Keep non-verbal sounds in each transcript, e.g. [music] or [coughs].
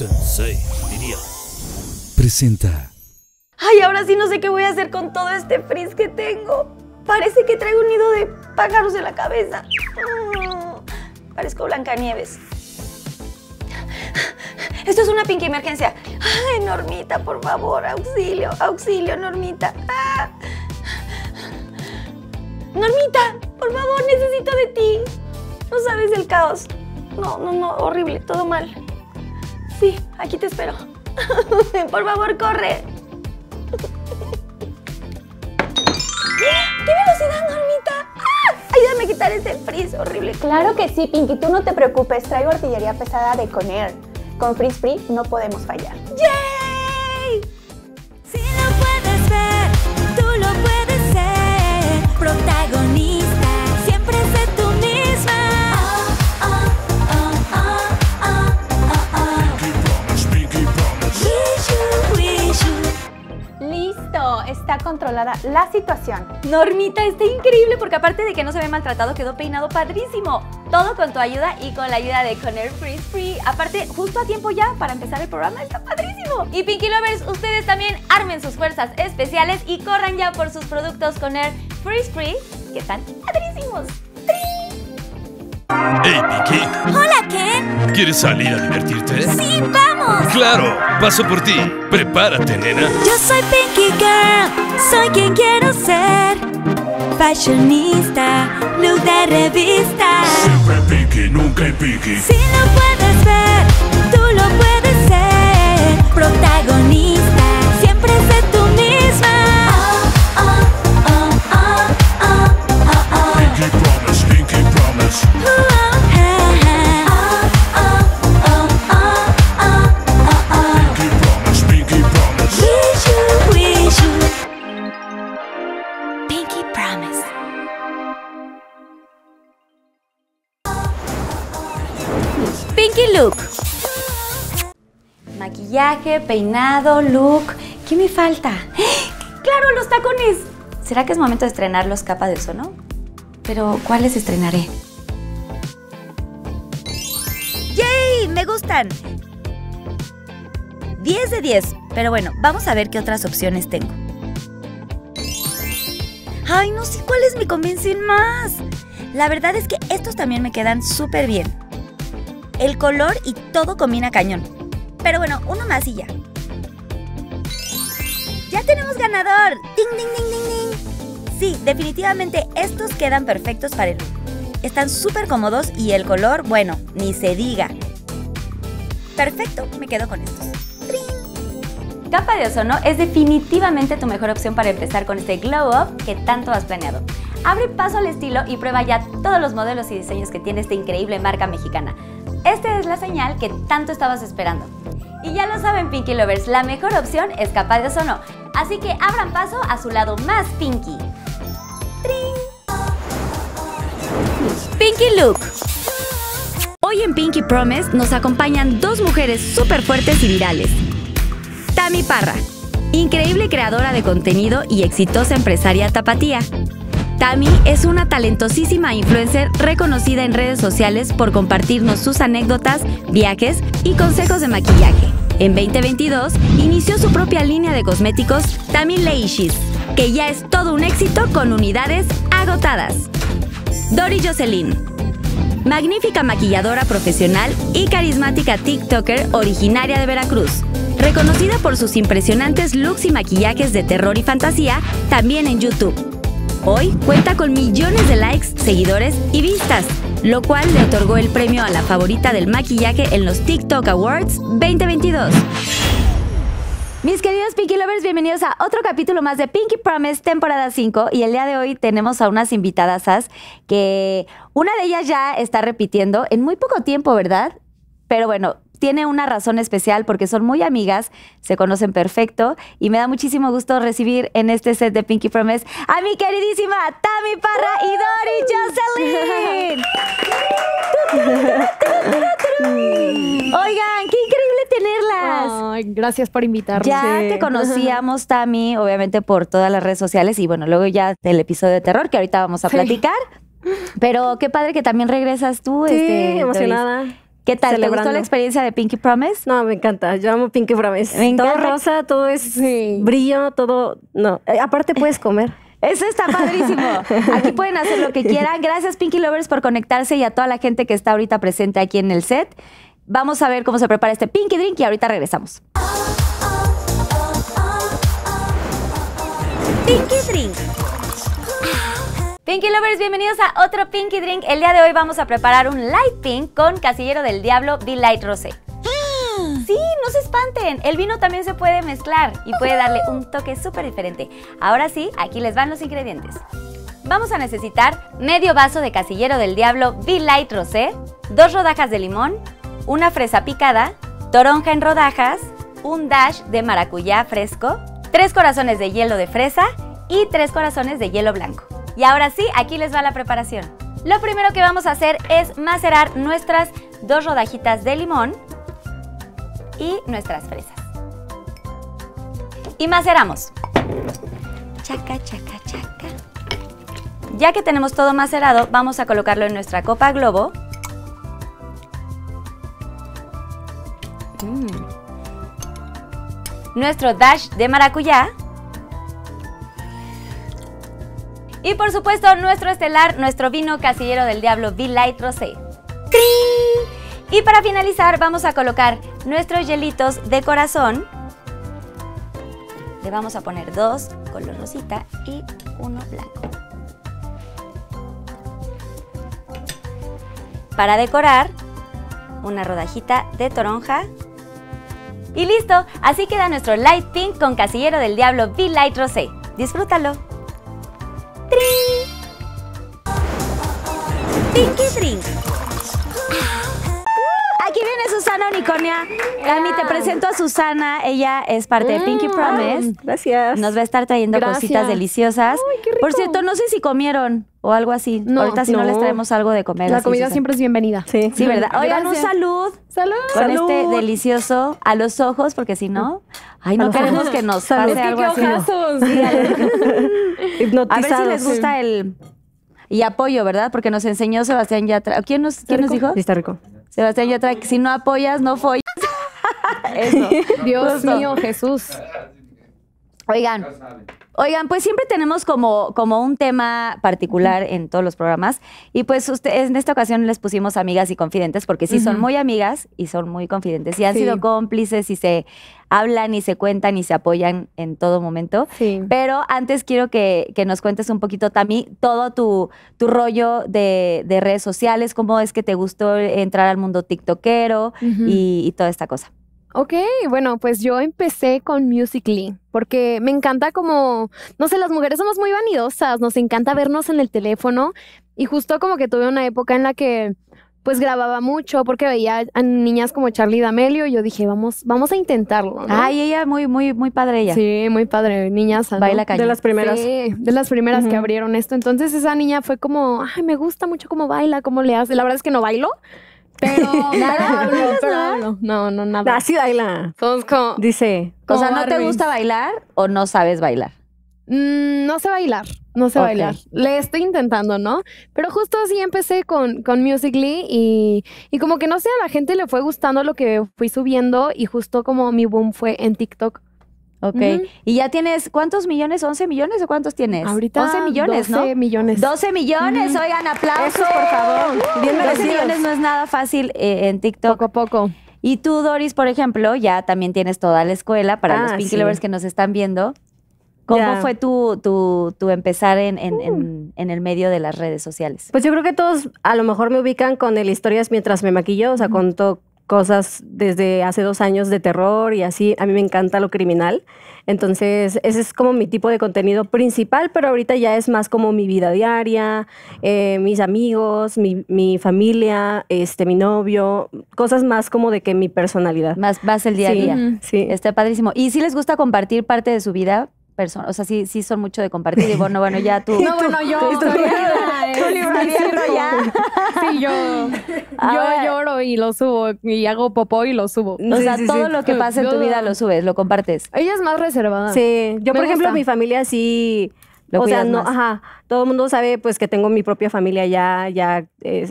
Sensei, Presenta. Ay, ahora sí no sé qué voy a hacer con todo este frizz que tengo. Parece que traigo un nido de pájaros en la cabeza. Mm, parezco Blancanieves. Esto es una pinky emergencia. Ay, Normita, por favor, auxilio, auxilio, Normita. Ah. Normita, por favor, necesito de ti. No sabes el caos. No, no, no, horrible, todo mal. Sí, aquí te espero. [laughs] Por favor, corre. ¡Qué velocidad, mamita! ¡Ah! Ayúdame a quitar ese frizz horrible. Claro que sí, Pinky. Tú no te preocupes. Traigo artillería pesada de Conair. Con Frizz Free no podemos fallar. ¡Yay! Si lo puedes ver, tú lo puedes ser. Protagonista. está controlada la situación. Normita, está increíble porque aparte de que no se ve maltratado, quedó peinado padrísimo. Todo con tu ayuda y con la ayuda de Air Freeze Free. Aparte, justo a tiempo ya para empezar el programa, está padrísimo. Y Pinky Lovers, ustedes también armen sus fuerzas especiales y corran ya por sus productos Air Freeze Free, que están padrísimos. Hey, Pinky. Hola, Ken. ¿Quieres salir a divertirte? Sí, vamos. Claro, paso por ti. Prepárate, nena. Yo soy Pinky Girl. Soy quien quiero ser. Fashionista, look de revista. Siempre Pinky, nunca en Pinky. Si lo puedes ver, tú lo puedes ser. Protagonista. maquillaje, peinado, look. ¿Qué me falta? [gasps] ¡Claro, los tacones! ¿Será que es momento de estrenar los capas de no? Pero, ¿cuáles estrenaré? ¡Yay! ¡Me gustan! 10 de 10. Pero bueno, vamos a ver qué otras opciones tengo. ¡Ay, no sé cuáles me convencen más! La verdad es que estos también me quedan súper bien. El color y todo combina cañón. Pero bueno, uno más y ya. ¡Ya tenemos ganador! ¡Ding, ding, ding, ding, ding! Sí, definitivamente estos quedan perfectos para el look. Están súper cómodos y el color, bueno, ni se diga. Perfecto, me quedo con estos. Capa de ozono es definitivamente tu mejor opción para empezar con este glow up que tanto has planeado. Abre paso al estilo y prueba ya todos los modelos y diseños que tiene esta increíble marca mexicana. Esta es la señal que tanto estabas esperando. Y ya lo saben Pinky Lovers, la mejor opción es capaz de no. así que abran paso a su lado más Pinky. Pinky Look. Hoy en Pinky Promise nos acompañan dos mujeres súper fuertes y virales. Tammy Parra, increíble creadora de contenido y exitosa empresaria tapatía, Tami es una talentosísima influencer reconocida en redes sociales por compartirnos sus anécdotas, viajes y consejos de maquillaje. En 2022 inició su propia línea de cosméticos Tami Leishis, que ya es todo un éxito con unidades agotadas. Dori Jocelyn, magnífica maquilladora profesional y carismática TikToker originaria de Veracruz. Reconocida por sus impresionantes looks y maquillajes de terror y fantasía, también en YouTube. Hoy cuenta con millones de likes, seguidores y vistas, lo cual le otorgó el premio a la favorita del maquillaje en los TikTok Awards 2022. Mis queridos Pinky Lovers, bienvenidos a otro capítulo más de Pinky Promise, temporada 5. Y el día de hoy tenemos a unas As que una de ellas ya está repitiendo en muy poco tiempo, ¿verdad? Pero bueno, tiene una razón especial porque son muy amigas, se conocen perfecto y me da muchísimo gusto recibir en este set de Pinky Promise a mi queridísima Tami Parra y Dori Jocelyn. [laughs] Oigan, qué increíble tenerlas. gracias por invitarme. Ya te conocíamos, [laughs] Tami, obviamente por todas las redes sociales y bueno, luego ya del episodio de terror que ahorita vamos a platicar. Pero qué padre que también regresas tú. Sí, este, emocionada. ¿Qué tal? ¿Te gustó la experiencia de Pinky Promise? No, me encanta. Yo amo Pinky Promise. Todo rosa, todo es brillo, todo. No. Eh, aparte, puedes comer. [laughs] Eso está padrísimo. Aquí pueden hacer lo que quieran. Gracias Pinky Lovers por conectarse y a toda la gente que está ahorita presente aquí en el set. Vamos a ver cómo se prepara este Pinky Drink y ahorita regresamos. Pinky Drink. Pinky Lovers, bienvenidos a otro Pinky Drink. El día de hoy vamos a preparar un light pink con Casillero del Diablo Be Light Rosé. Mm. Sí, no se espanten, el vino también se puede mezclar y puede darle un toque súper diferente. Ahora sí, aquí les van los ingredientes. Vamos a necesitar medio vaso de Casillero del Diablo Be Light Rosé, dos rodajas de limón, una fresa picada, toronja en rodajas, un dash de maracuyá fresco, tres corazones de hielo de fresa y tres corazones de hielo blanco. Y ahora sí, aquí les va la preparación. Lo primero que vamos a hacer es macerar nuestras dos rodajitas de limón y nuestras fresas. Y maceramos. Chaca, chaca, chaca. Ya que tenemos todo macerado, vamos a colocarlo en nuestra copa globo. Mm. Nuestro dash de maracuyá. Y por supuesto, nuestro estelar, nuestro vino casillero del diablo V-Light Rosé. Y para finalizar, vamos a colocar nuestros hielitos de corazón. Le vamos a poner dos color rosita y uno blanco. Para decorar, una rodajita de toronja. Y listo, así queda nuestro Light Pink con Casillero del Diablo V-Light Rosé. ¡Disfrútalo! Pinky ah, Aquí viene Susana Unicornia. mí te presento a Susana. Ella es parte de Pinky mm. Promise. Gracias. Nos va a estar trayendo cositas deliciosas. Por cierto, no sé si comieron o algo así. Ahorita si no. les traemos algo de comer. La comida siempre es bienvenida. Sí, sí ¿verdad? [laughs] Oigan, un salud. Salud. Con este delicioso a los ojos, porque si no, no queremos que nos pase algo así. [laughs] A ver si les gusta el... Y apoyo, ¿verdad? Porque nos enseñó Sebastián Yatra. ¿Quién nos, dijo? Está rico. Sebastián Yatra, si no apoyas, no follas. [laughs] Eso. Dios mío, Jesús. Oigan, oigan, pues siempre tenemos como, como un tema particular en todos los programas y pues ustedes en esta ocasión les pusimos amigas y confidentes porque sí son muy amigas y son muy confidentes y han sido cómplices y se hablan y se cuentan y se apoyan en todo momento. Pero antes quiero que, nos cuentes un poquito también todo tu, tu rollo de, redes sociales, cómo es que te gustó entrar al mundo tiktokero y toda esta cosa. Ok, bueno, pues yo empecé con Musically, porque me encanta como, no sé, las mujeres somos muy vanidosas, nos encanta vernos en el teléfono y justo como que tuve una época en la que pues grababa mucho porque veía a niñas como Charlie D'Amelio y yo dije, vamos, vamos a intentarlo. Ay, ella muy, muy, muy padre ella. Sí, muy padre, niñas. Baila De las primeras. de las primeras que abrieron esto. Entonces esa niña fue como, ay, me gusta mucho cómo baila, cómo le hace. La verdad es que no bailo, pero [laughs] nada No, no, nada. Así baila. Dice. O sea, ¿no te gusta bailar o no sabes bailar? Mm, no sé bailar, no sé bailar. Le estoy intentando, ¿no? Pero justo así empecé con, con Musical.ly y, y como que no sé, a la gente le fue gustando lo que fui subiendo y justo como mi boom fue en TikTok. Ok. ¿Y ya tienes cuántos millones? ¿11 millones o cuántos tienes? Ahorita. 11 millones, 12 millones. 12 millones. Oigan, aplausos. por favor. millones no es nada fácil eh, en TikTok. Poco a poco. Y tú, Doris, por ejemplo, ya también tienes toda la escuela para ah, los Pinky Lovers que nos están viendo. ¿Cómo fue tu, tu, tu empezar en, uh. en, el medio de las redes sociales? Pues yo creo que todos a lo mejor me ubican con el historias mientras me maquillo, o sea, con, todo cosas desde hace dos años de terror y así. A mí me encanta lo criminal. Entonces, ese es como mi tipo de contenido principal, pero ahorita ya es más como mi vida diaria, eh, mis amigos, mi, mi, familia, este, mi novio, cosas más como de que mi personalidad. Más, más el día a día. Sí. Está padrísimo. ¿Y si les gusta compartir parte de su vida? personas O sea, sí, sí son mucho de compartir. Y bueno, bueno, ya tú. [laughs] No, bueno, yo. tú, [laughs] yo, lloro y lo subo. Y hago popó y lo subo. O sea, todo lo que pasa en tu vida lo subes, lo compartes. Ella es más reservada. Sí. Yo, por ejemplo, mi familia sí o sea, no, ajá, todo el mundo sabe pues que tengo mi propia familia ya, ya,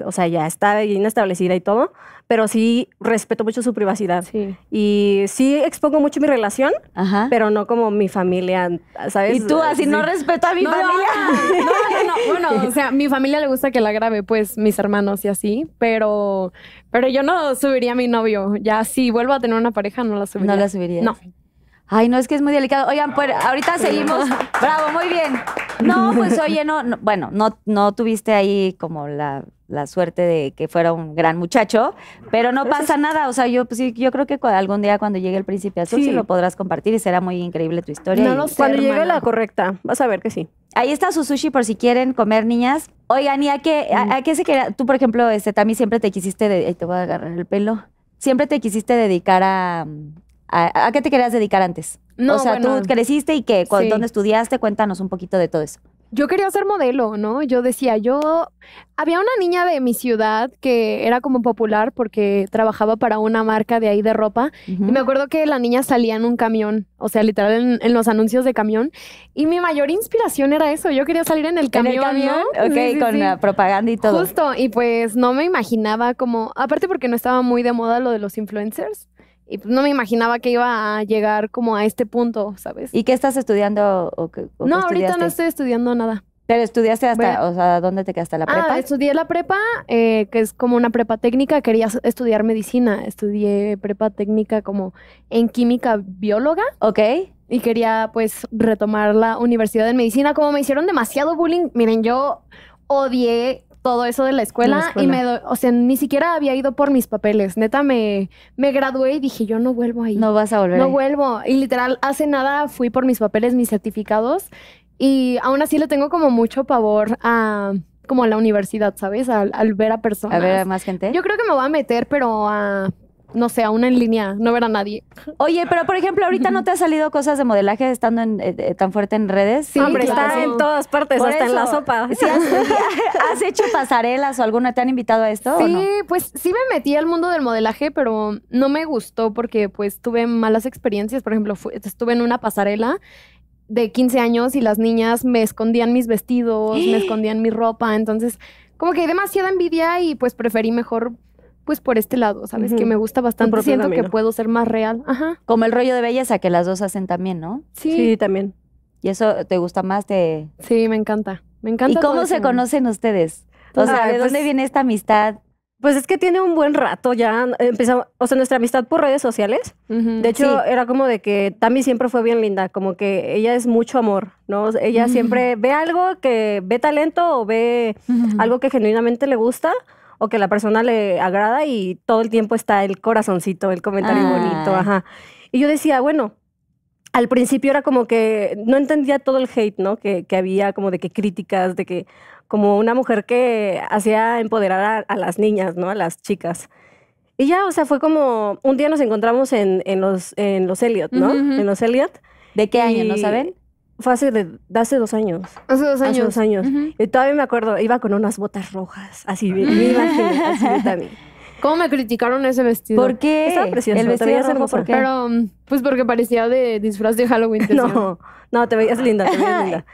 o sea, ya está bien establecida y todo, pero sí respeto mucho su privacidad. Sí. Y sí expongo mucho mi relación, pero no como mi familia, ¿sabes? Y tú así no respeto a mi familia. [laughs] No, no, no, bueno, o sea, mi familia le gusta que la grabe, pues mis hermanos y así, pero, pero yo no subiría a mi novio. Ya si vuelvo a tener una pareja, no la subiría. No la subiría. No. Ay, no, es que es muy delicado. Oigan, pues ahorita seguimos. Bravo, muy bien. No, pues oye, no, bueno, no, no tuviste ahí como la, suerte de que fuera un gran muchacho, pero no pasa nada. O sea, yo, pues, yo creo que algún día cuando llegue el príncipe azul sí. lo podrás compartir y será muy increíble tu historia. No lo sé, cuando llegue la correcta, vas a ver que sí. Ahí está su sushi por si quieren comer, niñas. Oigan, ¿y a qué, a, se quería? Tú, por ejemplo, este, Tami, siempre te quisiste... De, te voy a agarrar el pelo. Siempre te quisiste dedicar a ¿A, qué te querías dedicar antes? No, o sea, tú creciste y qué, ¿dónde estudiaste? Cuéntanos un poquito de todo eso. Yo quería ser modelo, ¿no? Yo decía, yo... Había una niña de mi ciudad que era como popular porque trabajaba para una marca de ahí de ropa. Y me acuerdo que la niña salía en un camión, o sea, literal en, los anuncios de camión. Y mi mayor inspiración era eso. Yo quería salir en el camión. Ok, con la propaganda y todo. Justo, y pues no me imaginaba como... Aparte porque no estaba muy de moda lo de los influencers. Y pues, no me imaginaba que iba a llegar como a este punto, ¿sabes? ¿Y qué estás estudiando? O qué, no, ahorita no estoy estudiando nada. Pero estudiaste hasta, o sea, ¿dónde te quedaste la ah, prepa? estudié la prepa, eh, que es como una prepa técnica. Quería estudiar medicina. Estudié prepa técnica como en química bióloga. Ok. Y quería, pues, retomar la universidad de medicina. Como me hicieron demasiado bullying, miren, yo odié todo eso de la escuela, y me, o sea, ni siquiera había ido por mis papeles. Neta, me, me gradué y dije, yo no vuelvo ahí. No vas a volver. No vuelvo. Y literal, hace nada fui por mis papeles, mis certificados, y aún así le tengo como mucho pavor a como a la universidad, ¿sabes? Al, al ver a personas. A ver a más gente. Yo creo que me voy a meter, pero a no sé, a una en línea, no ver a nadie. Oye, pero por ejemplo, ahorita no te ha salido cosas de modelaje estando eh, eh, tan fuerte en redes. Sí, Hombre, claro. está en todas partes, hasta en la sopa. [laughs] has, hecho pasarelas o alguna? ¿Te han invitado a esto? Sí, pues sí me metí al mundo del modelaje, pero no me gustó porque pues tuve malas experiencias. Por ejemplo, estuve en una pasarela de 15 años y las niñas me escondían mis vestidos, me [gasps] escondían mi ropa, entonces como que demasiada envidia y pues preferí mejor pues por este lado, ¿sabes? Que me gusta bastante, siento que puedo ser más real. Ajá. Como el rollo de belleza que las dos hacen también, ¿no? Sí. también. ¿Y eso te gusta más de...? Sí, me encanta. Me encanta. ¿Y cómo se conocen ustedes? O sea, ah, ¿de pues dónde viene esta amistad? Pues es que tiene un buen rato ya. Empezamos, o sea, nuestra amistad por redes sociales. de hecho, era como de que Tami siempre fue bien linda, como que ella es mucho amor, ¿no? Ella siempre ve algo que ve talento o ve algo que genuinamente le gusta o que la persona le agrada y todo el tiempo está el corazoncito, el comentario bonito, ah. ajá. Y yo decía, bueno, al principio era como que no entendía todo el hate, ¿no? Que, había como de que críticas, de que como una mujer que hacía empoderar a, las niñas, ¿no? A las chicas. Y ya, o sea, fue como un día nos encontramos en, los, en los Elliot, ¿no? En los Elliot. ¿De qué año, no saben? Fue hace, de, hace dos años. Hace dos años. Hace dos años. Y todavía me acuerdo, iba con unas botas rojas, así vivía, así también. [laughs] ¿Cómo me criticaron ese vestido? ¿Por qué? El vestido rojo, ¿por qué? Pero, mm, pues porque parecía de disfraz de Halloween. [laughs] No, no, te veías linda, te veías linda.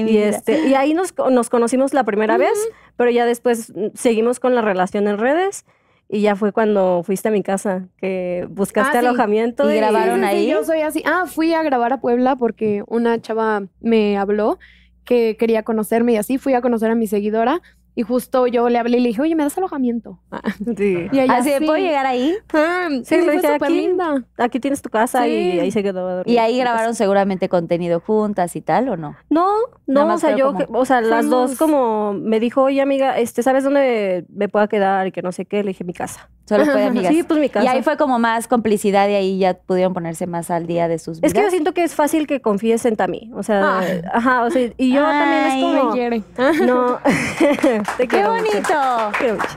[laughs] y, este, y ahí nos, nos conocimos la primera vez, pero ya después mm, seguimos con la relación en redes y ya fue cuando fuiste a mi casa, que ah, buscaste alojamiento. Y, grabaron ahí. yo soy así. Ah, fui a grabar a Puebla porque una chava me habló que quería conocerme y así fui a conocer a mi seguidora y justo yo le hablé y le dije, oye, ¿me das alojamiento? Ah, [laughs] sí. Y Así, sí. ¿puedo llegar ahí? Ah, sí, aquí, linda. aquí tienes tu casa y ahí se quedó a ¿Y ahí grabaron pues seguramente contenido juntas y tal o no? No, no, o sea, yo, o sea, las dos como me dijo, oye, amiga, este, ¿sabes dónde me pueda quedar? Y que no sé qué, le dije, mi casa. Solo [laughs] Sí, pues mi casa. Y ahí fue como más complicidad y ahí ya pudieron ponerse más al día de sus vidas. Es que yo siento que es fácil que confíes también o sea, ah. ajá, o sea, y yo también es [laughs] no. Este, ¡Qué bonito!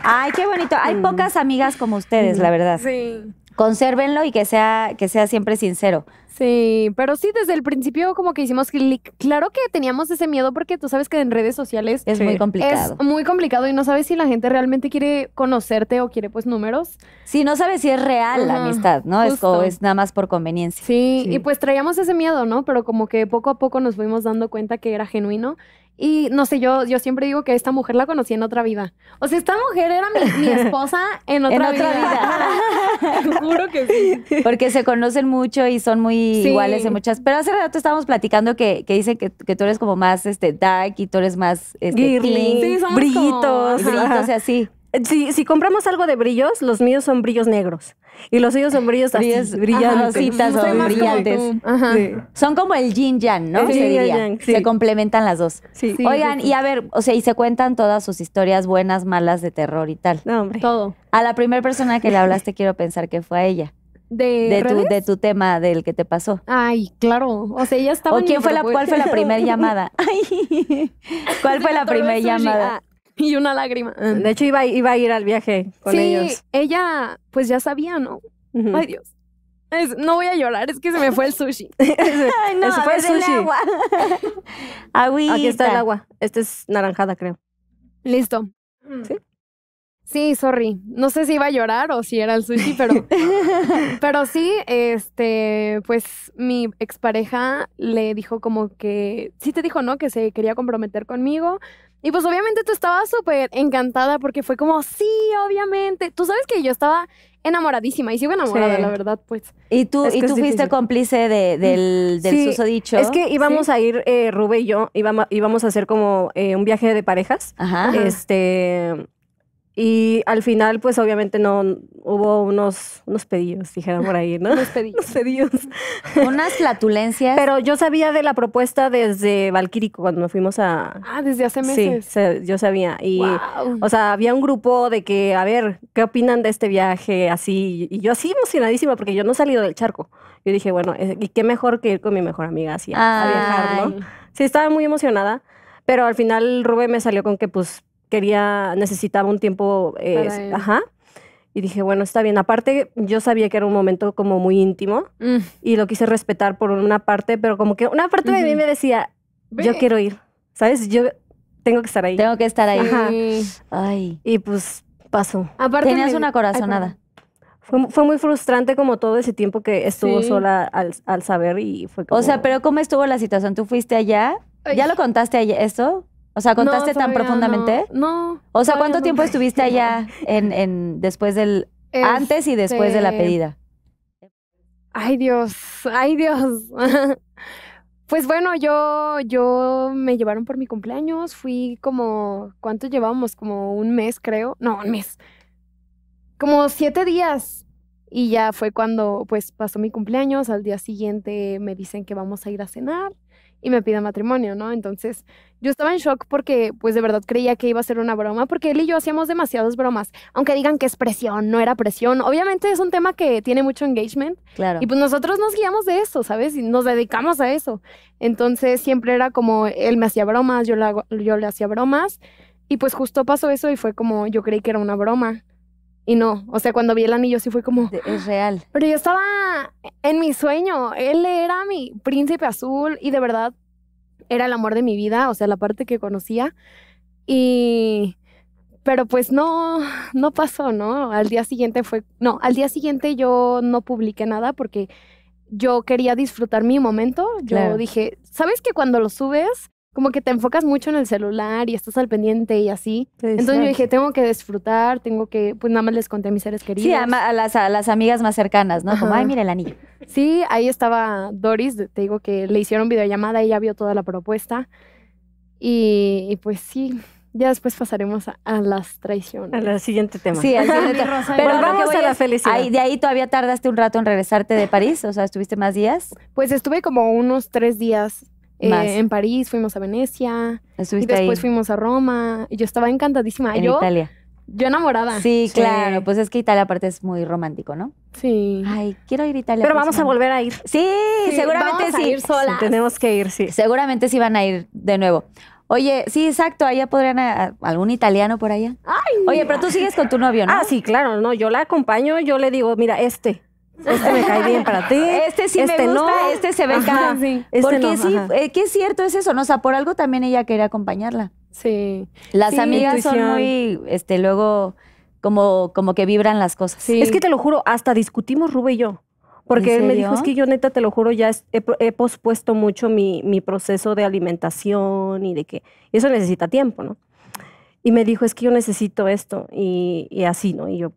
Ay, qué bonito. Hay mm. pocas amigas como ustedes, la verdad. Sí. Consérvenlo y que sea, que sea siempre sincero. Sí, pero sí, desde el principio como que hicimos Claro que teníamos ese miedo porque tú sabes que en redes sociales es muy complicado. Es muy complicado y no sabes si la gente realmente quiere conocerte o quiere pues números. Sí, no sabes si es real la amistad, ¿no? Es, o es, nada más por conveniencia. Sí, y pues traíamos ese miedo, ¿no? Pero como que poco a poco nos fuimos dando cuenta que era genuino. Y no sé, yo, yo siempre digo que esta mujer la conocí en otra vida. O sea, esta mujer era mi, [laughs] esposa en otra, en otra vida. vida. [laughs] Juro que sí. Porque se conocen mucho y son muy iguales en muchas. Pero hace rato estábamos platicando que, que dicen que, tú eres como más este, dark y tú eres más este, brillitos, brillitos así. Si, compramos algo de brillos, los míos son brillos negros. Y los suyos son brillos así, brillantes. brillantes. Son como el yin yang, ¿no? Se complementan las dos. Oigan, y a ver, o sea, y se cuentan todas sus historias buenas, malas de terror y tal. No, hombre. Todo. A la primera persona que le hablaste [laughs] quiero pensar que fue a ella. ¿De, tu, de, tu, tema, del que te pasó. Ay, claro. O sea, ella estaba. ¿O quién fue la, cuál fue la primera llamada? [laughs] Ay, ¿Cuál fue la primera llamada? Ah, y una lágrima. De hecho, iba, a ir al viaje con sí, ellos. Ella, pues ya sabía, ¿no? Ay, Dios. Es, no voy a llorar, es que se me fue el sushi. [laughs] Ay, no, fue el agua. Aquí está el agua. Este es naranjada, creo. Listo. ¿Sí? Sí, sorry. No sé si iba a llorar o si era el sushi, pero, [laughs] pero sí, este, pues mi expareja le dijo como que, sí te dijo, ¿no? Que se quería comprometer conmigo. Y pues obviamente tú estabas súper encantada porque fue como, sí, obviamente. Tú sabes que yo estaba enamoradísima y sigo enamorada, la verdad, pues. Y tú, y tú fuiste cómplice de, del, del susodicho. Es que íbamos a ir, eh, Rube y yo, íbamos, a hacer como eh, un viaje de parejas. Ajá. Este, y al final, pues obviamente no hubo unos, unos pedillos, dijeron por ahí, ¿no? [laughs] unos pedidos Unas flatulencias. Pero yo sabía de la propuesta desde Valquírico, cuando nos fuimos a. Ah, desde hace meses. Sí, yo sabía. Y, o sea, había un grupo de que, a ver, ¿qué opinan de este viaje? Así. Y yo así emocionadísima, porque yo no he salido del charco. Yo dije, bueno, eh, ¿y qué mejor que ir con mi mejor amiga así a viajar, ¿no? Sí, estaba muy emocionada. Pero al final Rubén me salió con que, pues, quería, necesitaba un tiempo, eh, ajá. Y dije, bueno, está bien. Aparte, yo sabía que era un momento como muy íntimo mm. y lo quise respetar por una parte, pero como que una parte de mí me decía, yo quiero ir, ¿sabes? Yo tengo que estar ahí. Tengo que estar ahí. Ajá. Ay. Y pues pasó. Aparte Tenías una corazonada. Fue, fue, muy frustrante como todo ese tiempo que estuvo sola al, saber y fue como... O sea, pero ¿cómo estuvo la situación? ¿Tú fuiste allá? ¿Ya lo contaste ahí esto? O sea, ¿contaste tan profundamente? No, o sea, ¿cuánto tiempo [laughs] estuviste allá en, en después del antes y después de la este, pedida? Ay Dios, ay Dios. [laughs] pues bueno, yo, yo me llevaron por mi cumpleaños, fui como, ¿cuánto llevamos? Como un mes, creo. No, un mes. Como siete días. Y ya fue cuando pues pasó mi cumpleaños. Al día siguiente me dicen que vamos a ir a cenar y me pide matrimonio, ¿no? Entonces yo estaba en shock porque pues de verdad creía que iba a ser una broma, porque él y yo hacíamos demasiadas bromas, aunque digan que es presión, no era presión. Obviamente es un tema que tiene mucho engagement. Claro. Y pues nosotros nos guiamos de eso, ¿sabes? Y nos dedicamos a eso. Entonces siempre era como él me hacía bromas, yo, yo le hacía bromas. Y pues justo pasó eso y fue como yo creí que era una broma. Y no, o sea, cuando vi el anillo sí fue como... Es real. [gasps] Pero yo estaba en mi sueño, él era mi príncipe azul y de verdad era el amor de mi vida, o sea, la parte que conocía. Y... Pero pues no, no pasó, ¿no? Al día siguiente fue... No, al día siguiente yo no publiqué nada porque yo quería disfrutar mi momento. Yo dije, ¿sabes que cuando lo subes como que te enfocas mucho en el celular y estás al pendiente y así. Entonces yo dije, tengo que disfrutar, tengo que, pues nada más les conté a mis seres queridos. Sí, a, las, amigas más cercanas, ¿no? Como, ay, mira el anillo. Sí, ahí estaba Doris, te digo que le hicieron videollamada, y ella vio toda la propuesta. Y, pues sí, ya después pasaremos a, las traiciones. la siguiente tema. Sí, al siguiente [laughs] Pero vamos a la felicidad. de ahí todavía tardaste un rato en regresarte de París, o sea, ¿estuviste más días? Pues estuve como unos tres días eh, en París, fuimos a Venecia. y después fuimos a Roma. Y yo estaba encantadísima. En yo, Italia. Yo enamorada. Sí, claro. Pues es que Italia aparte es muy romántico, ¿no? Sí. Ay, quiero ir a Italia. Pero vamos a volver a ir. Sí, seguramente sí. A ir tenemos que ir, sí. Seguramente sí van a ir de nuevo. Oye, sí, exacto, allá podrían eh, algún italiano por allá. Ay. Oye, pero tú sigues con tu novio, ¿no? Ah, sí, claro, no, yo la acompaño, yo le digo, mira, este, este me cae bien para ti. Este sí me este gusta, este se ve acá. Este porque sí, es eh, cierto, es eso, ¿no? O sea, por algo también ella quería acompañarla. Sí. Las amigas son muy, este, luego, como, como que vibran las cosas. Es que te lo juro, hasta discutimos Rubén y yo. Porque él me dijo, es que yo neta, te lo juro, ya he, pospuesto mucho mi, proceso de alimentación y de que eso necesita tiempo, ¿no? Y me dijo, es que yo necesito esto y, y así, ¿no? Y yo,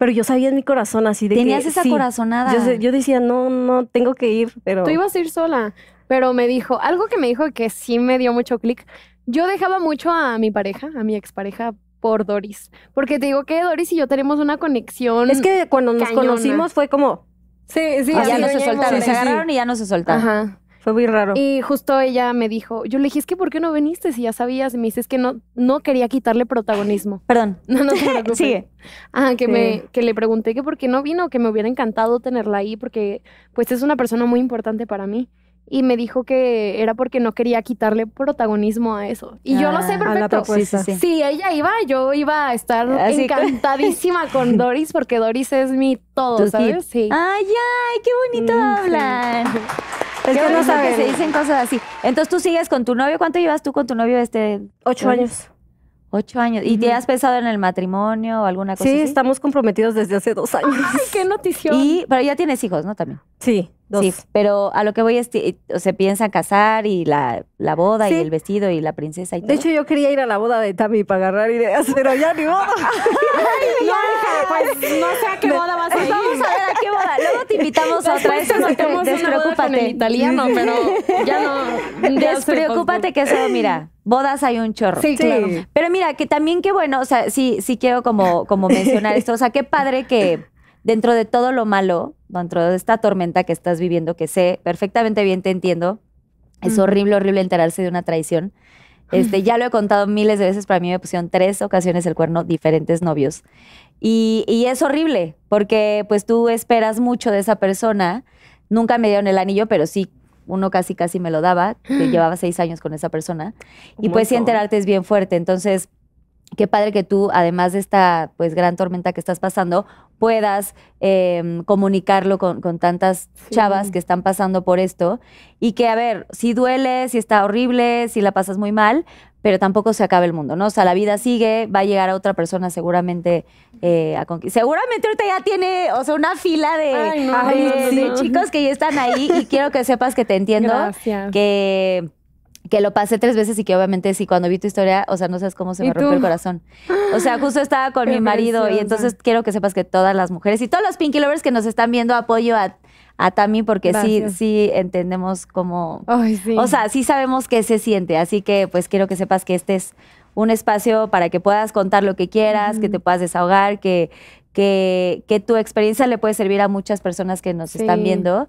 pero yo sabía en mi corazón así de Tenías que... Tenías esa corazonada. Yo, decía, no, no, tengo que ir, pero... Tú ibas a ir sola, pero me dijo, algo que me dijo que sí me dio mucho clic, yo dejaba mucho a mi pareja, a mi expareja, por Doris, porque te digo que Doris y yo tenemos una conexión... Es que cuando nos conocimos fue como... Sí, sí, ah, ya no se soltaron, se agarraron y ya no se soltaron. Ajá. Fue muy raro. Y justo ella me dijo, yo le dije, es que ¿por qué no viniste si ya sabías? Y me dice, es que no, no quería quitarle protagonismo. [laughs] Perdón. [laughs] No, no [laughs] Sigue. Ah, que, me, que le pregunté que por qué no vino, que me hubiera encantado tenerla ahí porque pues es una persona muy importante para mí. Y me dijo que era porque no quería quitarle protagonismo a eso. Y yo lo sé ah, perfecto. Sí, sí, si ella iba, yo iba a estar encantadísima con Doris porque Doris es mi todo, ¿sabes? Sí. Ay, ay, qué bonito mm, hablar es no se dicen cosas así. Entonces tú sigues con tu novio. ¿Cuánto llevas tú con tu novio este? Ocho años. Ocho años. ¿Y te has pensado en el matrimonio o alguna cosa? Sí, estamos comprometidos desde hace dos años. Ay, qué notición. Y, pero ya tienes hijos, ¿no? También. Sí. Sí, pero a lo que voy es, se piensa casar y la, la boda y el vestido y la princesa y todo. De hecho, yo quería ir a la boda de Tami para agarrar ideas, [laughs] pero ya ni boda. [laughs] Ay, [laughs] no, hija, pues no sé a qué boda vas a pues ir. Vamos a ver a qué boda. Luego te invitamos a otra. vez, sacamos una Boda el italiano, pero ya no. despreocúpate que eso, mira, bodas hay un chorro. Sí, claro. Pero mira, que también qué bueno, o sea, sí, sí quiero como, como mencionar esto. O sea, qué padre que dentro de todo lo malo dentro de esta tormenta que estás viviendo, que sé perfectamente bien, te entiendo. Es horrible, horrible enterarse de una traición. [laughs] Este, ya lo he contado miles de veces, para mí me pusieron tres ocasiones el cuerno, diferentes novios. Y, y es horrible, porque pues tú esperas mucho de esa persona. Nunca me dieron el anillo, pero sí uno casi casi me lo daba, que [gasps] llevaba seis años con esa persona. Y pues sí enterarte es bien fuerte. Entonces, qué padre que tú, además de esta pues gran tormenta que estás pasando, puedas em, comunicarlo con, tantas chavas que están pasando por esto y que, a ver, si duele, si está horrible, si la pasas muy mal, pero tampoco se acaba el mundo, ¿no? O sea, la vida sigue, va a llegar a otra persona seguramente eh, a conquistar. Seguramente ahorita ya tiene, o sea, una fila de, chicos que ya están ahí y quiero que sepas que te entiendo, Gracias. que que lo pasé tres veces y que obviamente sí, cuando vi tu historia, o sea, no sabes cómo se me rompió el corazón. O sea, justo estaba con mi marido y entonces quiero que sepas que todas las mujeres y todos los Pinky Lovers que nos están viendo apoyo a, a Tami porque sí, sí entendemos cómo... O sea, sí sabemos qué se siente, así que pues quiero que sepas que este es un espacio para que puedas contar lo que quieras, que te puedas desahogar, que, que, que, tu experiencia le puede servir a muchas personas que nos están viendo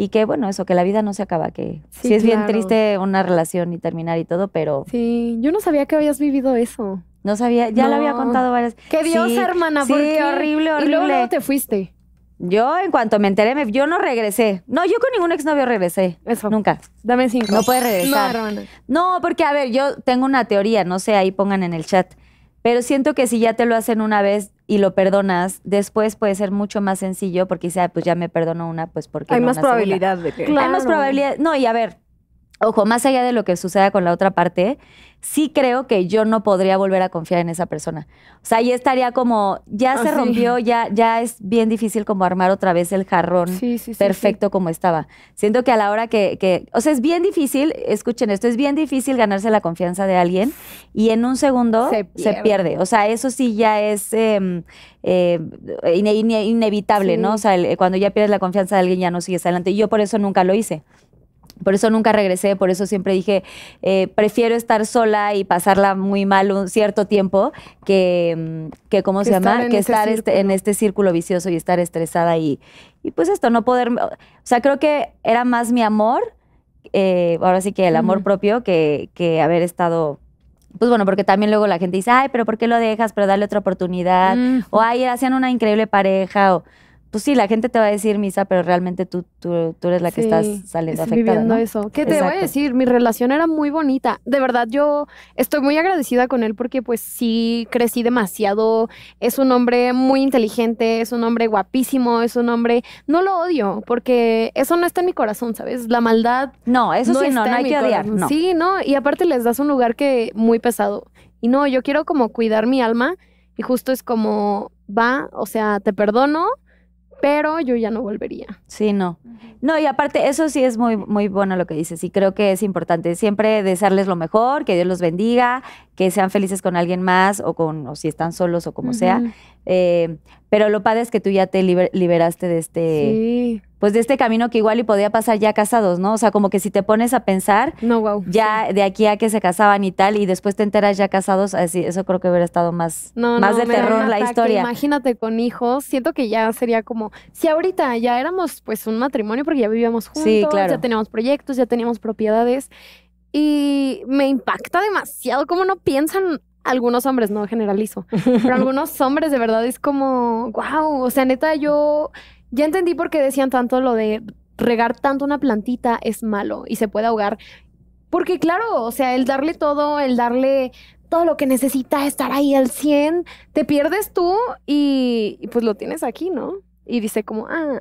y que bueno, eso, que la vida no se acaba, que si es bien triste una relación y terminar y todo, pero... Sí, yo no sabía que habías vivido eso. No sabía, ya lo había contado varias. ¡Qué Dios, hermana! Sí, horrible, horrible. Y luego, te fuiste. Yo, en cuanto me enteré, yo no regresé. No, yo con ningún exnovio regresé. Eso. Nunca. Dame cinco. No puede regresar. No, no, porque, a ver, yo tengo una teoría, no sé, ahí pongan en el chat. Pero siento que si ya te lo hacen una vez y lo perdonas, después puede ser mucho más sencillo porque sea ah, pues ya me perdono una, pues porque. Hay más probabilidad de que. Hay más probabilidad. No, y a ver, ojo, más allá de lo que suceda con la otra parte, sí creo que yo no podría volver a confiar en esa persona. O sea, ya estaría como, ya se ah, rompió, ya, ya es bien difícil como armar otra vez el jarrón perfecto como estaba. Siento que a la hora que, o sea, es bien difícil, escuchen esto, es bien difícil ganarse la confianza de alguien y en un segundo se pierde. O sea, eso sí ya es em, eh, inevitable, ¿no? O sea, cuando ya pierdes la confianza de alguien ya no sigues adelante. Y yo por eso nunca lo hice. Por eso nunca regresé, por eso siempre dije, eh, prefiero estar sola y pasarla muy mal un cierto tiempo que, mm, que ¿cómo se llama? que estar en este, este, este círculo vicioso y estar estresada y, y pues esto, no poder, o sea, creo que era más mi amor, eh, ahora sí que el amor propio, que, que haber estado pues bueno, porque también luego la gente dice, ay, pero ¿por qué lo dejas? Pero dale otra oportunidad. O ay, hacían una increíble pareja. O, pues sí, la gente te va a decir misa, pero realmente tú, tú, eres la que estás saliendo afectada. Viviendo eso. ¿Qué te voy a decir, mi relación era muy bonita. De verdad, yo estoy muy agradecida con él porque pues sí crecí demasiado. Es un hombre muy inteligente, es un hombre guapísimo, es un hombre. No lo odio, porque eso no está en mi corazón, ¿sabes? La maldad. No, eso sí, no, no hay que odiar. Sí, no. Y aparte les das un lugar que muy pesado. Y no, yo quiero como cuidar mi alma. Y justo es como, va, o sea, te perdono, pero yo ya no volvería. Sí, no. No, y aparte, eso sí es muy, muy bueno lo que dices, y creo que es importante siempre desearles lo mejor, que Dios los bendiga, que sean felices con alguien más, o con, o si están solos, o como sea, eh, pero lo padre es que tú ya te liberaste de este, pues de este camino que igual y podía pasar ya casados, ¿no? O sea, como que si te pones a pensar, ya de aquí a que se casaban y tal, y después te enteras ya casados, así, eso creo que hubiera estado más, más de terror la historia. Imagínate con hijos, siento que ya sería como, si ahorita ya éramos pues un matrimonio porque ya vivíamos juntos, ya teníamos proyectos, ya teníamos propiedades, y me impacta demasiado cómo no piensan algunos hombres, no generalizo, pero [laughs] algunos hombres de verdad es como, wow, o sea, neta, yo ya entendí por qué decían tanto lo de regar tanto una plantita es malo y se puede ahogar. Porque claro, o sea, el darle todo, el darle todo lo que necesita, estar ahí al 100, te pierdes tú y, pues lo tienes aquí, ¿no? Y dice como, ah,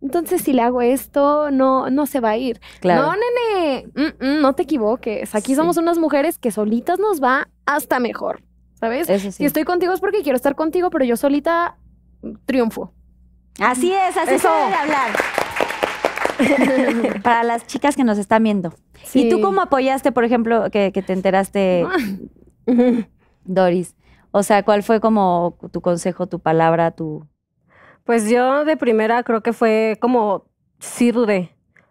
entonces si le hago esto, no, no se va a ir. Claro. No, nene, mm, mm, no te equivoques. Aquí somos unas mujeres que solitas nos va hasta mejor, ¿sabes? Eso Si estoy contigo es porque quiero estar contigo, pero yo solita triunfo. Así mm. es, así Eso. se hablar. [laughs] Para las chicas que nos están viendo. ¿Y tú cómo apoyaste, por ejemplo, que te enteraste, [laughs] Doris? O sea, ¿cuál fue como tu consejo, tu palabra, tu... Pues yo de primera creo que fue como, sí dudé.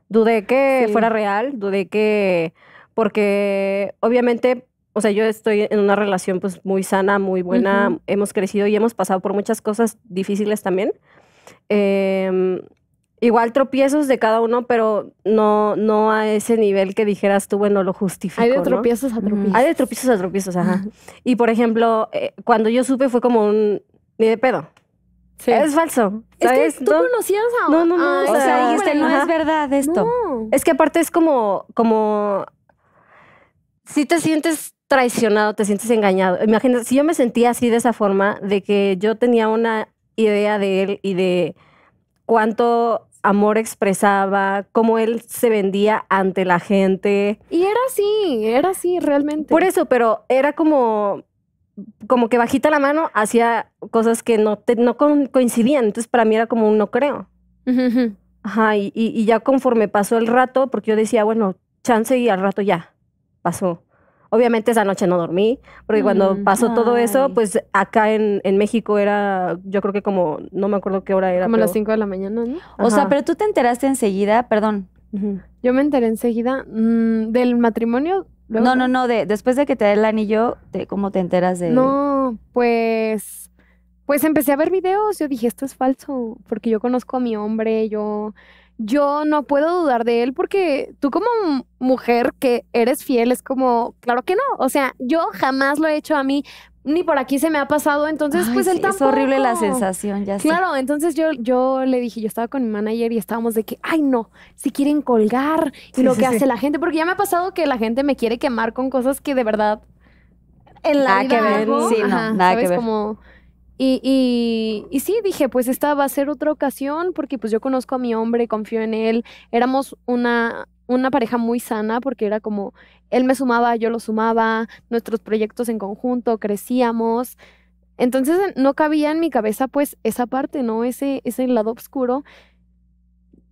Dudé que fuera real, dudé que, porque obviamente, o sea, yo estoy en una relación pues muy sana, muy buena, hemos crecido y hemos pasado por muchas cosas difíciles también. Em, igual tropiezos de cada uno, pero no, no a ese nivel que dijeras tú, bueno, lo justifico. Hay de tropiezos a tropiezos. Hay de tropiezos a tropiezos, ajá. Y por ejemplo, eh, cuando yo supe fue como un, ni de pedo. Es falso. Es que tú no. conocías a No, no, no. o sea, no es verdad esto. Es que aparte es como, como. Si te sientes traicionado, te sientes engañado. Imagínate, si yo me sentía así de esa forma, de que yo tenía una idea de él y de cuánto amor expresaba, cómo él se vendía ante la gente. Y era así, era así realmente. Por eso, pero era como como que bajita la mano hacía cosas que no, no coincidían. Entonces para mí era como un no creo. Ajá, y, ya conforme pasó el rato, porque yo decía, bueno, chance y al rato ya pasó. Obviamente esa noche no dormí, porque cuando mm, pasó todo eso, pues acá en, México era, yo creo que como, no me acuerdo qué hora era. Como las 5 de la mañana, ¿no? O sea, pero tú te enteraste enseguida, perdón. Yo me enteré enseguida mm, del matrimonio no, no, no, después de que te da el anillo, ¿cómo te enteras de...? No, pues... Pues empecé a ver videos, yo dije, esto es falso, porque yo conozco a mi hombre, yo... Yo no puedo dudar de él porque tú como mujer que eres fiel es como, claro que no, o sea, yo jamás lo he hecho a mí, ni por aquí se me ha pasado, entonces pues el Es horrible la sensación, ya sé. Claro, entonces yo, yo le dije, yo estaba con mi manager y estábamos de que, "Ay, no, si quieren colgar y lo que hace la gente, porque ya me ha pasado que la gente me quiere quemar con cosas que de verdad en la que ver, sí, no, nada que ver. Como y, y, y, sí, dije, pues esta va a ser otra ocasión porque pues yo conozco a mi hombre, confío en él. Éramos una, una pareja muy sana porque era como él me sumaba, yo lo sumaba, nuestros proyectos en conjunto, crecíamos. Entonces no cabía en mi cabeza pues esa parte, ¿no? Ese, lado oscuro.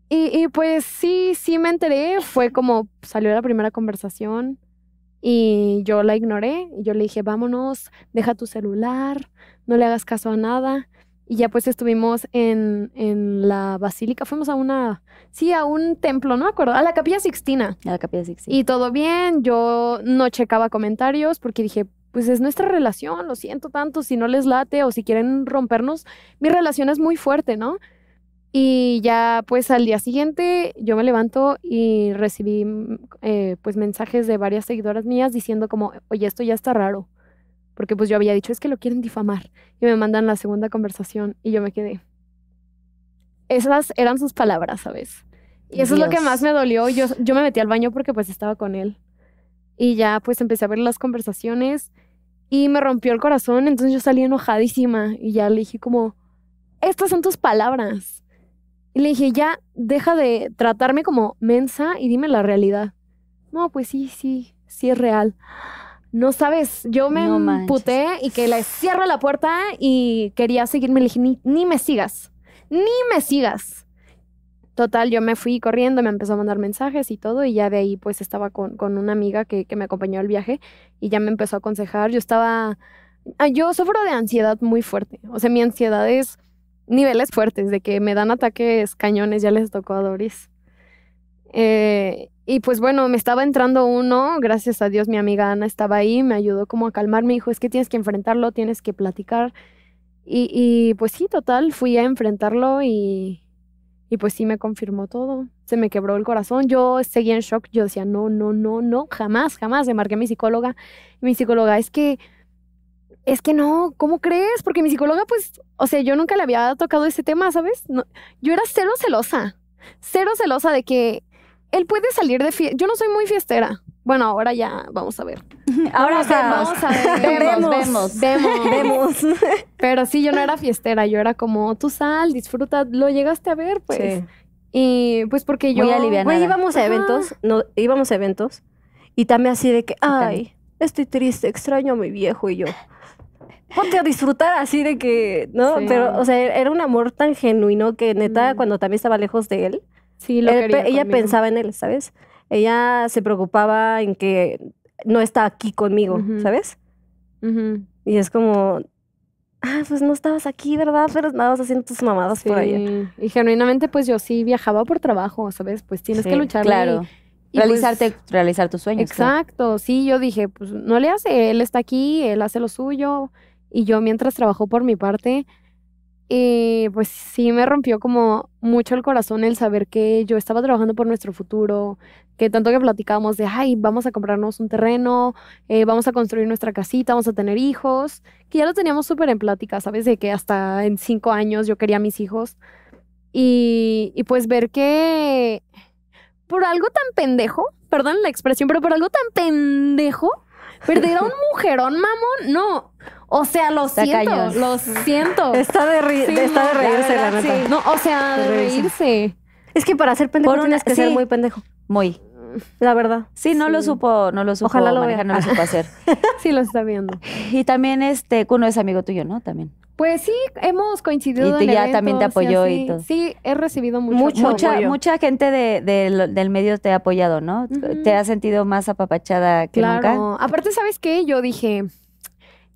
Y, y pues sí, sí me enteré, fue como salió la primera conversación y yo la ignoré, y yo le dije, vámonos, deja tu celular, no le hagas caso a nada. Y ya pues estuvimos en, la basílica, fuimos a una, sí, a un templo, no me acuerdo, a la capilla Sixtina. A la capilla Sixtina. Y todo bien, yo no checaba comentarios porque dije, pues es nuestra relación, lo siento tanto, si no les late o si quieren rompernos, mi relación es muy fuerte, ¿no? Y ya pues al día siguiente yo me levanto y recibí mm, eh, pues mensajes de varias seguidoras mías diciendo como, oye, esto ya está raro porque pues yo había dicho, es que lo quieren difamar. Y me mandan la segunda conversación y yo me quedé. Esas eran sus palabras, ¿sabes? Y eso es lo que más me dolió. Yo, yo me metí al baño porque pues estaba con él. Y ya pues empecé a ver las conversaciones y me rompió el corazón, entonces yo salí enojadísima y ya le dije como, estas son tus palabras. Y le dije, ya, deja de tratarme como mensa y dime la realidad. No, pues sí, sí, sí es real. No sabes, yo me puté y que le cierro la puerta y quería seguirme. Le dije, ni, me sigas, ni me sigas. Total, yo me fui corriendo, me empezó a mandar mensajes y todo, y ya de ahí pues estaba con, una amiga que, que me acompañó al viaje y ya me empezó a aconsejar. Yo estaba, ah, yo sufro de ansiedad muy fuerte, o sea, mi ansiedad es niveles fuertes, de que me dan ataques cañones, ya les tocó a Doris. Eh, y pues bueno, me estaba entrando uno, gracias a Dios mi amiga Ana estaba ahí, me ayudó como a calmar calmarme, dijo, es que tienes que enfrentarlo, tienes que platicar. Y, pues sí, total, fui a enfrentarlo y, pues sí me confirmó todo. Se me quebró el corazón. Yo seguía en shock. Yo decía, no, no, no, no, jamás, jamás. Le marqué a mi psicóloga. mi psicóloga, es que, es que no, ¿cómo crees? Porque mi psicóloga, pues, o sea, yo nunca le había tocado ese tema, ¿sabes? No, yo era cero celosa. Cero celosa de que él puede salir de fiesta. Yo no soy muy fiestera. Bueno, ahora ya vamos a ver. [laughs] Ahora vamos a ver. [laughs] Vemos, vemos, [laughs] Pero sí, yo no era fiestera. Yo era como, tú sal, disfruta. Lo llegaste a ver, pues. Y pues porque yo... Muy íbamos a eventos, no, íbamos a eventos. Y también así de que, ay, estoy triste, extraño a mi viejo y yo. Ponte a disfrutar así de que, ¿no? Pero, o sea, era un amor tan genuino que neta, cuando también estaba lejos de él, Sí, lo Ella pensaba en él, ¿sabes? Ella se preocupaba en que no está aquí conmigo, ¿sabes? Y es como, ah, pues no estabas aquí, ¿verdad? Pero estabas haciendo tus mamadas por allá. Y genuinamente, pues yo sí viajaba por trabajo, ¿sabes? Pues tienes que luchar. Claro. Y, pues Realizarte, realizar tus sueños. Exacto, sí, yo dije, pues no le hace, él está aquí, él hace lo suyo, y yo mientras trabajo por mi parte, y pues sí me rompió como mucho el corazón el saber que yo estaba trabajando por nuestro futuro, que tanto que platicábamos de, ay, vamos a comprarnos un terreno, eh, vamos a construir nuestra casita, vamos a tener hijos, que ya lo teníamos súper en plática, ¿sabes? De que hasta en cinco años yo quería mis hijos. Y, y pues ver que por algo tan pendejo, perdón la expresión, pero por algo tan pendejo, Perder a un mujerón, mamón, no. O sea, lo está siento, lo siento. Está de, está de reírse, la, verdad, neta. No, o sea, de, reírse. Es que para ser pendejo tienes que ser muy pendejo. Muy la verdad. Sí, no lo supo, no lo supo Ojalá lo no lo supo hacer. [laughs] sí, lo está viendo. Y también este Cuno es amigo tuyo, ¿no? También. Pues sí, hemos coincidido. Y tú ya también te apoyó y, todo. Sí, he recibido mucho, mucha, Mucha gente del medio te ha apoyado, ¿no? Te has sentido más apapachada que claro. Aparte, ¿sabes qué? Yo dije,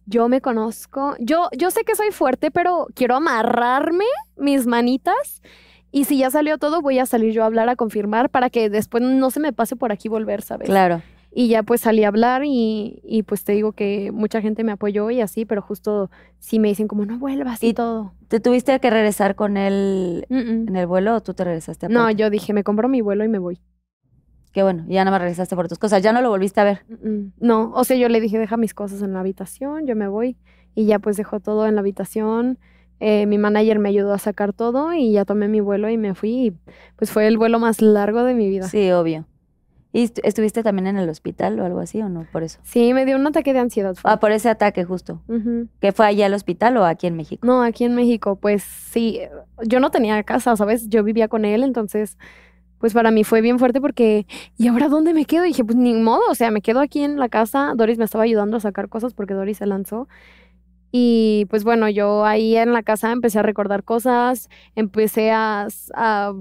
yo me conozco, yo, yo sé que soy fuerte, pero quiero amarrarme mis manitas y si ya salió todo, voy a salir yo a hablar, a confirmar, para que después no se me pase por aquí volver, ¿sabes? Claro. Y ya pues salí a hablar y, y pues te digo que mucha gente me apoyó y así, pero justo si sí me dicen como no vuelvas y, todo. ¿Te tuviste que regresar con él en el vuelo o tú te regresaste? A no, yo dije, me compro mi vuelo y me voy. Qué bueno, ya no me regresaste por tus cosas, ya no lo volviste a ver. no, o sea, yo le dije, deja mis cosas en la habitación, yo me voy. Y ya pues dejó todo en la habitación eh, mi manager me ayudó a sacar todo y ya tomé mi vuelo y me fui. Y pues fue el vuelo más largo de mi vida. Sí, obvio. ¿Y estuviste también en el hospital o algo así o no? Por eso. Sí, me dio un ataque de ansiedad. Ah, por ese ataque justo. ¿Que fue allá al hospital o aquí en México? No, aquí en México. Pues sí, yo no tenía casa, ¿sabes? Yo vivía con él, entonces pues para mí fue bien fuerte porque, ¿y ahora dónde me quedo? Y dije, pues ni modo, o sea, me quedo aquí en la casa. Doris me estaba ayudando a sacar cosas porque Doris se lanzó. Y pues bueno, yo ahí en la casa empecé a recordar cosas, empecé a,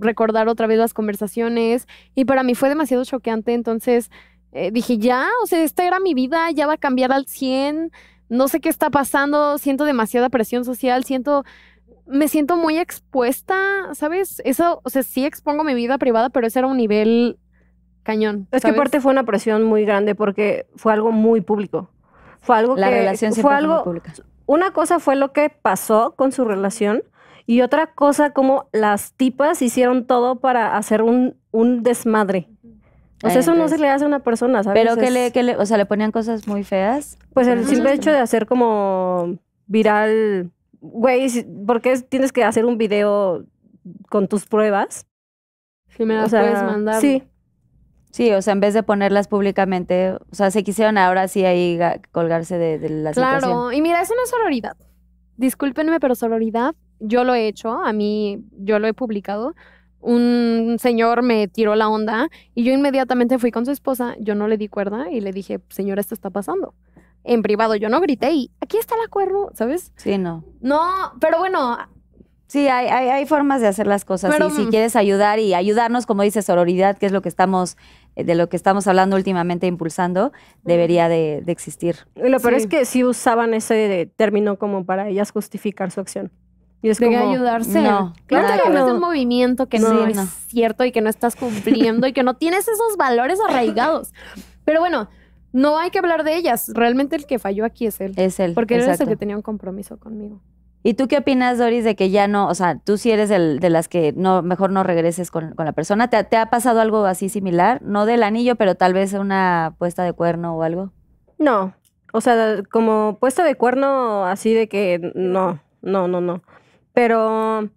recordar otra vez las conversaciones y para mí fue demasiado choqueante, entonces eh, dije, ya, o sea, esta era mi vida, ya va a cambiar al 100, no sé qué está pasando, siento demasiada presión social, siento, me siento muy expuesta, ¿sabes? Eso, o sea, sí expongo mi vida privada, pero ese era un nivel cañón. ¿sabes? Es que aparte fue una presión muy grande porque fue algo muy público. Fue algo la que, fue algo, pública. Una cosa fue lo que pasó con su relación y otra cosa como las tipas hicieron todo para hacer un, un desmadre. O sea, eso no se le hace a una persona, ¿sabes? Pero que le, o sea, le ponían cosas muy feas. Pues el simple hecho de hacer como viral, güey, ¿por qué tienes que hacer un video con tus pruebas? Si me las puedes mandar. Sí, Sí, o sea, en vez de ponerlas públicamente, o sea, se quisieron ahora sí ahí colgarse de, las la claro. situación. Claro, y mira, eso no es sororidad. Discúlpenme, pero sororidad, yo lo he hecho, a mí, yo lo he publicado. Un señor me tiró la onda y yo inmediatamente fui con su esposa, yo no le di cuerda y le dije, señora, esto está pasando. En privado, yo no grité y aquí está el acuerdo, ¿sabes? Sí, no. No, pero bueno, Sí, hay, hay, formas de hacer las cosas. Y si mm. quieres ayudar y ayudarnos, como dice Sororidad, que es lo que estamos eh, de lo que estamos hablando últimamente, impulsando, debería de, existir. lo peor es que sí usaban ese término como para ellas justificar su acción. Y es como, ayudarse. No, claro que no es un movimiento que no, es cierto y que no estás cumpliendo y que no tienes esos valores arraigados. Pero bueno, no hay que hablar de ellas. Realmente el que falló aquí es él. Es él. Porque él es el que tenía un compromiso conmigo. ¿Y tú qué opinas, Doris, de que ya no, o sea, tú sí eres de las que no, mejor no regreses con, la persona? ¿Te, ha pasado algo así similar? No del anillo, pero tal vez una puesta de cuerno o algo. No, o sea, como puesta de cuerno así de que no, no, no, no. Pero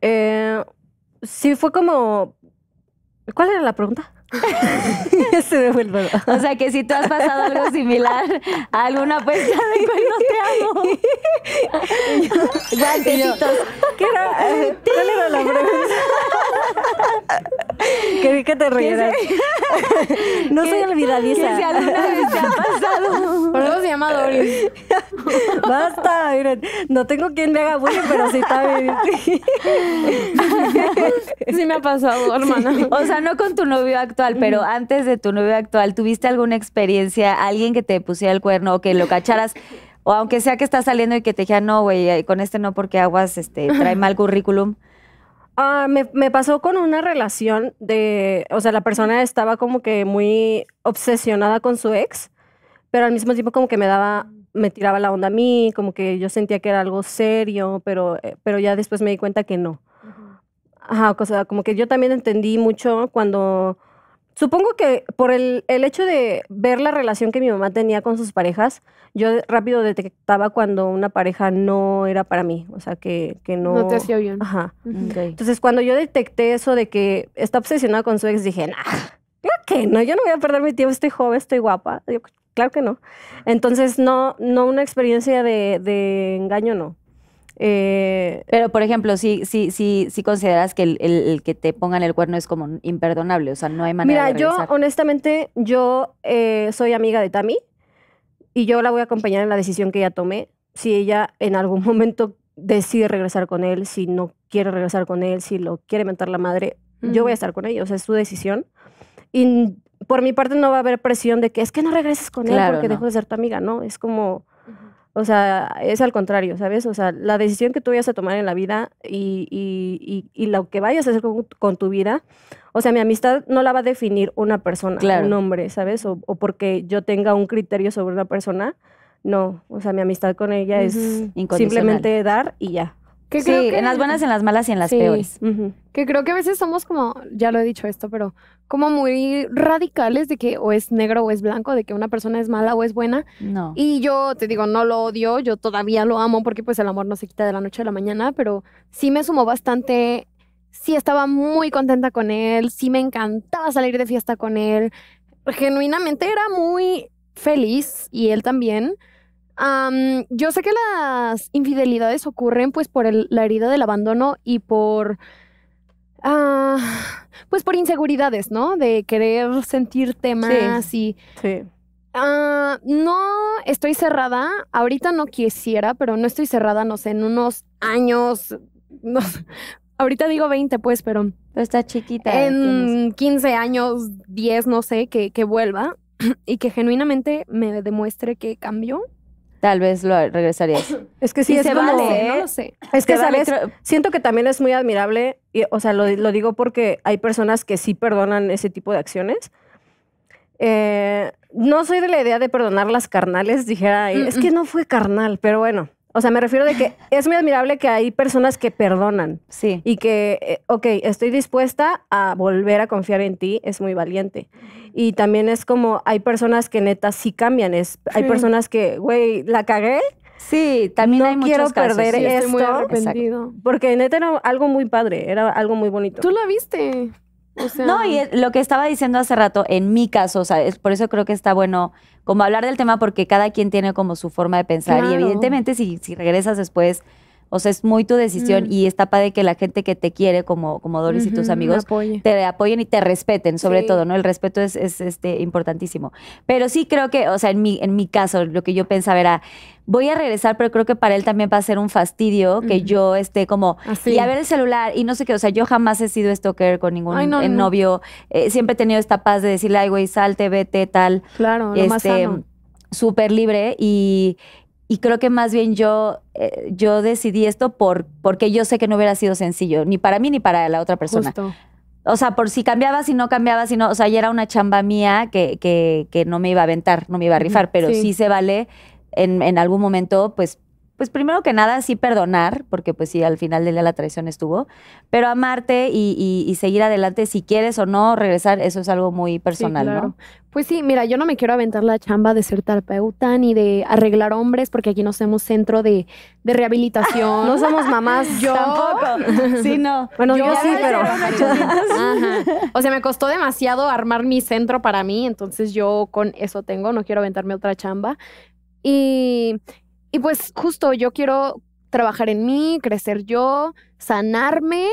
eh, sí fue como... ¿Cuál era la pregunta? [laughs] se devuelve. O sea que si tú has pasado algo similar a alguna apuesta de no te amo. [laughs] Guantecitos. ¿Cuál era la pregunta? [laughs] [laughs] que vi que te ríes. [laughs] no soy olvidadiza. Que si alguna vez ha pasado. Por eso se llama Doris. [laughs] Basta, miren. No tengo quien me haga bullying, pero sí está bien. sí me ha pasado, hermana. O sea, no con tu novio actual, pero antes de tu novio actual, ¿tuviste alguna experiencia? ¿Alguien que te pusiera el cuerno o que lo cacharas? O aunque sea que estás saliendo y que te dijera, no, güey, eh, con este no porque aguas, este, trae mal currículum. Ah, me, pasó con una relación de, o sea, la persona estaba como que muy obsesionada con su ex, pero al mismo tiempo como que me daba, mm. me tiraba la onda a mí, como que yo sentía que era algo serio, pero, eh, pero ya después me di cuenta que no. Ajá, o sea, como que yo también entendí mucho cuando Supongo que por el, hecho de ver la relación que mi mamá tenía con sus parejas, yo rápido detectaba cuando una pareja no era para mí, o sea, que, que no... No te hacía bien. Ajá. Entonces, cuando yo detecté eso de que está obsesionada con su ex, dije, ah, claro que no, yo no voy a perder mi tiempo, estoy joven, estoy guapa, claro que no. Entonces, no, no una experiencia de, de engaño, no. Eh, Pero, por ejemplo, si, si, si, si consideras que el, que te pongan el cuerno es como imperdonable, o sea, no hay manera mira, de Mira, yo honestamente, yo eh, soy amiga de Tami y yo la voy a acompañar en la decisión que ella tome. Si ella en algún [laughs] momento decide regresar con él, si no quiere regresar con él, si lo quiere mentar la madre, yo voy a estar con ella, o sea, es su decisión. Y por mi parte no va a haber presión de que es que no regreses con él porque dejo de ser tu amiga, ¿no? Es como o sea, es al contrario, ¿sabes? O sea, la decisión que tú vayas a tomar en la vida y, y, y, lo que vayas a hacer con, tu vida, o sea, mi amistad no la va a definir una persona, un hombre, ¿sabes? O, porque yo tenga un criterio sobre una persona, no. O sea, mi amistad con ella es simplemente dar y ya. sí, en las buenas, en las malas y en las peores. Que creo que a veces somos como, ya lo he dicho esto, pero como muy radicales de que o es negro o es blanco, de que una persona es mala o es buena. No. Y yo te digo, no lo odio, yo todavía lo amo porque pues el amor no se quita de la noche a la mañana, pero sí me sumó bastante, sí estaba muy contenta con él, sí me encantaba salir de fiesta con él, genuinamente era muy feliz y él también. yo sé que las infidelidades ocurren pues por la herida del abandono y por Ah, pues por inseguridades, ¿no? De querer sentirte más y. Sí. Ah, no estoy cerrada. Ahorita no quisiera, pero no estoy cerrada, no sé, en unos años. No, ahorita digo 20, pues, pero. está chiquita. En 15 años, 10, no sé, que, que vuelva [clears throat] y que genuinamente me demuestre que cambió tal vez lo regresarías. [coughs] Es que sí, es como, no ¿eh? lo sé. Es que, ¿sabes? Siento que también es muy admirable, o sea, lo, digo porque hay personas que sí perdonan ese tipo de acciones. Eh, no soy de la idea de perdonar las carnales, dijera, es que no fue carnal, pero bueno, o sea, me refiero de que es muy admirable que hay personas que perdonan. Sí. Y que, eh, ok, estoy dispuesta a volver a confiar en ti, es muy valiente. Y también es como, hay personas que neta sí cambian. Es, Hay personas que, güey, la cagué. Sí, también no quiero perder esto. Porque neta era algo muy padre, era algo muy bonito. Tú lo viste no, y lo que estaba diciendo hace rato, en mi caso, o sea, es, por eso creo que está bueno como hablar del tema porque cada quien tiene como su forma de pensar y evidentemente si, si regresas después o sea, es muy tu decisión mm. y está de que la gente que te quiere, como, como Doris y tus amigos, te apoyen y te respeten, sobre todo, ¿no? El respeto es, este, importantísimo. Pero sí creo que, o sea, en mi, en mi caso, lo que yo pensaba era, voy a regresar, pero creo que para él también va a ser un fastidio que yo esté como y a ver el celular y no sé qué. O sea, yo jamás he sido stalker con ningún ay, eh, novio. Eh, siempre he tenido esta paz de decirle, ay, güey, salte, vete, tal. Claro, este, mm, Súper libre y, y creo que más bien yo, eh, yo decidí esto por, porque yo sé que no hubiera sido sencillo, ni para mí ni para la otra persona. Justo. O sea, por si cambiaba, si no cambiaba, si no, o sea, ya era una chamba mía que, que, que no me iba a aventar, no me iba a rifar, pero sí, se vale en, en, algún momento, pues, pues primero que nada, sí perdonar, porque pues sí, al final de la traición estuvo, pero amarte y, seguir adelante si quieres o no regresar, eso es algo muy personal, ¿no? Pues sí, mira, yo no me quiero aventar la chamba de ser terapeuta ni de arreglar hombres, porque aquí no somos centro de, rehabilitación, [laughs] no somos mamás, yo tampoco, sí, no. Bueno, yo, yo sí, pero... [laughs] O sea, me costó demasiado armar mi centro para mí, entonces yo con eso tengo, no quiero aventarme otra chamba. Y, y pues justo yo quiero trabajar en mí, crecer yo, sanarme.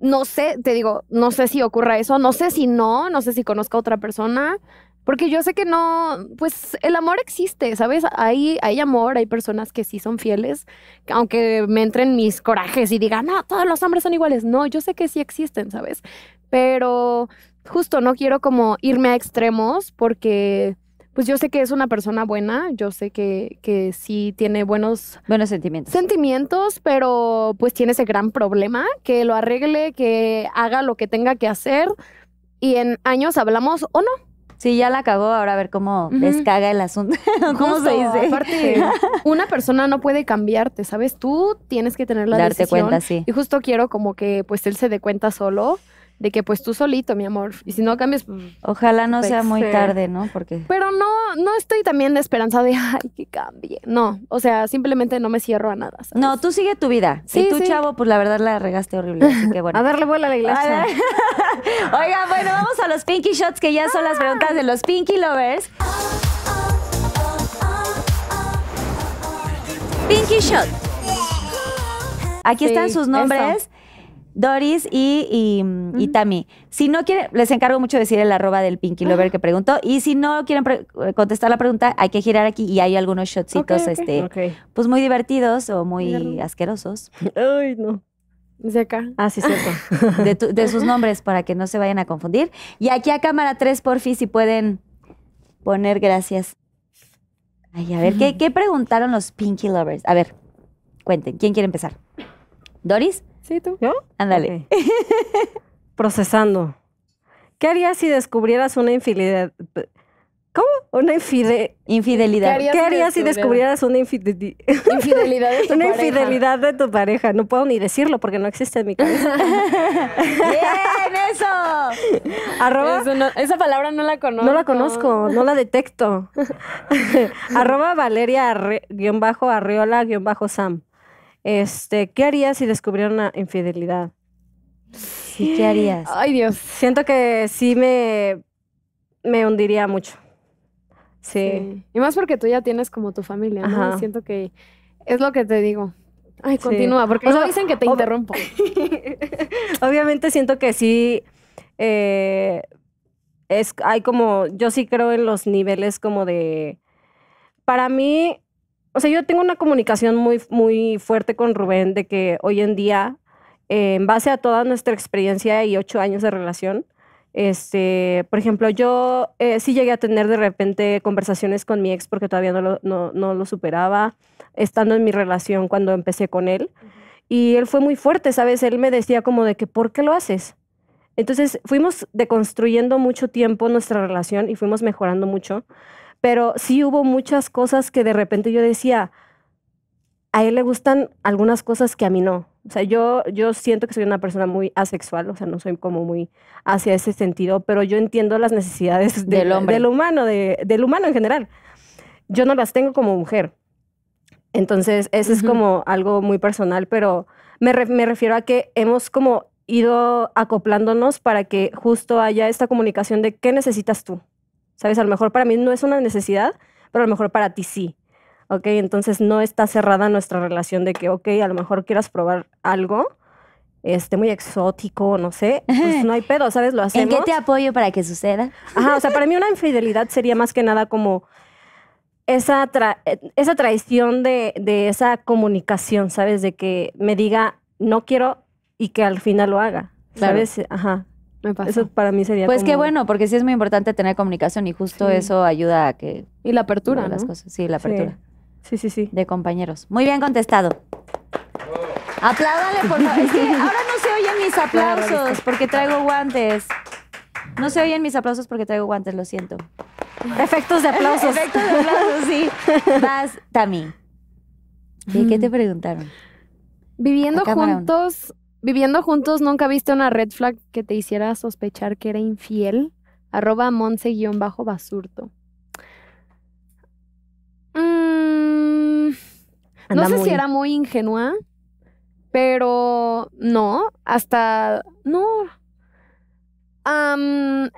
No sé, te digo, no sé si ocurra eso, no sé si no, no sé si conozco a otra persona, porque yo sé que no, pues el amor existe, ¿sabes? Hay, hay amor, hay personas que sí son fieles, aunque me entren mis corajes y digan, no, todos los hombres son iguales. No, yo sé que sí existen, ¿sabes? Pero justo no quiero como irme a extremos porque pues yo sé que es una persona buena, yo sé que, que sí tiene buenos, buenos sentimientos. Sentimientos, pero pues tiene ese gran problema, que lo arregle, que haga lo que tenga que hacer y en años hablamos o no. Sí, ya la cagó, ahora a ver cómo descaga el asunto. [laughs] ¿Cómo se dice? una persona no puede cambiarte, ¿sabes? Tú tienes que tener la Darte cuenta, sí. Y justo quiero como que pues él se dé cuenta solo de que pues tú solito, mi amor, y si no cambias, pues, ojalá no sea pues, muy tarde, ¿no? Porque Pero no no estoy también de esperanza de ay, que cambie. No, o sea, simplemente no me cierro a nada. No, tú sigue tu vida. Sí, y tú, chavo, pues la verdad la regaste horrible, así que bueno. [laughs] a darle vuelo a la iglesia. [laughs] Oiga, bueno, vamos a los Pinky Shots que ya son las preguntas de los Pinky Lovers. Pinky Shot. Aquí están sus nombres. Doris y, Tami. Si no quieren, les encargo mucho decir el arroba del Pinky Lover que preguntó. Y si no quieren eh, contestar la pregunta, hay que girar aquí y hay algunos shotsitos este, pues muy divertidos o muy asquerosos. Ay, no. De acá. Ah, sí, cierto. de, sus nombres para que no se vayan a confundir. Y aquí a cámara 3, fin, si pueden poner gracias. Ay, a ver, ¿qué, ¿qué preguntaron los Pinky Lovers? A ver, cuenten, ¿quién quiere empezar? ¿Doris? Sí, tú. ¿Yo? Ándale. Procesando. ¿Qué harías si descubrieras una infidelidad? ¿Cómo? Una infidelidad. ¿Qué harías, si descubrieras una infidelidad de tu [laughs] Una pareja. infidelidad de tu pareja. No puedo ni decirlo porque no existe en mi cabeza. [laughs] ¡Bien, eso! Arroba, eso esa palabra no la conozco. No la conozco, no la detecto. [laughs] Arroba Valeria-Arriola-Sam. Este, ¿qué harías si descubriera una infidelidad? ¿Y ¿qué harías? Ay, Dios. Siento que sí me, me hundiría mucho. Sí. Y más porque tú ya tienes como tu familia, ¿no? Siento que es lo que te digo. Ay, continúa, porque no dicen que te interrumpo. [laughs] Obviamente siento que sí. Eh, es, hay como, yo sí creo en los niveles como de, para mí, o sea, yo tengo una comunicación muy, muy fuerte con Rubén de que hoy en día, eh, en base a toda nuestra experiencia y ocho años de relación, este, por ejemplo, yo eh, sí llegué a tener de repente conversaciones con mi ex porque todavía no lo, no, lo superaba, estando en mi relación cuando empecé con él. Y él fue muy fuerte, ¿sabes? Él me decía como de que, ¿por qué lo haces? Entonces fuimos deconstruyendo mucho tiempo nuestra relación y fuimos mejorando mucho pero sí hubo muchas cosas que de repente yo decía, a él le gustan algunas cosas que a mí no. O sea, yo, yo siento que soy una persona muy asexual, o sea, no soy como muy hacia ese sentido, pero yo entiendo las necesidades del, hombre. del humano, del humano en general. Yo no las tengo como mujer. Entonces, eso es como algo muy personal, pero me, me refiero a que hemos como ido acoplándonos para que justo haya esta comunicación de qué necesitas tú. ¿Sabes? A lo mejor para mí no es una necesidad, pero a lo mejor para ti sí. ¿Ok? Entonces no está cerrada nuestra relación de que, ok, a lo mejor quieras probar algo este, muy exótico, no sé, pues no hay [laughs] pedo, ¿sabes? Lo hacemos. ¿En qué te apoyo para que suceda? Ajá, o sea, para mí una infidelidad sería más que nada como esa, esa traición de, esa comunicación, ¿sabes? De que me diga no quiero y que al final lo haga, ¿sabes? Ajá. Eso para mí sería. Pues qué bueno, porque sí es muy importante tener comunicación y justo eso ayuda a que. Y la apertura. Las cosas. Sí, la apertura. Sí. sí, sí, De compañeros. Muy bien contestado. Apláudale, por favor. Es que ahora no se oyen mis aplausos porque traigo guantes. No se oyen mis aplausos porque traigo guantes, lo siento. Efectos de aplausos. [laughs] Efectos de aplausos, sí. Vas, Tami. ¿Y qué te mm. preguntaron? Viviendo juntos, Viviendo juntos, ¿nunca viste una red flag que te hiciera sospechar que era infiel? Arroba monse-basurto. Mm, no sé si era muy ingenua, pero no, hasta... No.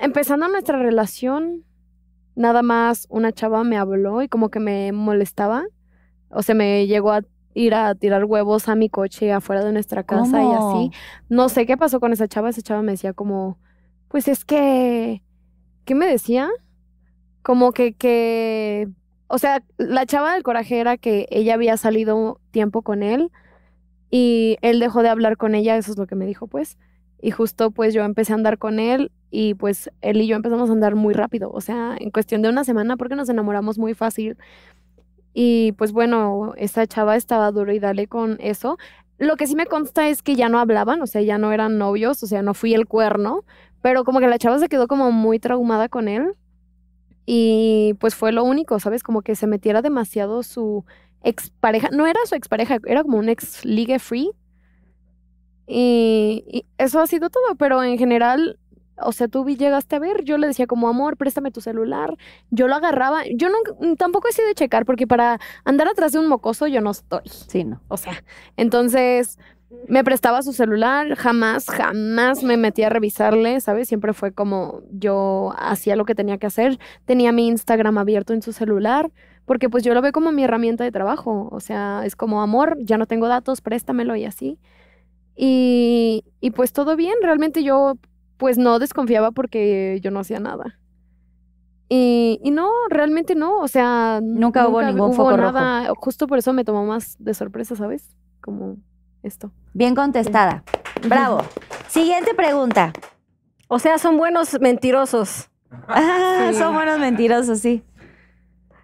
empezando nuestra relación, nada más una chava me habló y como que me molestaba. O sea, me llegó a ir a tirar huevos a mi coche afuera de nuestra casa y así. No sé qué pasó con esa chava. Esa chava me decía como, pues es que, ¿qué me decía? Como que, que, o sea, la chava del coraje era que ella había salido tiempo con él y él dejó de hablar con ella, eso es lo que me dijo pues. Y justo pues yo empecé a andar con él y pues él y yo empezamos a andar muy rápido, o sea, en cuestión de una semana porque nos enamoramos muy fácil. Y pues bueno, esta chava estaba duro y dale con eso. Lo que sí me consta es que ya no hablaban, o sea, ya no eran novios, o sea, no fui el cuerno, pero como que la chava se quedó como muy traumada con él y pues fue lo único, ¿sabes? Como que se metiera demasiado su expareja, no era su expareja, era como un ex ligue free. y eso ha sido todo, pero en general o sea, tú llegaste a ver, yo le decía como, amor, préstame tu celular. Yo lo agarraba. Yo mm, tampoco he de checar, porque para andar atrás de un mocoso yo no estoy. Sí, no. O sea, entonces me prestaba su celular, jamás, jamás me metí a revisarle, ¿sabes? Siempre fue como yo hacía lo que tenía que hacer. Tenía mi Instagram abierto en su celular, porque pues yo lo veo como mi herramienta de trabajo. O sea, es como, amor, ya no tengo datos, préstamelo y así. y pues todo bien, realmente yo pues no desconfiaba porque yo no hacía nada. Y, no, realmente no, o sea, nunca, hubo ningún foco nada. Rojo. Justo por eso me tomó más de sorpresa, ¿sabes? Como esto. Bien contestada. Bravo. Siguiente pregunta. O sea, son buenos mentirosos. [laughs] Son buenos mentirosos, sí.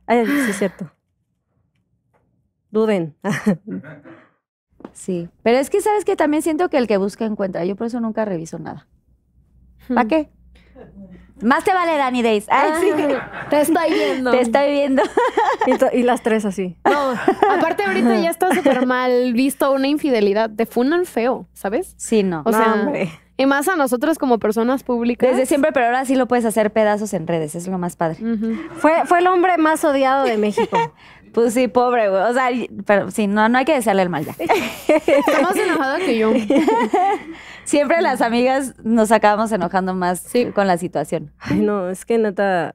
sí, es cierto. Duden. [laughs] sí. Pero es que sabes que también siento que el que busca encuentra. Yo por eso nunca reviso nada. ¿Para qué? Más te vale Danny Days. Ay, ah, Te estoy viendo. Te estoy viendo. [laughs] Y, las tres así. No, aparte ahorita ya está súper mal visto una infidelidad. Te funan feo, ¿sabes? Sí, no. O sea, hombre. y más a nosotros como personas públicas. Desde siempre, pero ahora sí lo puedes hacer pedazos en redes. Es lo más padre. fue, fue el hombre más odiado de México. [laughs] Pues sí, pobre, güey. O sea, pero sí, no, no hay que desearle el mal ya. Está más enojado que yo. [laughs] Siempre las amigas nos acabamos enojando más con la situación. Ay, no, es que neta,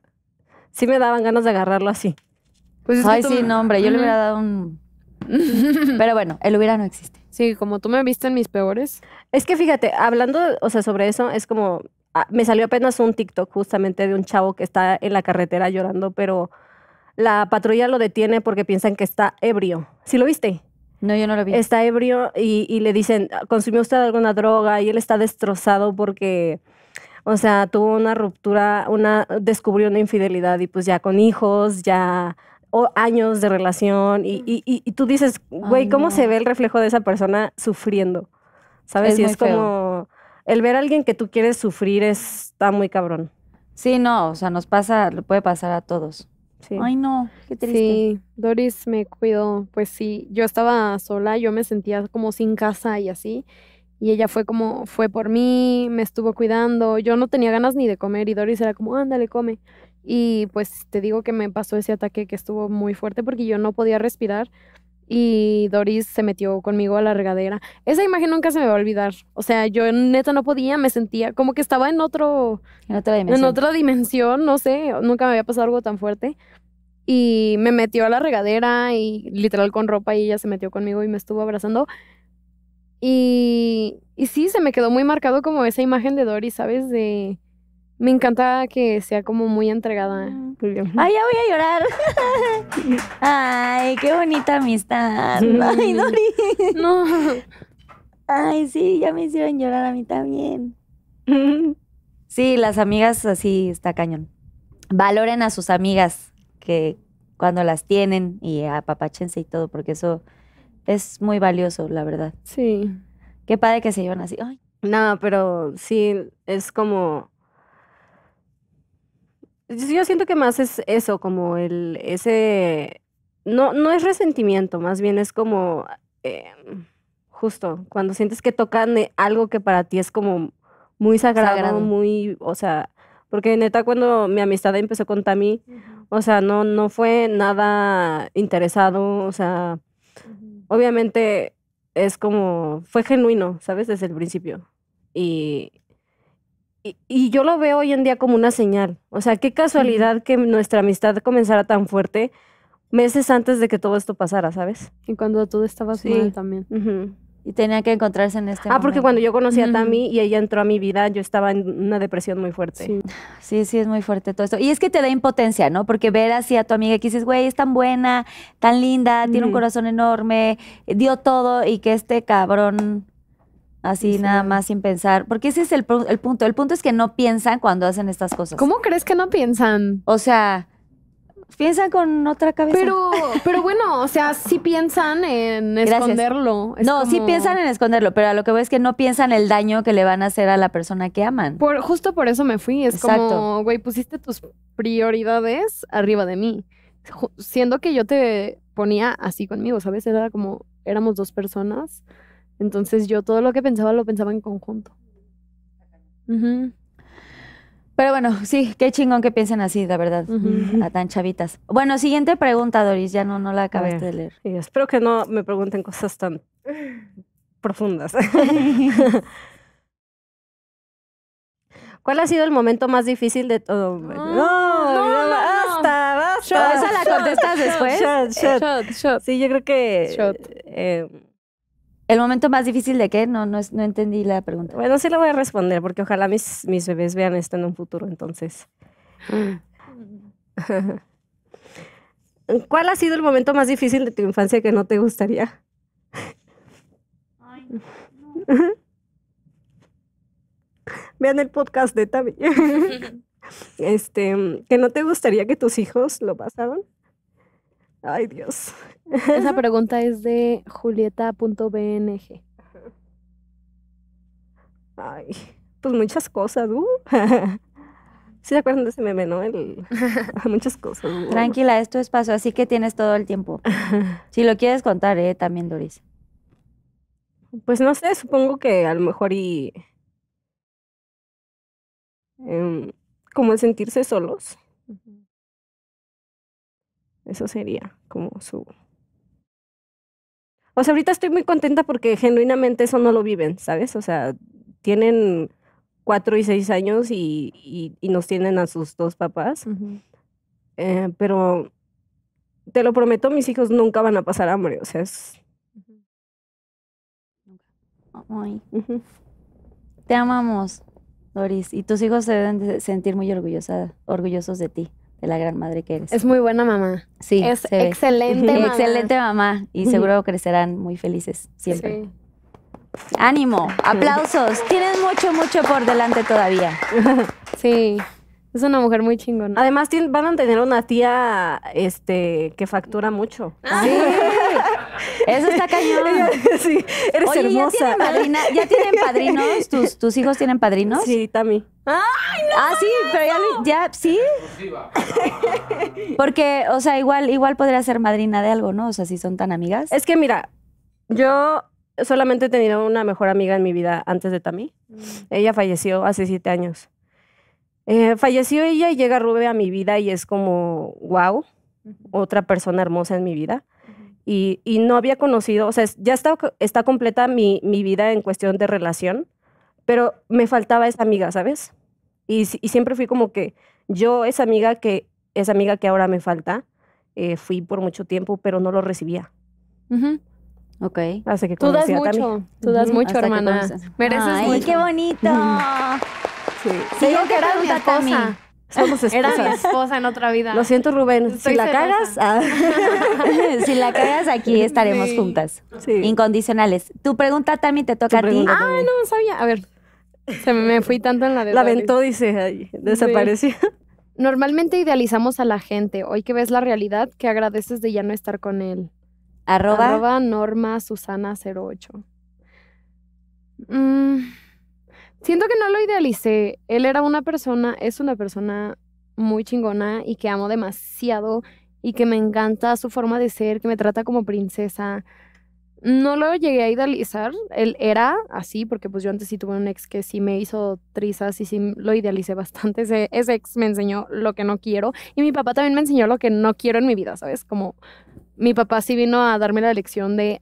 sí me daban ganas de agarrarlo así. Pues Ay, sí, no, hombre, yo le hubiera dado un... [laughs] Pero bueno, él hubiera no existe. Sí, como tú me viste en mis peores. Es que fíjate, hablando, o sea, sobre eso, es como, ah, me salió apenas un TikTok justamente de un chavo que está en la carretera llorando, pero la patrulla lo detiene porque piensan que está ebrio. ¿Sí lo viste? No, yo no lo vi. Está ebrio y, le dicen, ¿consumió usted alguna droga? Y él está destrozado porque, o sea, tuvo una ruptura, una, descubrió una infidelidad y pues ya con hijos, ya años de relación y, y, tú dices, güey, ¿cómo se ve el reflejo de esa persona sufriendo? ¿Sabes? Es es como el ver a alguien que tú quieres sufrir está muy cabrón. Sí, no, o sea, nos pasa, lo puede pasar a todos. Ay, no, qué triste. Sí, Doris me cuidó, pues sí, yo estaba sola, yo me sentía como sin casa y así, y ella fue como, fue por mí, me estuvo cuidando, yo no tenía ganas ni de comer y Doris era como, ándale, come. Y pues te digo que me pasó ese ataque que estuvo muy fuerte porque yo no podía respirar y Doris se metió conmigo a la regadera. Esa imagen nunca se me va a olvidar. O sea, yo neta no podía, me sentía como que estaba en otro... En otra dimensión. En otra dimensión, no sé, nunca me había pasado algo tan fuerte. Y me metió a la regadera y literal con ropa y ella se metió conmigo y me estuvo abrazando. Y, y sí, se me quedó muy marcado como esa imagen de Doris, ¿sabes? De me encanta que sea como muy entregada. Mm. Pues Ay, ya voy a llorar. [laughs] Ay, qué bonita amistad. Ay, no No. Ay, sí, ya me hicieron llorar a mí también. Sí, las amigas así está cañón. Valoren a sus amigas que cuando las tienen y a papachense y todo, porque eso es muy valioso, la verdad. Sí. Qué padre que se llevan así. Ay. No, pero sí, es como yo siento que más es eso, como el, ese, no, no es resentimiento, más bien es como, eh, justo, cuando sientes que tocan algo que para ti es como muy sagrado, muy, o sea, porque neta cuando mi amistad empezó con Tami, o sea, no, no fue nada interesado, o sea, obviamente es como, fue genuino, ¿sabes? Desde el principio. Y, y, yo lo veo hoy en día como una señal. O sea, qué casualidad que nuestra amistad comenzara tan fuerte meses antes de que todo esto pasara, ¿sabes? Y cuando tú estabas bien también. Y tenía que encontrarse en este Ah, porque cuando yo conocí a Tami y ella entró a mi vida, yo estaba en una depresión muy fuerte. Sí. sí, sí, es muy fuerte todo esto. Y es que te da impotencia, ¿no? Porque ver así a tu amiga que dices, güey, es tan buena, tan linda, tiene un corazón enorme, dio todo y que este cabrón Así nada más sin pensar, porque ese es el, punto. El punto es que no piensan cuando hacen estas cosas. ¿Cómo crees que no piensan? O sea, piensan con otra cabeza. Pero, pero bueno, o sea, sí piensan en esconderlo. no, sí piensan en esconderlo, pero a lo que voy es que no piensan el daño que le van a hacer a la persona que aman. Por, justo por eso me fui. Es Exacto. como, güey, pusiste tus prioridades arriba de mí. Siendo que yo te ponía así conmigo, ¿sabes? Era como, éramos dos personas entonces yo todo lo que pensaba lo pensaba en conjunto. Pero bueno, sí, qué chingón que piensen así, la verdad, a tan chavitas. Bueno, siguiente pregunta, Doris, ya no, no la acabaste de leer. espero que no me pregunten cosas tan [laughs] profundas. [laughs] ¿Cuál ha sido el momento más difícil de todo? no, no, basta, basta. esa la contestas después. Shot, shot, shot, Sí, yo creo que. Eh, ¿El momento más difícil de qué? No, no, entendí la pregunta. Bueno, sí la voy a responder porque ojalá mis, mis bebés vean esto en un futuro, entonces. Mm. [laughs] ¿Cuál ha sido el momento más difícil de tu infancia que no te gustaría? [laughs] Vean el podcast de Tami. [laughs] este, que no te gustaría que tus hijos lo pasaran. Ay, Dios. Esa [laughs] pregunta es de julieta.bng. Ay, pues muchas cosas, uh. [laughs] ¿Sí se acuerdan de ese meme, no? El... [laughs] muchas cosas. Uh. Tranquila, esto es paso, así que tienes todo el tiempo. si lo quieres contar, ¿eh? También, Doris. Pues no sé, supongo que a lo mejor y... Em, como el sentirse solos. Eso sería como su... O sea, ahorita estoy muy contenta porque genuinamente eso no lo viven, ¿sabes? O sea, tienen cuatro y seis años y, y, nos tienen a sus dos papás. Eh, pero te lo prometo, mis hijos nunca van a pasar hambre. O sea, es... Te amamos, Doris. Y tus hijos se deben sentir muy orgullosa, orgullosos de ti de la gran madre que eres. Es muy buena mamá. Sí. Es excelente [laughs] mamá. Excelente mamá. Y seguro crecerán muy felices siempre. Sí. Ánimo, aplausos. Tienes mucho, mucho por delante todavía. [laughs] Sí. Es una mujer muy chingona. Además, van a tener una tía este, que factura mucho. Ah. [laughs] Eso está cañón. [laughs] eres hermosa. ¿ya tienen, [laughs] padrinos? ¿Tus, hijos tienen padrinos? Sí, Tami. Ah, sí, pero ya, sí. [laughs] Porque, o sea, igual, igual podría ser madrina de algo, ¿no? O sea, si son tan amigas. Es que mira, yo solamente he tenido una mejor amiga en mi vida antes de Tami. Mm. Ella falleció hace siete años. Eh, falleció ella y llega Rube a mi vida y es como, wow, otra persona hermosa en mi vida y, no había conocido, o sea, ya está, está completa mi, mi, vida en cuestión de relación, pero me faltaba esa amiga, ¿sabes? Y, siempre fui como que yo, esa amiga que, esa amiga que ahora me falta, eh, fui por mucho tiempo, pero no lo recibía. Ok. que tú das mucho, tú das mucho, hermana. Ay, qué bonito. [laughs] Sí. sí, yo que era una cosa... Somos [laughs] esposas. esposa en otra vida. Lo siento, Rubén. si la cagas, ah. [laughs] si la cagas, aquí estaremos juntas. Incondicionales. Tu pregunta también te toca a ti. Ah, no sabía. A ver. Se me fui tanto en la de. La aventó, dice, ahí, desapareció. Normalmente idealizamos a la gente. Hoy que ves la realidad, que agradeces de ya no estar con él. Arroba. Norma Susana 08. Mmm... Siento que no lo idealicé. Él era una persona, es una persona muy chingona y que amo demasiado y que me encanta su forma de ser, que me trata como princesa. No lo llegué a idealizar, él era así, porque pues yo antes sí tuve un ex que sí me hizo trizas y sí lo idealicé bastante, ese, ese ex me enseñó lo que no quiero y mi papá también me enseñó lo que no quiero en mi vida, ¿sabes? Como mi papá sí vino a darme la lección de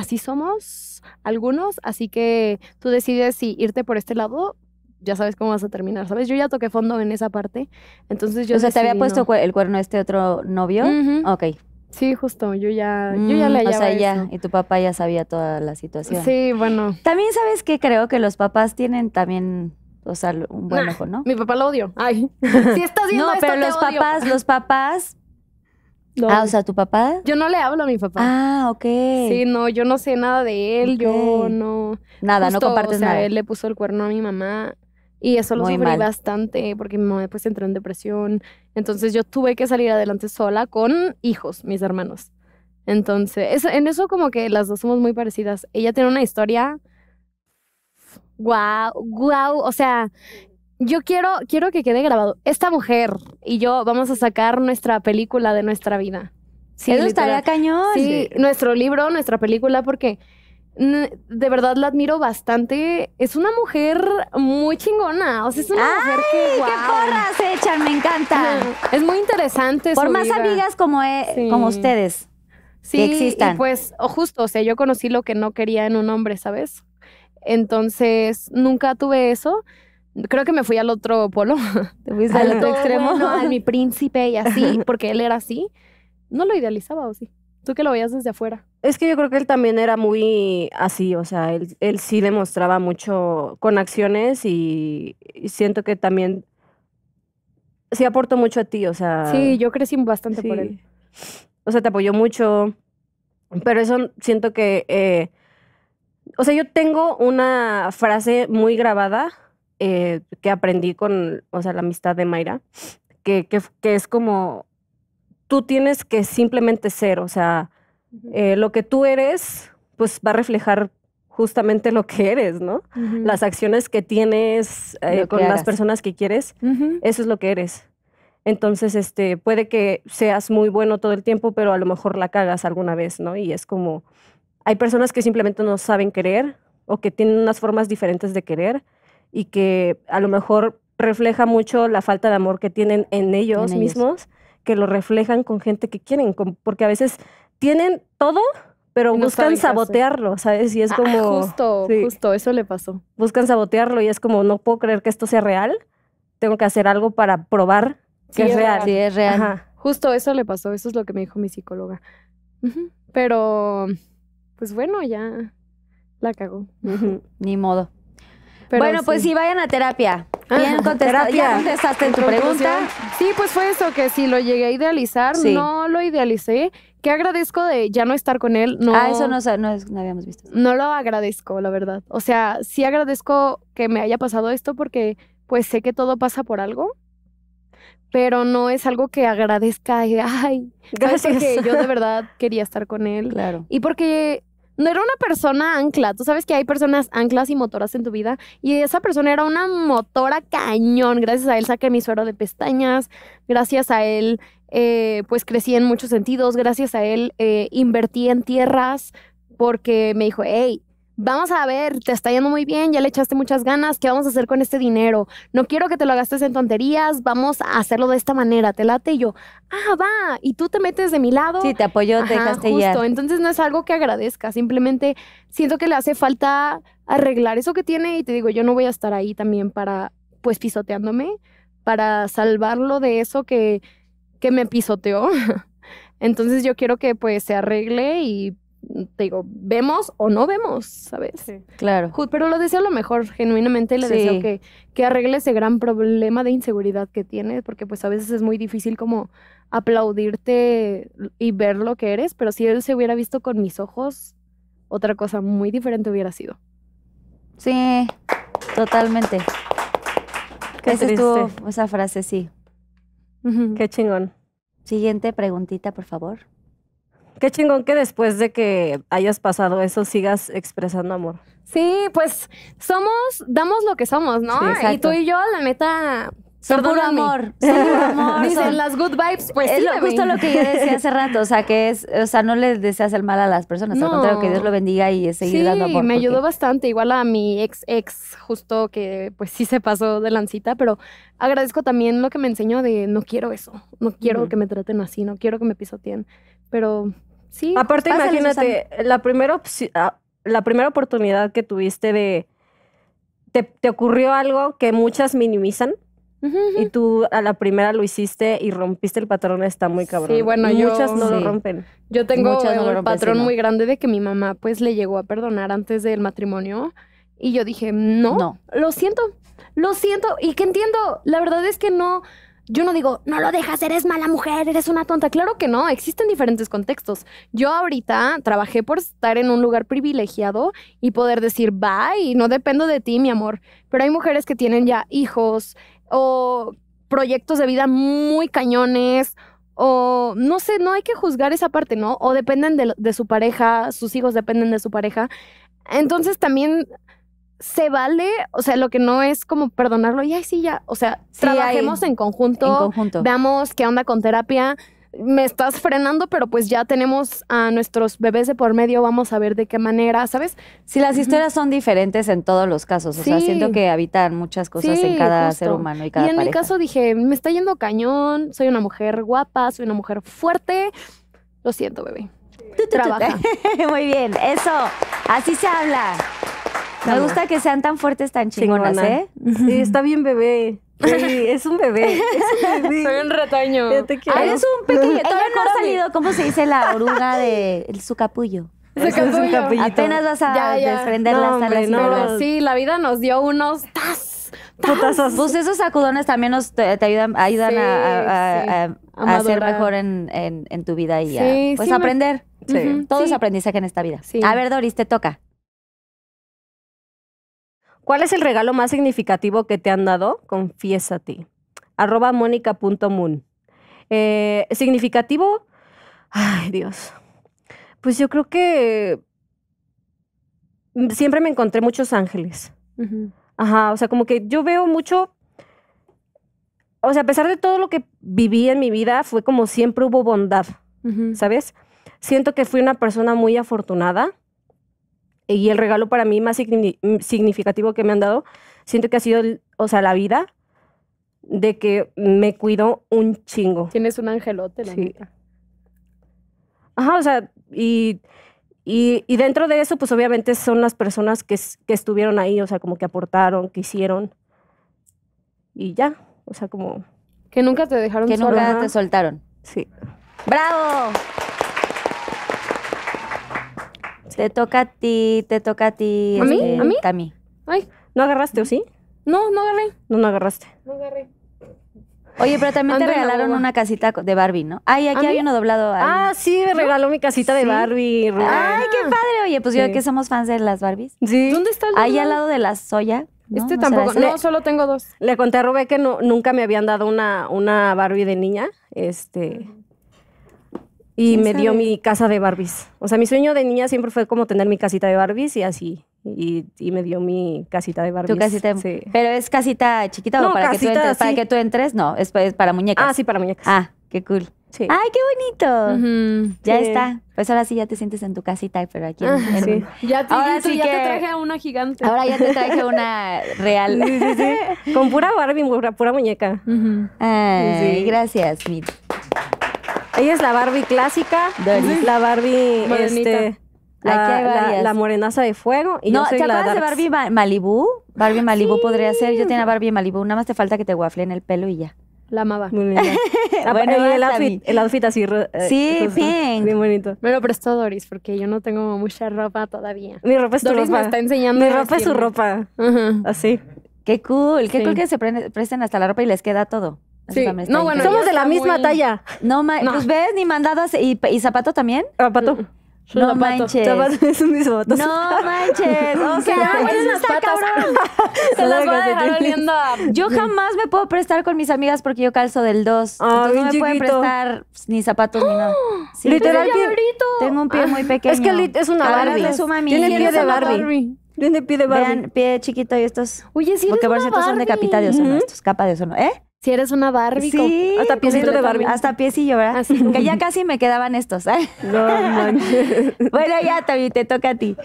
así somos algunos, así que tú decides si irte por este lado, ya sabes cómo vas a terminar, ¿sabes? Yo ya toqué fondo en esa parte, entonces yo... O sea, ¿te había puesto el cuerno este otro novio? Ok. Sí, justo, yo ya, yo ya mm, le O sea, ya, y tu papá ya sabía toda la situación. Sí, bueno. También sabes que creo que los papás tienen también o sea, un buen ojo, ¿no? Mi papá lo odio. Ay. [laughs] Si estás viendo No, pero los papás, los papás Ah, o sea, ¿tu papá? Yo no le hablo a mi papá. Ah, ok. Sí, no, yo no sé nada de él, yo no... Nada, no compartes o sea, Él le puso el cuerno a mi mamá y eso lo sufrí bastante porque mi mamá después entró en depresión. Entonces yo tuve que salir adelante sola con hijos, mis hermanos. Entonces, en eso como que las dos somos muy parecidas. Ella tiene una historia, wow, wow, o sea, yo quiero, quiero que quede grabado. Esta mujer y yo vamos a sacar nuestra película de nuestra vida. Eso estaría cañón. Sí, nuestro libro, nuestra película, porque de verdad la admiro bastante. Es una mujer muy chingona. O sea, es una mujer que. Wow. ¡Qué porras echan! Me encanta. [laughs] es muy interesante. Por más amigas como, e, como ustedes. Sí, que existan. pues, justo, o sea, yo conocí lo que no quería en un hombre, ¿sabes? Entonces, nunca tuve eso creo que me fui al otro polo. [laughs] Te fuiste al, otro extremo. a mi [laughs] príncipe y así, porque él era así. No lo idealizaba, ¿o sí? Tú que lo veías desde afuera. Es que yo creo que él también era muy así, o sea, él, él sí demostraba mucho con acciones y, siento que también sí aportó mucho a ti, o sea. Sí, yo crecí bastante por él. O sea, te apoyó mucho, pero eso siento que, eh, o sea, yo tengo una frase muy grabada eh, que aprendí con, o sea, la amistad de Mayra, que, que, es como, tú tienes que simplemente ser, o sea, eh, lo que tú eres, pues va a reflejar justamente lo que eres, ¿no? Las acciones que tienes eh, con las personas que quieres, eso es lo que eres. Entonces, este, puede que seas muy bueno todo el tiempo, pero a lo mejor la cagas alguna vez, ¿no? Y es como, hay personas que simplemente no saben querer o que tienen unas formas diferentes de querer y que a lo mejor refleja mucho la falta de amor que tienen en ellos mismos, que lo reflejan con gente que quieren, porque a veces tienen todo, pero buscan sabotearlo, ¿sabes? Y es ah, como... justo, justo, eso le pasó. Buscan sabotearlo y es como, no puedo creer que esto sea real, tengo que hacer algo para probar que es, real. Sí, es real. Justo eso le pasó, eso es lo que me dijo mi psicóloga. Pero, pues bueno, ya la cagó. Ni modo bueno, pues sí, vayan a terapia. Bien ah, contestado. ¿Ya en tu pregunta? Sí, pues fue eso, que si lo llegué a idealizar, no lo idealicé. ¿Qué agradezco de ya no estar con él. No, ah, eso no, no, no, habíamos visto. No lo agradezco, la verdad. O sea, sí agradezco que me haya pasado esto porque pues sé que todo pasa por algo. Pero no es algo que agradezca. Ay, gracias. Porque yo de [laughs] verdad quería estar con él. Claro. Y porque no era una persona ancla. Tú sabes que hay personas anclas y motoras en tu vida. Y esa persona era una motora cañón. Gracias a él saqué mi suero de pestañas. Gracias a él, eh, pues crecí en muchos sentidos. Gracias a él, eh, invertí en tierras porque me dijo, hey, vamos a ver, te está yendo muy bien, ya le echaste muchas ganas, ¿qué vamos a hacer con este dinero? No quiero que te lo gastes en tonterías, vamos a hacerlo de esta manera, te late y yo, ah, va, y tú te metes de mi lado. Sí, te apoyo de te dejaste justo. Entonces no es algo que agradezca, simplemente siento que le hace falta arreglar eso que tiene y te digo, yo no voy a estar ahí también para, pues pisoteándome, para salvarlo de eso que, que me pisoteó. [laughs] Entonces yo quiero que pues se arregle y te digo, vemos o no vemos, ¿sabes? Claro. Pero lo deseo lo mejor, genuinamente le decía que, que arregle ese gran problema de inseguridad que tienes, porque pues a veces es muy difícil como aplaudirte y ver lo que eres, pero si él se hubiera visto con mis ojos, otra cosa muy diferente hubiera sido. Sí, totalmente. Qué Esa esa frase, sí. Qué chingón. Siguiente preguntita, por favor. Qué chingón que después de que hayas pasado eso sigas expresando amor. Sí, pues somos, damos lo que somos, ¿no? y tú y yo, la neta, son amor. [laughs] Son amor. Dicen las good vibes, pues. Es lo, justo lo que yo decía hace rato. O sea, que es, o sea, no le deseas el mal a las personas. Al contrario, que Dios lo bendiga y seguir dando amor. Me ayudó bastante. Igual a mi ex ex, justo que pues sí se pasó de lancita, pero agradezco también lo que me enseñó de no quiero eso. No quiero que me traten así, no quiero que me pisoteen. Pero Aparte, imagínate, la primera, ah, la primera oportunidad que tuviste de. Te, ocurrió algo que muchas minimizan. Y tú a la primera lo hiciste y rompiste el patrón, está muy cabrón. Sí, bueno, yo, muchas no lo rompen. Yo tengo un patrón muy grande de que mi mamá pues le llegó a perdonar antes del matrimonio y yo dije, no, no, lo siento, lo siento y que entiendo, la verdad es que no, yo no digo, no lo dejas, eres mala mujer, eres una tonta. Claro que no, existen diferentes contextos. Yo ahorita trabajé por estar en un lugar privilegiado y poder decir, bye, no dependo de ti, mi amor. Pero hay mujeres que tienen ya hijos o proyectos de vida muy cañones o no sé, no hay que juzgar esa parte, ¿no? O dependen de, su pareja, sus hijos dependen de su pareja. Entonces también se vale, o sea, lo que no es como perdonarlo y ay, sí, ya, o sea, trabajemos en, conjunto, en conjunto, veamos qué onda con terapia. Me estás frenando, pero pues ya tenemos a nuestros bebés de por medio, vamos a ver de qué manera, ¿sabes? Sí, las historias son diferentes en todos los casos, o sea, siento que habitan muchas cosas en cada ser humano y cada Y en mi caso dije, me está yendo cañón, soy una mujer guapa, soy una mujer fuerte. Lo siento, bebé. Trabaja. [laughs] Muy bien, eso, así se habla. Me gusta que sean tan fuertes, tan chingonas, ¿eh? Sí, [laughs] está bien bebé. Sí, es un bebé. Es un bebé. Soy un retaño. Ya te ah, un pequeño. Todavía no ha salido, ¿cómo se dice la oruga de su capullo? Apenas vas a desprender las alas. sí, la vida nos dio unos tas, Pues esos sacudones también nos te, ayudan, a, a, ser mejor en, tu vida y a pues aprender. Todo es aprendizaje en esta vida. A ver, Doris, te toca. ¿Cuál es el regalo más significativo que te han dado? ti. Arroba mónica.moon. Eh, significativo. Ay, Dios. Pues yo creo que mm, siempre me encontré muchos ángeles. Ajá, o sea, como que yo veo mucho. O sea, a pesar de todo lo que viví en mi vida, fue como siempre hubo bondad, ¿sabes? Siento que fui una persona muy afortunada y el regalo para mí más mm, significativo que me han dado, siento que ha sido, o sea, la vida de que me cuido un chingo. Tienes un angelote, la sí. Ajá, o sea, y, y, dentro de eso, pues obviamente son las personas que, que estuvieron ahí, o sea, como que aportaron, que hicieron. Y ya, o sea, como... Que nunca te dejaron Que nunca te soltaron. Sí. ¡Bravo! Te toca a ti, te toca a ti. ¿A mí? Este, ¿A mí? Ay, ¿no agarraste o sí? No, no agarré. No, no agarraste. No agarré. Oye, pero también te regalaron una casita de Barbie, ¿no? Ay, aquí hay uno doblado. Ah, sí, me regaló mi casita de Barbie. Ay, qué padre. Oye, pues yo que somos fans de las Barbies. Sí. ¿Dónde está el Ahí al lado de la soya. Este tampoco. No, solo tengo dos. Le conté a Rubé que nunca me habían dado una, una Barbie de niña. Este y me dio mi casa de Barbies. O sea, mi sueño de niña siempre fue como tener mi casita de Barbies y así. Y, me dio mi casita de Barbies. sí. Pero es casita chiquita o para que tú entres, para que tú entres, no, es para muñecas. Ah, sí, para muñecas. Ah, qué cool. Sí. ¡Ay, qué bonito! Ya está. Pues ahora sí ya te sientes en tu casita, pero aquí. En, ah, Sí. Ya, te, ahora traje a una gigante. Ahora ya te [laughs] traje una real. Con pura Barbie, pura, muñeca. gracias, Mit. Ella es la Barbie clásica, la Barbie este, la, morenaza de fuego. Y no, ¿te acuerdas de Barbie Malibu? Barbie Malibu podría ser. Yo tenía Barbie Malibu. Nada más te falta que te en el pelo y ya. La amaba. Muy bien. [laughs] la, [laughs] bueno, y el outfit, el outfit así. Eh, sí, bien, Bien bonito. Me lo prestó Doris porque yo no tengo mucha ropa todavía. Mi ropa es tu Doris Me está enseñando. Mi ropa es su ropa. Así. Qué cool. Qué cool que se presten hasta la ropa y les queda todo. Sí. Somos de la misma talla. No, ma... pues ves, ni mandadas. ¿Y, y zapato también? Zapato. Mm, mm. [laughs] No manches. Zapato es un zapato. No manches. O sea, ¿quién las cabrón? [laughs] Se las voy a dejar oliendo. Yo jamás me puedo prestar con mis amigas porque yo calzo del 2. Ah, entonces no me pueden prestar pues, ni zapatos ni nada. [gasps] Literal, pues, Tengo un pie muy ah. pequeño. Es que es una Barbie. Le suma Tiene pie de Barbie. Tiene pie de Barbie. Vean, pie chiquito y estos. Oye, sí, Porque por cierto son de capita de ozono, mm. estos capa de ozono. ¿Eh? Si eres una Barbie. Sí, hasta piecito de Barbie. Hasta piecillo, ¿verdad? Ah, que ya casi me quedaban estos. ¿eh? No, manches. [laughs] bueno, ya, Tavi, te toca a ti.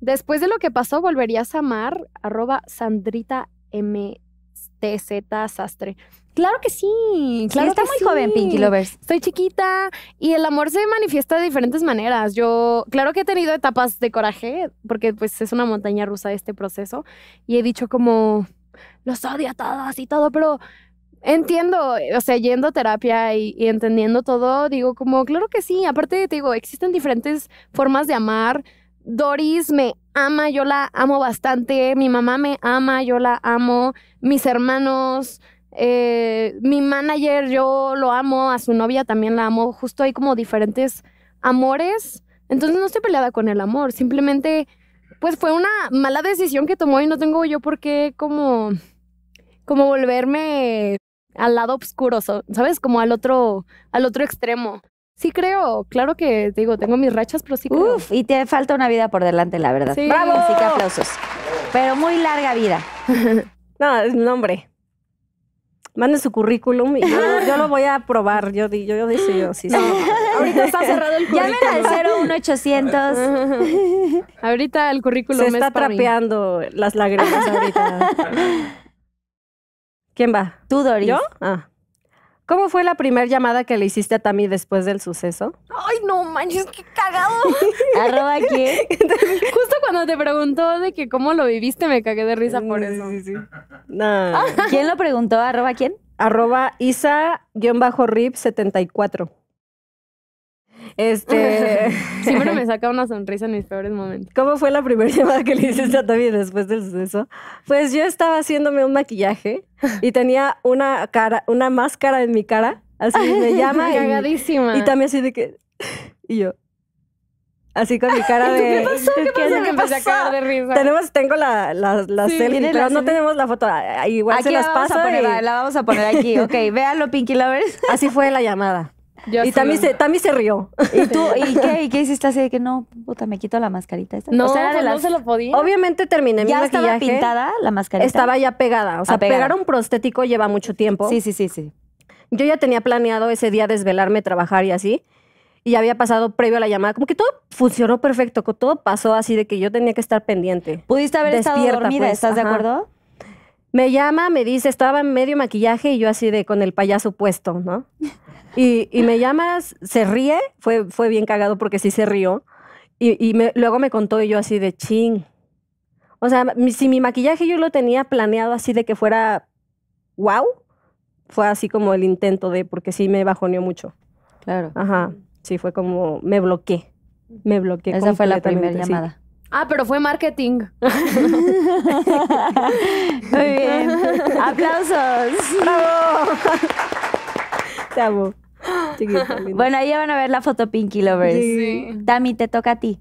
Después de lo que pasó, volverías a amar, arroba Sandrita MTZ Sastre. Claro que sí. Claro está muy joven, Pinky Lovers. Estoy chiquita y el amor se manifiesta de diferentes maneras. Yo, claro que he tenido etapas de coraje, porque pues es una montaña rusa este proceso, y he dicho como, los odio a todos y todo, pero entiendo, o sea, yendo a terapia y, entendiendo todo, digo como, claro que sí, aparte te digo, existen diferentes formas de amar. Doris me ama, yo la amo bastante, mi mamá me ama, yo la amo, mis hermanos, eh, mi manager, yo lo amo, a su novia también la amo, justo hay como diferentes amores, entonces no estoy peleada con el amor, simplemente pues fue una mala decisión que tomó y no tengo yo por qué como como volverme al lado oscuro, ¿sabes? Como al otro, al otro extremo. Sí creo, claro que digo, tengo mis rachas, pero sí creo. Uf, y te falta una vida por delante, la verdad. ¡Bravo! Así que aplausos. Pero muy larga vida. [laughs] no, es nombre. Mande su currículum y [laughs] yo, lo voy a probar. Yo yo, yo sí, no. [laughs] Ahorita está cerrado el currículum. Llamen al 01800. ahorita el currículum Se está trapeando las lágrimas ahorita. ¿Quién va? Tú, Doris. ¿Yo? Ah. ¿Cómo fue la primera llamada que le hiciste a Tami después del suceso? Ay, no manches, qué cagado. [laughs] ¿Arroba quién? Justo cuando te preguntó de que cómo lo viviste, me cagué de risa por eso. Sí, sí. [laughs] No. ¿Quién lo preguntó? ¿Arroba quién? Arroba Isa-Rip74. Este. [laughs] Siempre me [laughs] saca una sonrisa en mis peores momentos. ¿Cómo fue la primera [laughs] llamada que le hiciste a Tavi después del suceso? Pues yo estaba haciéndome un maquillaje y tenía una cara, una máscara en mi cara. Así me llama. Y, también así de que. Y yo, Así con mi cara de. ¿Qué pasó? ¿Qué, pasó? Tenemos, tengo la, la, pero no tenemos la foto. Ah, ah, igual aquí se las la vamos paso. La vamos a poner aquí. ok, véanlo, Pinky Lovers. Así fue la llamada y también se, rió. [laughs] ¿Y tú? ¿Y qué? hiciste así de que no, puta, me quito la mascarita No, o no pues se lo podía. Obviamente terminé ¿Ya mi estaba pintada la mascarita? Estaba ya pegada. O sea, pegar un prostético lleva mucho tiempo. Sí, sí, sí, sí. Yo ya tenía planeado ese día desvelarme, trabajar y así. Y había pasado previo a la llamada. Como que todo funcionó perfecto. Todo pasó así de que yo tenía que estar pendiente. ¿Pudiste haber estado dormida? Pues, ¿Estás de acuerdo? Me llama, me dice, estaba en medio maquillaje y yo así de con el payaso puesto, ¿no? [laughs] Y, me llama, se ríe, fue, fue bien cagado porque sí se rió. Y, luego me contó y yo así de ching. O sea, si mi maquillaje yo lo tenía planeado así de que fuera wow, fue así como el intento de, porque sí me bajoneó mucho. Claro. Ajá, sí, fue como, me bloqueé, me bloqueé. Esa fue la primera llamada. Ah, pero fue marketing. [laughs] [laughs] Muy bien. [laughs] ¡Aplausos! ¡Bravo! Te amo. [laughs] bueno, ahí ya van a ver la foto Pinky Lovers. Dami, te toca a ti.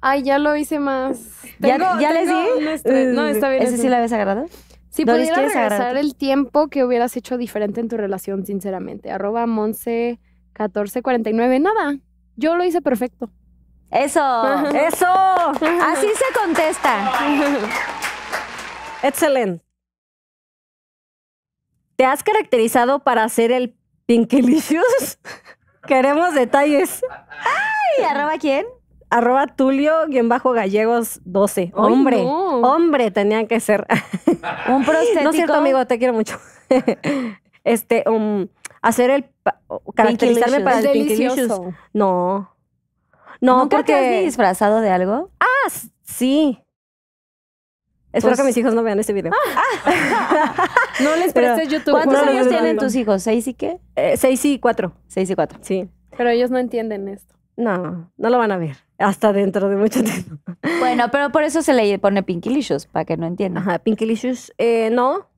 Ay, ya lo hice más. ¿Ya, ya les di? No, mm. está bien. ¿Ese sí la habías agarrado? Si Doris, regresar el tiempo que hubieras hecho diferente en tu relación, sinceramente. Arroba Monse 1449. Nada, yo lo hice perfecto. Eso, [laughs] eso. Así se contesta. Excelente. Te has caracterizado para hacer el Pinkelicious. [laughs] Queremos detalles. ¡Ay! ¿Arroba quién? Arroba Tulio-Gallegos12. Hombre, hombre tenían que ser. Un prostético. [laughs] No es cierto, amigo, te quiero mucho. [laughs] este, um, hacer el. Caracterizarme para el No. No, porque... te has disfrazado de algo? Ah, sí. Espero que mis hijos no vean este video. [laughs] no les prestes YouTube. ¿Cuántos años tienen tus hijos? ¿Seis y qué? Eh, seis y cuatro. Seis y cuatro. Sí. Pero ellos no entienden esto. No, no lo van a ver. Hasta dentro de mucho tiempo. [laughs] Bueno, pero por eso se le pone Pinkilicious, para que no entiendan. Ajá, Pinkilicious, eh, no. O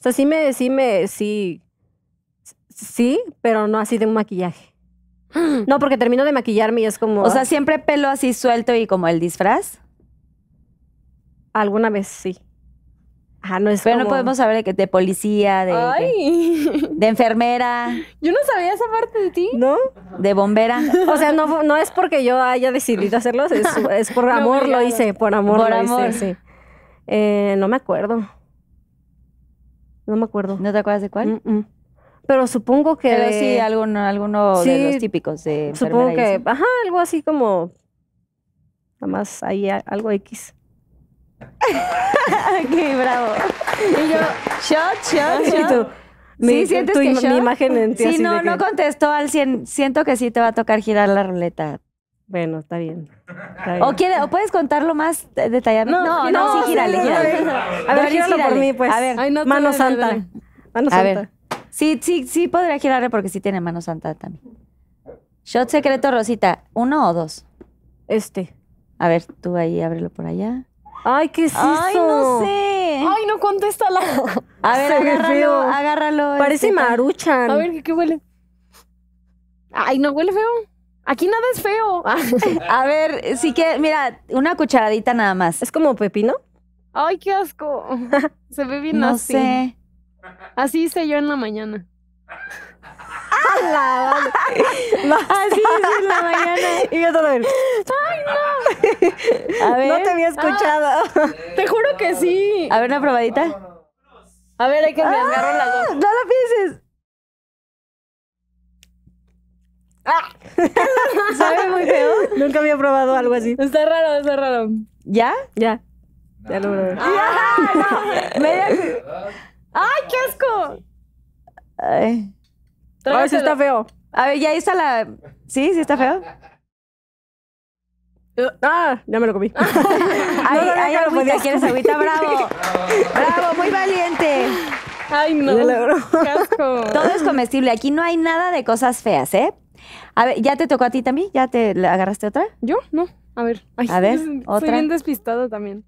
sea, sí me, sí me, sí. Sí, pero no así de un maquillaje. [gasps] No, porque termino de maquillarme y es como. O sea, ah. siempre pelo así suelto y como el disfraz. Alguna vez sí. no es Pero no podemos saber de, que, de policía, de, [laughs] de, enfermera. Yo no sabía esa parte de ti. ¿No? De bombera. O sea, no, no es porque yo haya decidido hacerlo, es, [laughs] por amor lo hice, por amor por amor. sí. Eh, no me acuerdo. No me acuerdo. ¿No te acuerdas de cuál? Pero supongo que... Pero sí, alguno, de los típicos de Supongo que, ajá, algo así como... Nada más ahí algo X. ¡Qué [laughs] bravo. Y yo, shot, shot, shot. ¿Sí que mi imagen Sí, no, no contestó al 100. Siento que sí te va a tocar girar la ruleta. Bueno, está bien. O, quiere, o puedes contarlo más detalladamente. No, no, no, sí, gírale, A ver, gíralo por mí, pues. A mano santa. Sí, sí, sí podría girarle porque sí tiene mano santa también. Shot secreto, Rosita. ¿Uno o dos? Este. A ver, tú ahí ábrelo por allá. Ay, ¿qué es Ay, no sé. Ay, no contéstala. [laughs] A ver, [laughs] agárralo, agárralo. Parece este, maruchan. A ver, ¿qué, huele? Ay, no huele feo. Aquí nada es feo. [laughs] A ver, sí que, mira, una cucharadita nada más. ¿Es como pepino? Ay, qué asco. Se ve bien así. No sé. Así hice yo en la mañana. ¡Hala! Ah, así hice en la mañana. Y yo todo el no. No te había escuchado. Ah, te juro que sí. A ver, una probadita. A ver, hay que me agarro las ah, dos. No la pienses. Ah. ¿Sabe muy feo? Nunca había probado algo así. Está raro, está raro. ¿Ya? Ya. Ya lo probé. ¡Ah! ¡Ay, qué asco! Ay. ver sí está feo. A ver, ya está la. ¿Sí? ¿Sí está feo? Eh, ah, ya me lo comí. Ay, [laughs] [laughs] no, no, ¿quieres agüita? [laughs] Bravo. Bravo, muy valiente. Ay, no. Casco. Todo es comestible. Aquí no hay nada de cosas feas, ¿eh? A ver, ¿ya te tocó a ti también? ¿Ya te agarraste otra? ¿Yo? No. A ver. a ver, bien despistada también.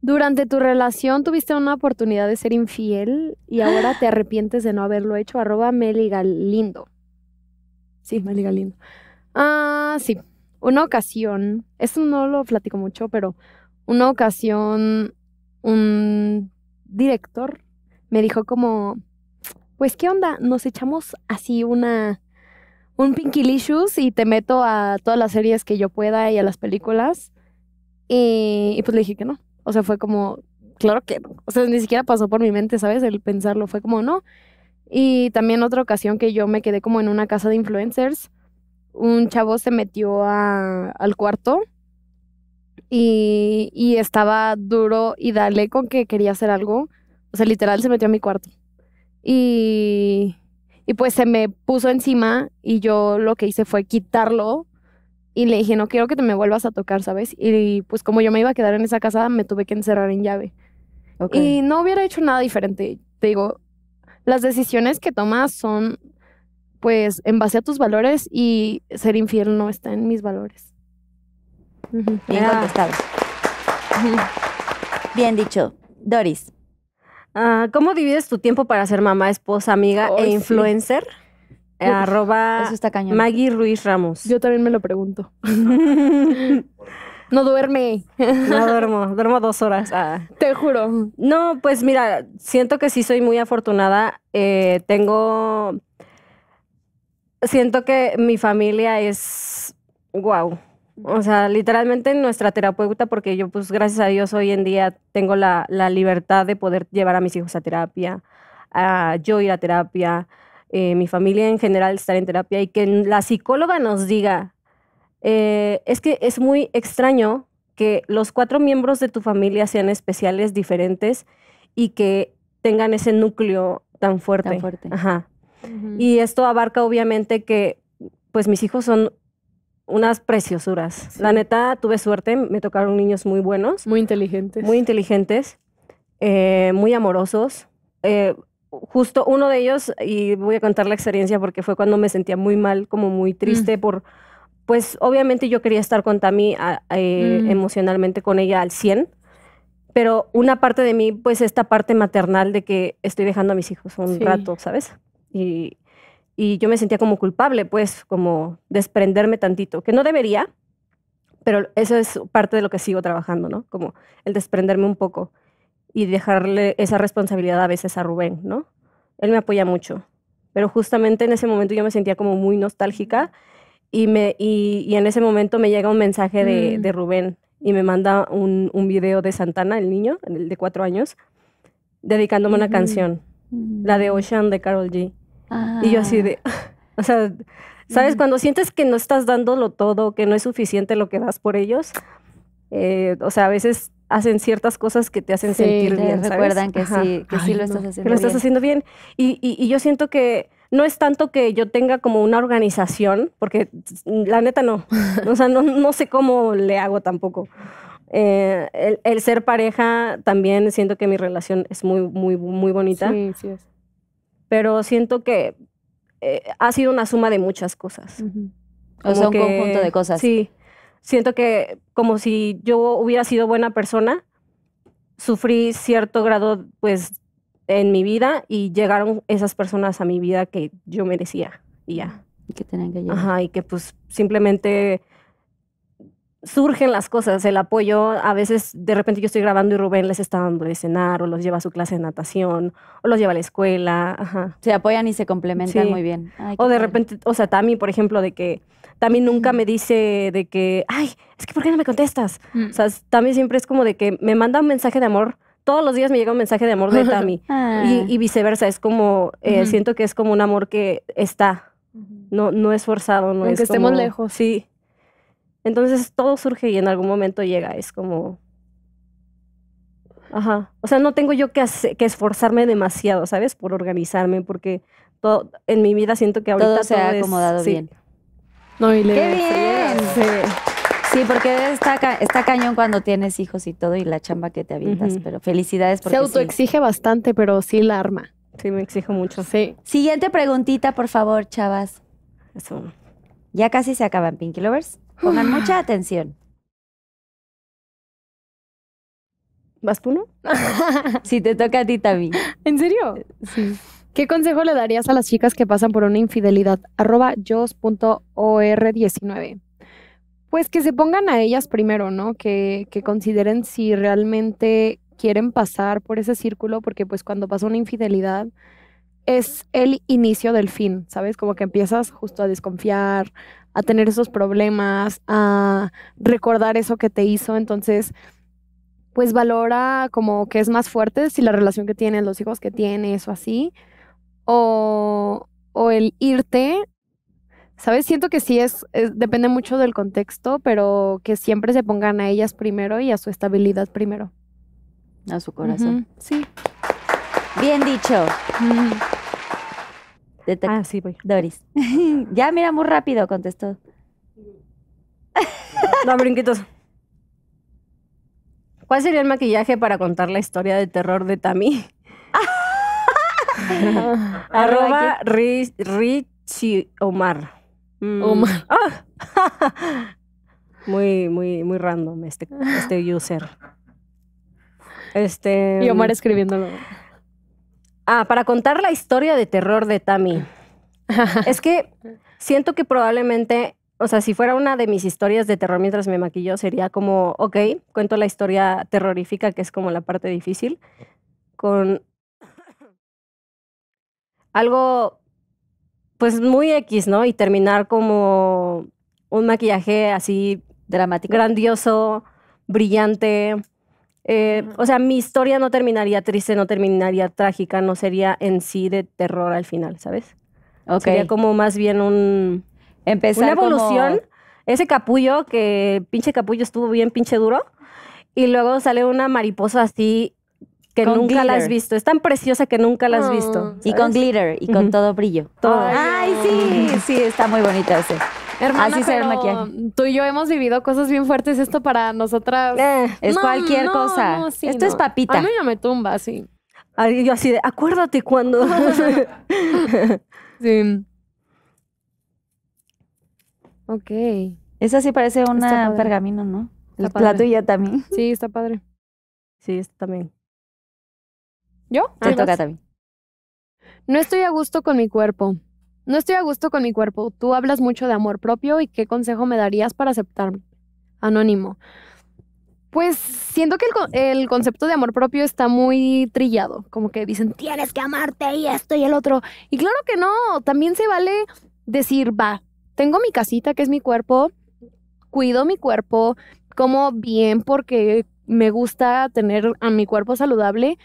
Durante tu relación tuviste una oportunidad de ser infiel y ahora te [gasps] arrepientes de no haberlo hecho. Arroba Meligalindo. Sí, Meligalindo. Ah, sí una ocasión, esto no lo platico mucho, pero una ocasión un director me dijo como, pues qué onda, nos echamos así una un Pinky Licious y te meto a todas las series que yo pueda y a las películas. Y, y pues le dije que no. O sea, fue como, claro que O sea, ni siquiera pasó por mi mente, ¿sabes? El pensarlo fue como no. Y también otra ocasión que yo me quedé como en una casa de influencers un chavo se metió al cuarto y, estaba duro y dale con que quería hacer algo. O sea, literal se metió a mi cuarto. Y, pues se me puso encima y yo lo que hice fue quitarlo y le dije, no quiero que te me vuelvas a tocar, ¿sabes? Y pues como yo me iba a quedar en esa casa, me tuve que encerrar en llave. Y no hubiera hecho nada diferente. Te digo, las decisiones que tomas son pues en base a tus valores y ser infiel no está en mis valores. Bien ah. contestado. [laughs] Bien dicho. Doris. Ah, ¿Cómo divides tu tiempo para ser mamá, esposa, amiga e influencer? arroba Maggie Ruiz Ramos. Yo también me lo pregunto. [laughs] no duerme. no duermo, duermo dos horas. Ah. Te juro. No, pues mira, siento que sí soy muy afortunada. Eh, tengo siento que mi familia es wow. O sea, literalmente nuestra terapeuta, porque yo pues gracias a Dios hoy en día tengo la, libertad de poder llevar a mis hijos a terapia, a yo ir a terapia, eh, mi familia en general estar en terapia y que la psicóloga nos diga, eh, es que es muy extraño que los cuatro miembros de tu familia sean especiales, diferentes y que tengan ese núcleo tan fuerte. Tan fuerte. Ajá. Y esto abarca obviamente que pues mis hijos son unas preciosuras. La neta, tuve suerte, me tocaron niños muy buenos. Muy inteligentes. Muy inteligentes, eh, muy amorosos. Eh, justo uno de ellos, y voy a contar la experiencia porque fue cuando me sentía muy mal, como muy triste mm. por, pues obviamente yo quería estar con Tami eh, mm. emocionalmente con ella al 100, pero una parte de mí, pues esta parte maternal de que estoy dejando a mis hijos un rato, ¿sabes? y, yo me sentía como culpable, pues, como desprenderme tantito, que no debería, pero eso es parte de lo que sigo trabajando, ¿no? Como el desprenderme un poco y dejarle esa responsabilidad a veces a Rubén, ¿no? Él me apoya mucho, pero justamente en ese momento yo me sentía como muy nostálgica y, me, y, en ese momento me llega un mensaje de, mm. Rubén y me manda un, video de Santana, el niño, el de cuatro años, dedicándome una canción, la de mm. Ocean de Carol G. Y yo así de, [laughs] o sea, ¿sabes? Cuando sientes que no estás dándolo todo, que no es suficiente lo que das por ellos, eh, o sea, a veces hacen ciertas cosas que te hacen sentir bien. Recuerdan que sí, que sí lo estás haciendo. lo estás bien. haciendo bien. Y, y, yo siento que no es tanto que yo tenga como una organización, porque la neta no. [laughs] O sea, no, no sé cómo le hago tampoco. Eh, el, ser pareja también siento que mi relación es muy, muy, muy bonita. Sí, sí es pero siento que eh, ha sido una suma de muchas cosas. O sea, un conjunto de cosas. Sí, siento que como si yo hubiera sido buena persona, sufrí cierto grado, pues, en mi vida y llegaron esas personas a mi vida que yo merecía y ya. Y que que Ajá, y que pues simplemente surgen las cosas, el apoyo, a veces de repente yo estoy grabando y Rubén les está dando de cenar o los lleva a su clase de natación o los lleva a la escuela. Se apoyan y se complementan muy bien. o de repente, o sea, Tami, por ejemplo, de que Tami nunca me dice de que, ay, es que ¿por qué no me contestas? Mm. O sea, Tami siempre es como de que me manda un mensaje de amor. Todos los días me llega un mensaje de amor de Tami [laughs] ah. y, viceversa. Es como, eh, siento que es como un amor que está. No, no es forzado, no Aunque estemos lejos. Sí. Entonces todo surge y en algún momento llega, es como... Ajá. O sea, no tengo yo que, esforzarme demasiado, ¿sabes? Por organizarme, porque todo, en mi vida siento que ahorita todo se ha acomodado bien. No, y le ¡Qué bien! Sí, porque está, está, cañón cuando tienes hijos y todo y la chamba que te avientas, pero felicidades porque Se autoexige bastante, pero sí la arma. Sí, me exijo mucho. Sí. Siguiente preguntita, por favor, chavas. Eso. Ya casi se acaban Pinky Lovers. Pongan ah. mucha atención. ¿Vas tú, no? si [laughs] te toca a ti, también. ¿En serio? Sí. ¿Qué consejo le darías a las chicas que pasan por una infidelidad? Arroba jos.or19. Pues que se pongan a ellas primero, ¿no? Que, que consideren si realmente quieren pasar por ese círculo, porque pues cuando pasa una infidelidad es el inicio del fin, ¿sabes? Como que empiezas justo a desconfiar, a tener esos problemas, a recordar eso que te hizo. Entonces, pues valora como que es más fuerte si la relación que tienes, los hijos que tienes eso así. O, el irte, ¿sabes? Siento que sí es, depende mucho del contexto, pero que siempre se pongan a ellas primero y a su estabilidad primero. A su corazón. Sí. Bien dicho. Ah, sí, voy. Doris. [laughs] ya, mira, muy rápido contestó. [laughs] no, brinquitos. ¿Cuál sería el maquillaje para contar la historia de terror de Tami? [laughs] Arroba Omar. Mm. Omar. muy, muy, muy random este, este user. Este. Y Omar mm, escribiéndolo. Ah, para contar la historia de terror de Tami. [laughs] es que siento que probablemente, o sea, si fuera una de mis historias de terror mientras me maquillo, sería como, ok, cuento la historia terrorífica, que es como la parte difícil, con algo, pues muy X, ¿no? Y terminar como un maquillaje así dramático, grandioso, brillante, eh, o sea, mi historia no terminaría triste, no terminaría trágica, no sería en sí de terror al final, ¿sabes? Sería como más bien un... una evolución. Ese capullo, que pinche capullo estuvo bien pinche duro, y luego sale una mariposa así que nunca la has visto. Es tan preciosa que nunca la has visto. Y con glitter y con todo brillo. Todo. Ay, sí, sí, está muy bonita ese. Hermana, Tú y yo hemos vivido cosas bien fuertes. Esto para nosotras eh, es cualquier cosa. Esto es papita. A mí no me tumba, sí. yo así de, acuérdate cuando. [laughs] sí. Ok. Esa sí parece una pergamino, ¿no? la tuya también. Sí, está padre. Sí, está también. ¿Yo? Te ah, toca también. No estoy a gusto con mi cuerpo. No estoy a gusto con mi cuerpo. Tú hablas mucho de amor propio y qué consejo me darías para aceptarme. Anónimo. Pues siento que el, concepto de amor propio está muy trillado, como que dicen, tienes que amarte y esto y el otro. Y claro que no, también se vale decir, va, tengo mi casita que es mi cuerpo, cuido mi cuerpo, como bien porque me gusta tener a mi cuerpo saludable,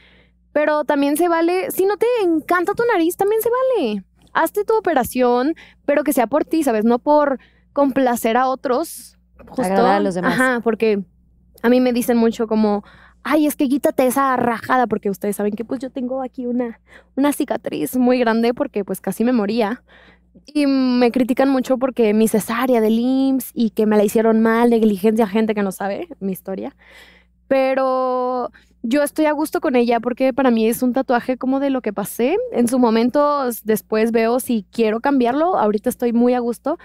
pero también se vale, si no te encanta tu nariz, también se vale hazte tu operación, pero que sea por ti, ¿sabes? No por complacer a otros. Justo. a los demás. Ajá, porque a mí me dicen mucho como, ay, es que quítate esa rajada, porque ustedes saben que pues yo tengo aquí una, una cicatriz muy grande porque pues casi me moría. Y me critican mucho porque mi cesárea de IMSS y que me la hicieron mal, negligencia, gente que no sabe mi historia. Pero yo estoy a gusto con ella porque para mí es un tatuaje como de lo que pasé. En su momento después veo si quiero cambiarlo, ahorita estoy muy a gusto,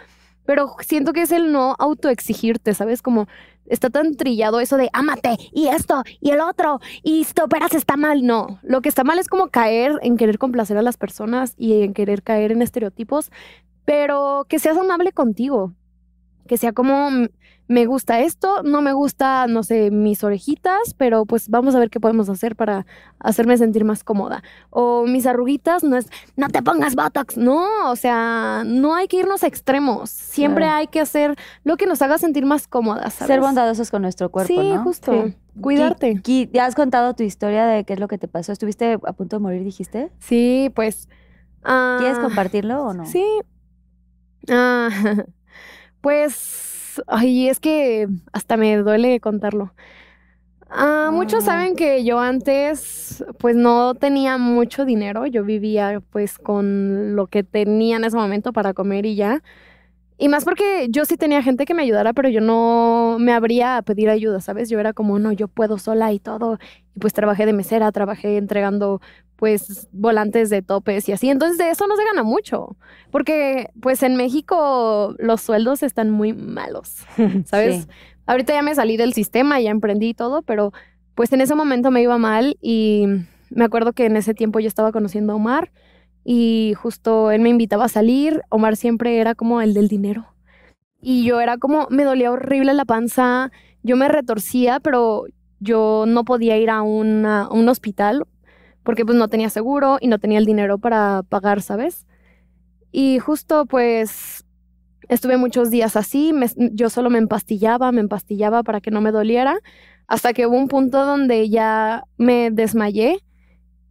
pero siento que es el no autoexigirte, ¿sabes? Como está tan trillado eso de ámate y esto y el otro y si te operas está mal. No, lo que está mal es como caer en querer complacer a las personas y en querer caer en estereotipos, pero que seas amable contigo, que sea como mm, me gusta esto, no me gusta, no sé, mis orejitas, pero pues vamos a ver qué podemos hacer para hacerme sentir más cómoda. O mis arruguitas, no es, no te pongas Botox, no, o sea, no hay que irnos a extremos, siempre hay que hacer lo que nos haga sentir más cómodas. Ser bondadosos con nuestro cuerpo. Sí, justo. Cuidarte. ya has contado tu historia de qué es lo que te pasó. ¿Estuviste a punto de morir, dijiste? Sí, pues. Ah, ¿Quieres compartirlo o no? Sí. Ah, [laughs] pues pues, ay, es que hasta me duele contarlo. Ah, muchos ah. saben que yo antes pues no tenía mucho dinero, yo vivía pues con lo que tenía en ese momento para comer y ya. Y más porque yo sí tenía gente que me ayudara, pero yo no me abría a pedir ayuda, ¿sabes? Yo era como, no, yo puedo sola y todo. Y pues trabajé de mesera, trabajé entregando pues volantes de topes y así. Entonces de eso no se gana mucho, porque pues en México los sueldos están muy malos, [laughs] ¿sabes? Ahorita ya me salí del sistema, ya emprendí todo, pero pues en ese momento me iba mal y me acuerdo que en ese tiempo yo estaba conociendo a Omar y justo él me invitaba a salir. Omar siempre era como el del dinero. Y yo era como, me dolía horrible la panza, yo me retorcía, pero yo no podía ir a, un hospital porque pues no tenía seguro y no tenía el dinero para pagar, ¿sabes? Y justo pues estuve muchos días así, yo solo me empastillaba, me empastillaba para que no me doliera, hasta que hubo un punto donde ya me desmayé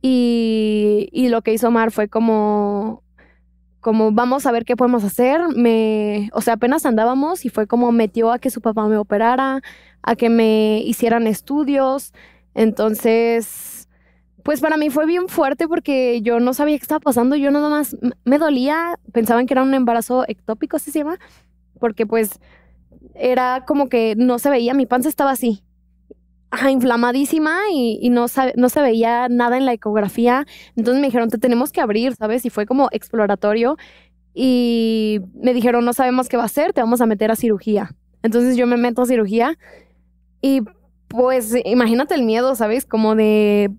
y, lo que hizo Mar fue como, como, vamos a ver qué podemos hacer. Me, o sea, apenas andábamos y fue como metió a que su papá me operara, a que me hicieran estudios. Entonces, pues para mí fue bien fuerte porque yo no sabía qué estaba pasando. Yo nada más me dolía, pensaban que era un embarazo ectópico, así se llama, porque pues era como que no se veía, mi panza estaba así ajá, inflamadísima y, no, no se veía nada en la ecografía. Entonces me dijeron, te tenemos que abrir, ¿sabes? Y fue como exploratorio. Y me dijeron, no sabemos qué va a hacer, te vamos a meter a cirugía. Entonces yo me meto a cirugía y pues imagínate el miedo, ¿sabes? Como de...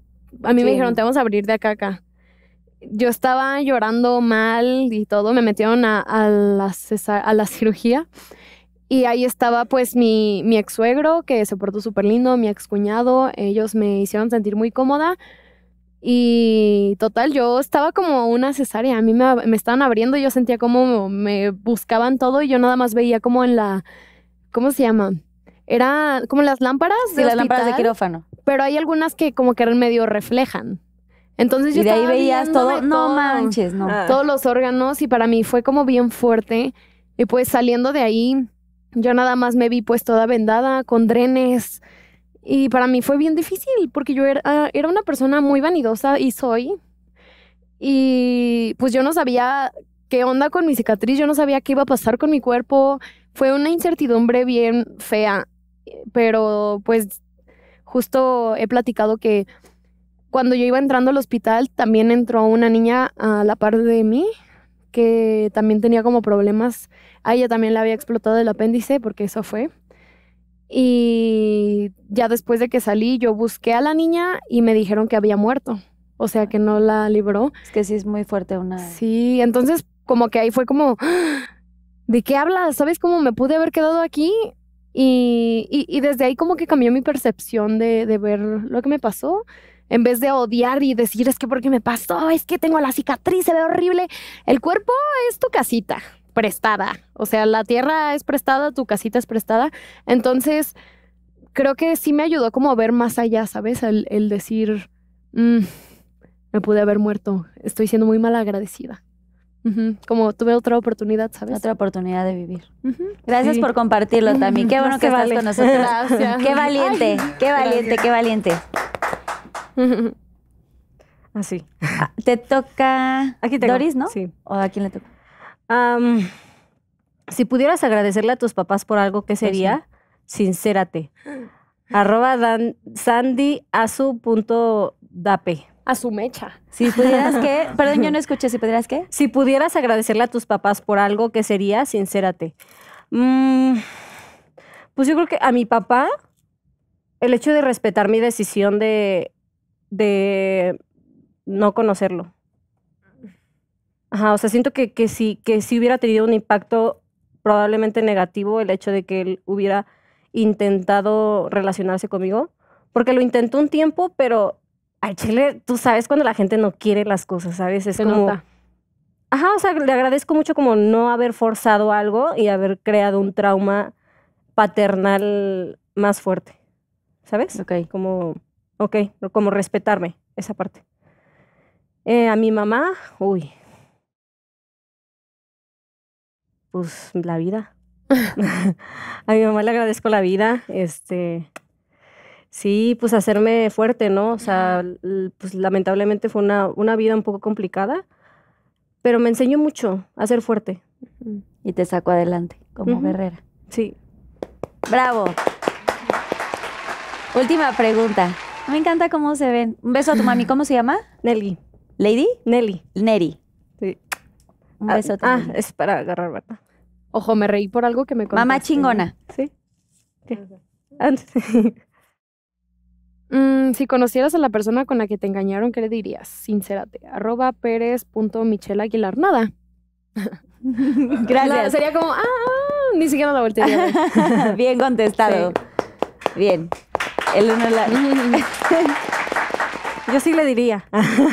A mí me dijeron, te vamos a abrir de acá a acá. Yo estaba llorando mal y todo, me metieron a, a la [laughs] cirugía y ahí estaba pues mi, mi ex suegro, que se portó súper lindo, mi ex cuñado, ellos me hicieron sentir muy cómoda. Y total, yo estaba como una cesárea, a mí me, me estaban abriendo, yo sentía como me buscaban todo y yo nada más veía como en la, ¿cómo se llama? Era como las lámparas. Sí, de las lámparas de quirófano. Pero hay algunas que como que medio reflejan. Entonces yo y de ahí veías todo, no manches, no. Ah. Todos los órganos y para mí fue como bien fuerte. Y pues saliendo de ahí, yo nada más me vi pues toda vendada, con drenes. Y para mí fue bien difícil porque yo era, una persona muy vanidosa y soy. Y pues yo no sabía qué onda con mi cicatriz, yo no sabía qué iba a pasar con mi cuerpo. Fue una incertidumbre bien fea, pero pues justo he platicado que cuando yo iba entrando al hospital también entró una niña a la par de mí que también tenía como problemas a ella también la había explotado el apéndice porque eso fue. Y ya después de que salí, yo busqué a la niña y me dijeron que había muerto. O sea, que no la libró. Es que sí es muy fuerte una. Sí, entonces como que ahí fue como, [gasps] ¿de qué hablas? ¿Sabes cómo me pude haber quedado aquí? Y, desde ahí como que cambió mi percepción de, de, ver lo que me pasó. En vez de odiar y decir, es que porque me pasó, es que tengo la cicatriz, se ve horrible. El cuerpo es tu casita prestada. O sea, la tierra es prestada, tu casita es prestada. Entonces, creo que sí me ayudó como a ver más allá, ¿sabes? El, decir, mm, me pude haber muerto, estoy siendo muy mal agradecida. Como tuve otra oportunidad, ¿sabes? Otra oportunidad de vivir. Gracias por compartirlo, también, Qué bueno que estás con nosotros. Qué valiente, qué valiente, qué valiente. Así. te toca. Doris, ¿no? Sí. ¿O a quién le toca? si pudieras agradecerle a tus papás por algo, ¿qué sería? Sincérate. Arroba dan, punto A su mecha. Si pudieras que, [laughs] perdón, yo no escuché, si pudieras que... Si pudieras agradecerle a tus papás por algo, ¿qué sería? Sincérate. Mm, pues yo creo que a mi papá, el hecho de respetar mi decisión de, de no conocerlo. Ajá, o sea, siento que, que, sí, que sí hubiera tenido un impacto probablemente negativo el hecho de que él hubiera intentado relacionarse conmigo, porque lo intentó un tiempo, pero al chile, tú sabes cuando la gente no quiere las cosas, ¿sabes? Es Se como... Ajá, o sea, le agradezco mucho como no haber forzado algo y haber creado un trauma paternal más fuerte, ¿sabes? Ok. Como, como respetarme esa parte. Eh, a mi mamá, uy, pues la vida. [laughs] a mi mamá le agradezco la vida, este, sí, pues hacerme fuerte, ¿no? O sea, pues lamentablemente fue una, vida un poco complicada, pero me enseñó mucho a ser fuerte. Y te saco adelante como guerrera. Sí. Bravo. Última pregunta. Me encanta cómo se ven. Un beso a tu mami. ¿Cómo se llama? Nelly. ¿Lady? Nelly. Nelly ah, ah es para agarrar, bata. Ojo, me reí por algo que me contaste. Mamá chingona. Sí. [laughs] Mm, si conocieras a la persona con la que te engañaron, ¿qué le dirías? Sincérate. Arroba michelle aguilar. Nada. [laughs] Gracias. sería como, ah, ah, ni siquiera la voltearía. [laughs] Bien contestado. Bien. El la... Yo sí le diría.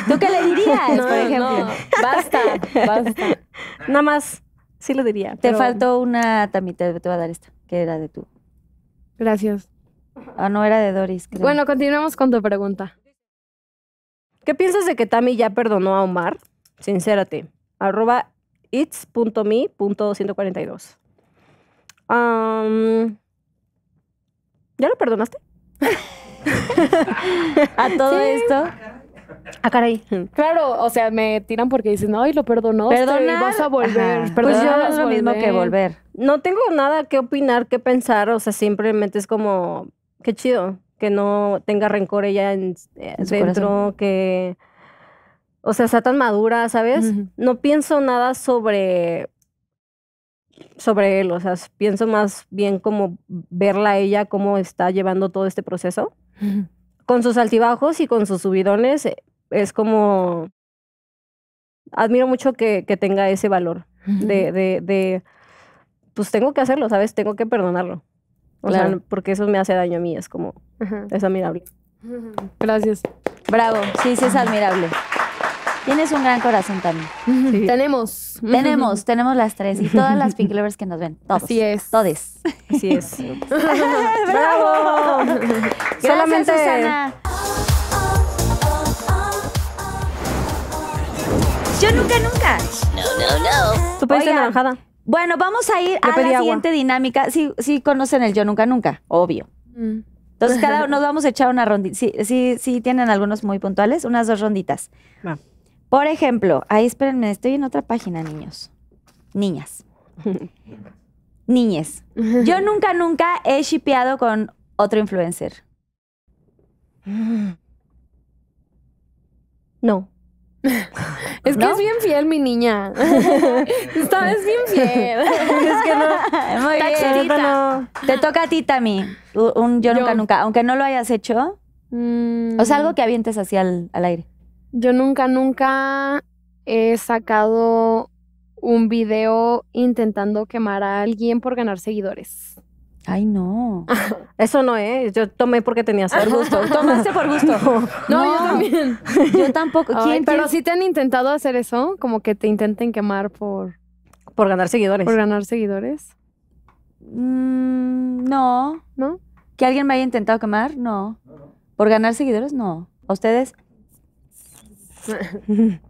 ¿Tú qué le dirías, [laughs] por ejemplo? basta, basta. Nada más, sí lo diría. Te faltó una tamita, te voy a dar esta, que era de tú. Gracias. Ah, no, era de Doris. Bueno, continuemos con tu pregunta. ¿Qué piensas de que Tami ya perdonó a Omar? Sincérate. Arroba its.me.142. ¿Ya lo perdonaste? [laughs] [laughs] a todo esto. A ah, caray. Claro, o sea, me tiran porque dicen, y lo perdonó. Perdona. Vas a volver. Pues yo no es lo mismo que volver. No tengo nada que opinar, que pensar. O sea, simplemente es como, qué chido que no tenga rencor ella eh, dentro, que. O sea, está tan madura, ¿sabes? No pienso nada sobre sobre él, o sea, pienso más bien como verla a ella cómo está llevando todo este proceso con sus altibajos y con sus subidones, eh, es como... Admiro mucho que, tenga ese valor de, de, de, pues tengo que hacerlo, ¿sabes? Tengo que perdonarlo. O sea, porque eso me hace daño a mí, es como, es admirable. Gracias. Bravo, sí, sí es admirable. Tienes un gran corazón también. Tenemos. Tenemos, tenemos las tres y todas las Pink Lovers que nos ven. Todos. Así es. Todes. Así es. [laughs] ¡Bravo! Gracias, Solamente... Susana. Yo nunca, nunca. No, no, no. Tú naranjada. Bueno, vamos a ir a la siguiente dinámica. Sí, conocen el Yo nunca, nunca, obvio. Mm. Entonces, cada uno [laughs] nos vamos a echar una rondita. Sí, sí, tienen algunos muy puntuales, unas dos ronditas. Por ejemplo, ahí espérenme, estoy en otra página, niños. Niñas. [laughs] Niñes. Yo nunca, nunca he shipeado con otro influencer. [gasps] [laughs] No. Es que es bien fiel, mi niña. [laughs] Está es bien fiel. es que no. Muy Te toca a ti, Tami. Un, un yo, nunca, nunca. Aunque no lo hayas hecho. Mm. O sea, algo que avientes así al aire. Yo nunca, nunca he sacado un video intentando quemar a alguien por ganar seguidores. Ay, no. [laughs] Eso no es. ¿eh? Yo tomé porque tenía por gusto. Tomaste por gusto. [laughs] No, yo también. [laughs] Yo tampoco. ¿Quién, pero si sí te han intentado hacer eso, como que te intenten quemar por... Por ganar seguidores. Por ganar seguidores. Mm, no. ¿No? ¿Que alguien me haya intentado quemar? No. ¿Por ganar seguidores? No. ¿A ustedes?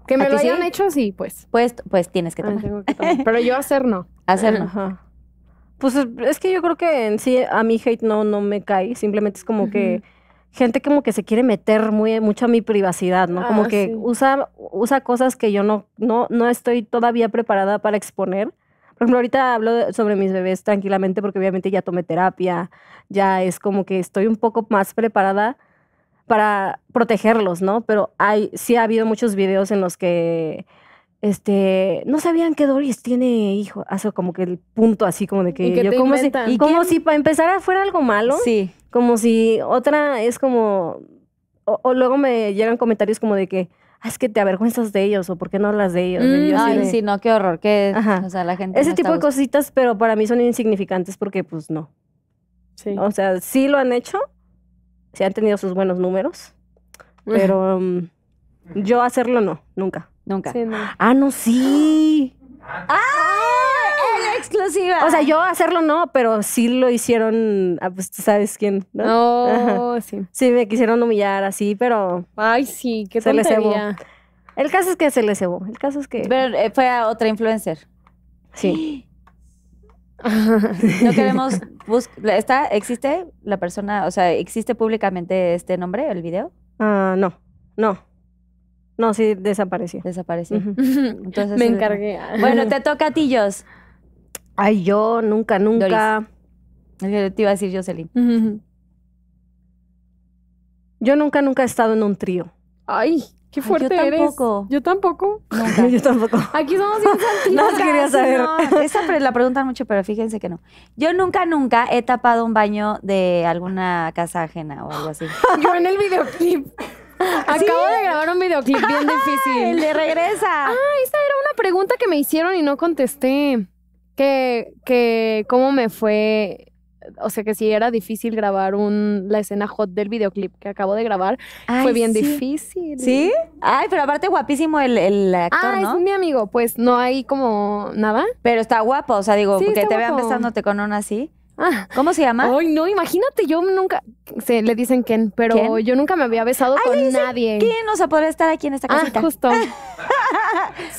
que me lo hayan hecho, sí, pues. Pues, pues tienes que tomar. [laughs] Pero yo hacer no. Hacer no. Pues es que yo creo que en sí a mí hate no, no me cae. Simplemente es como que gente como que se quiere meter muy, mucho a mi privacidad, ¿no? como ah, que usa, cosas que yo no, no, no estoy todavía preparada para exponer. Por ejemplo, ahorita hablo sobre mis bebés tranquilamente porque obviamente ya tomé terapia, ya es como que estoy un poco más preparada para protegerlos, ¿no? Pero hay, sí ha habido muchos videos en los que este, no sabían que Doris tiene hijo, hace como que el punto así como de que, ¿Y como si, para empezar fuera algo malo, sí. como si otra es como o, luego me llegan comentarios como de que ah, es que te avergüenzas de ellos o por qué no las de ellos. Mm, ay, sí, no, qué horror, que o sea, la gente Ese tipo de cositas, pero para mí son insignificantes porque pues no. Sí. O sea, sí lo han hecho, sí han tenido sus buenos números, pero mm, yo hacerlo no, nunca. Nunca. Ah, no, sí. ¡Ah! ¡La ¡Ah! exclusiva! O sea, yo hacerlo no, pero sí lo hicieron, ah, pues sabes quién, ¿no? sí. Sí, me quisieron humillar así, pero. Ay, sí, qué se les cebó. El caso es que se les cebó. El caso es que. Pero eh, fue a otra influencer. Sí. [gasps] no [laughs] queremos está existe la persona, o sea, existe públicamente este nombre, el video? Ah, no. No. No, sí desapareció. Desapareció. [laughs] me eh, encargué. Bueno, te [laughs] toca a ti, Jos. Ay, yo nunca nunca Te iba a decir Jocelyn. Yo nunca nunca he estado en un trío. Ay. Qué fuerte eres! yo tampoco. Yo tampoco. Nunca. [laughs] yo tampoco. [laughs] Aquí somos bien [laughs] No quería saber. Esa la preguntan mucho, pero fíjense que no. Yo nunca, nunca he tapado un baño de alguna casa ajena o algo así. yo en el videoclip. Acabo de grabar un videoclip bien difícil. El de regresa. Ah, esa era una pregunta que me hicieron y no contesté. Que, que cómo me fue o sea que si era difícil grabar un, la escena hot del videoclip que acabo de grabar. fue bien difícil. ¿Sí? Ay, pero aparte guapísimo el, actor, ah, es mi amigo. Pues no hay como nada. Pero está guapo, o sea, digo, que te vea vean besándote con una así. [laughs] ¿Cómo se llama? Ay, no, imagínate, yo nunca. Se, le dicen Ken, pero yo nunca me había besado con nadie. ¿Quién? O sea, podría estar aquí en esta ah, casita. Ah, justo. [laughs]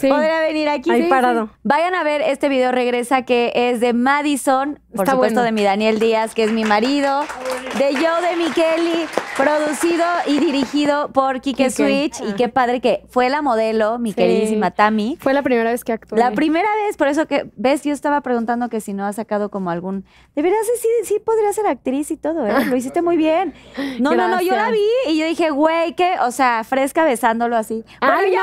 Podría venir aquí. Ahí parado. Vayan a ver este video regresa que es de Madison, por supuesto de mi Daniel Díaz, que es mi marido, de yo de Miqueli, producido y dirigido por Kike, Switch. Y qué padre que fue la modelo, mi queridísima Tami. Fue la primera vez que actuó. La primera vez, por eso que, ves, yo estaba preguntando que si no ha sacado como algún Verás, sí, sí podría ser actriz y todo, ¿eh? Lo hiciste muy bien. No, no, no, yo la vi y yo dije, güey, que, o sea, fresca besándolo así. Ay,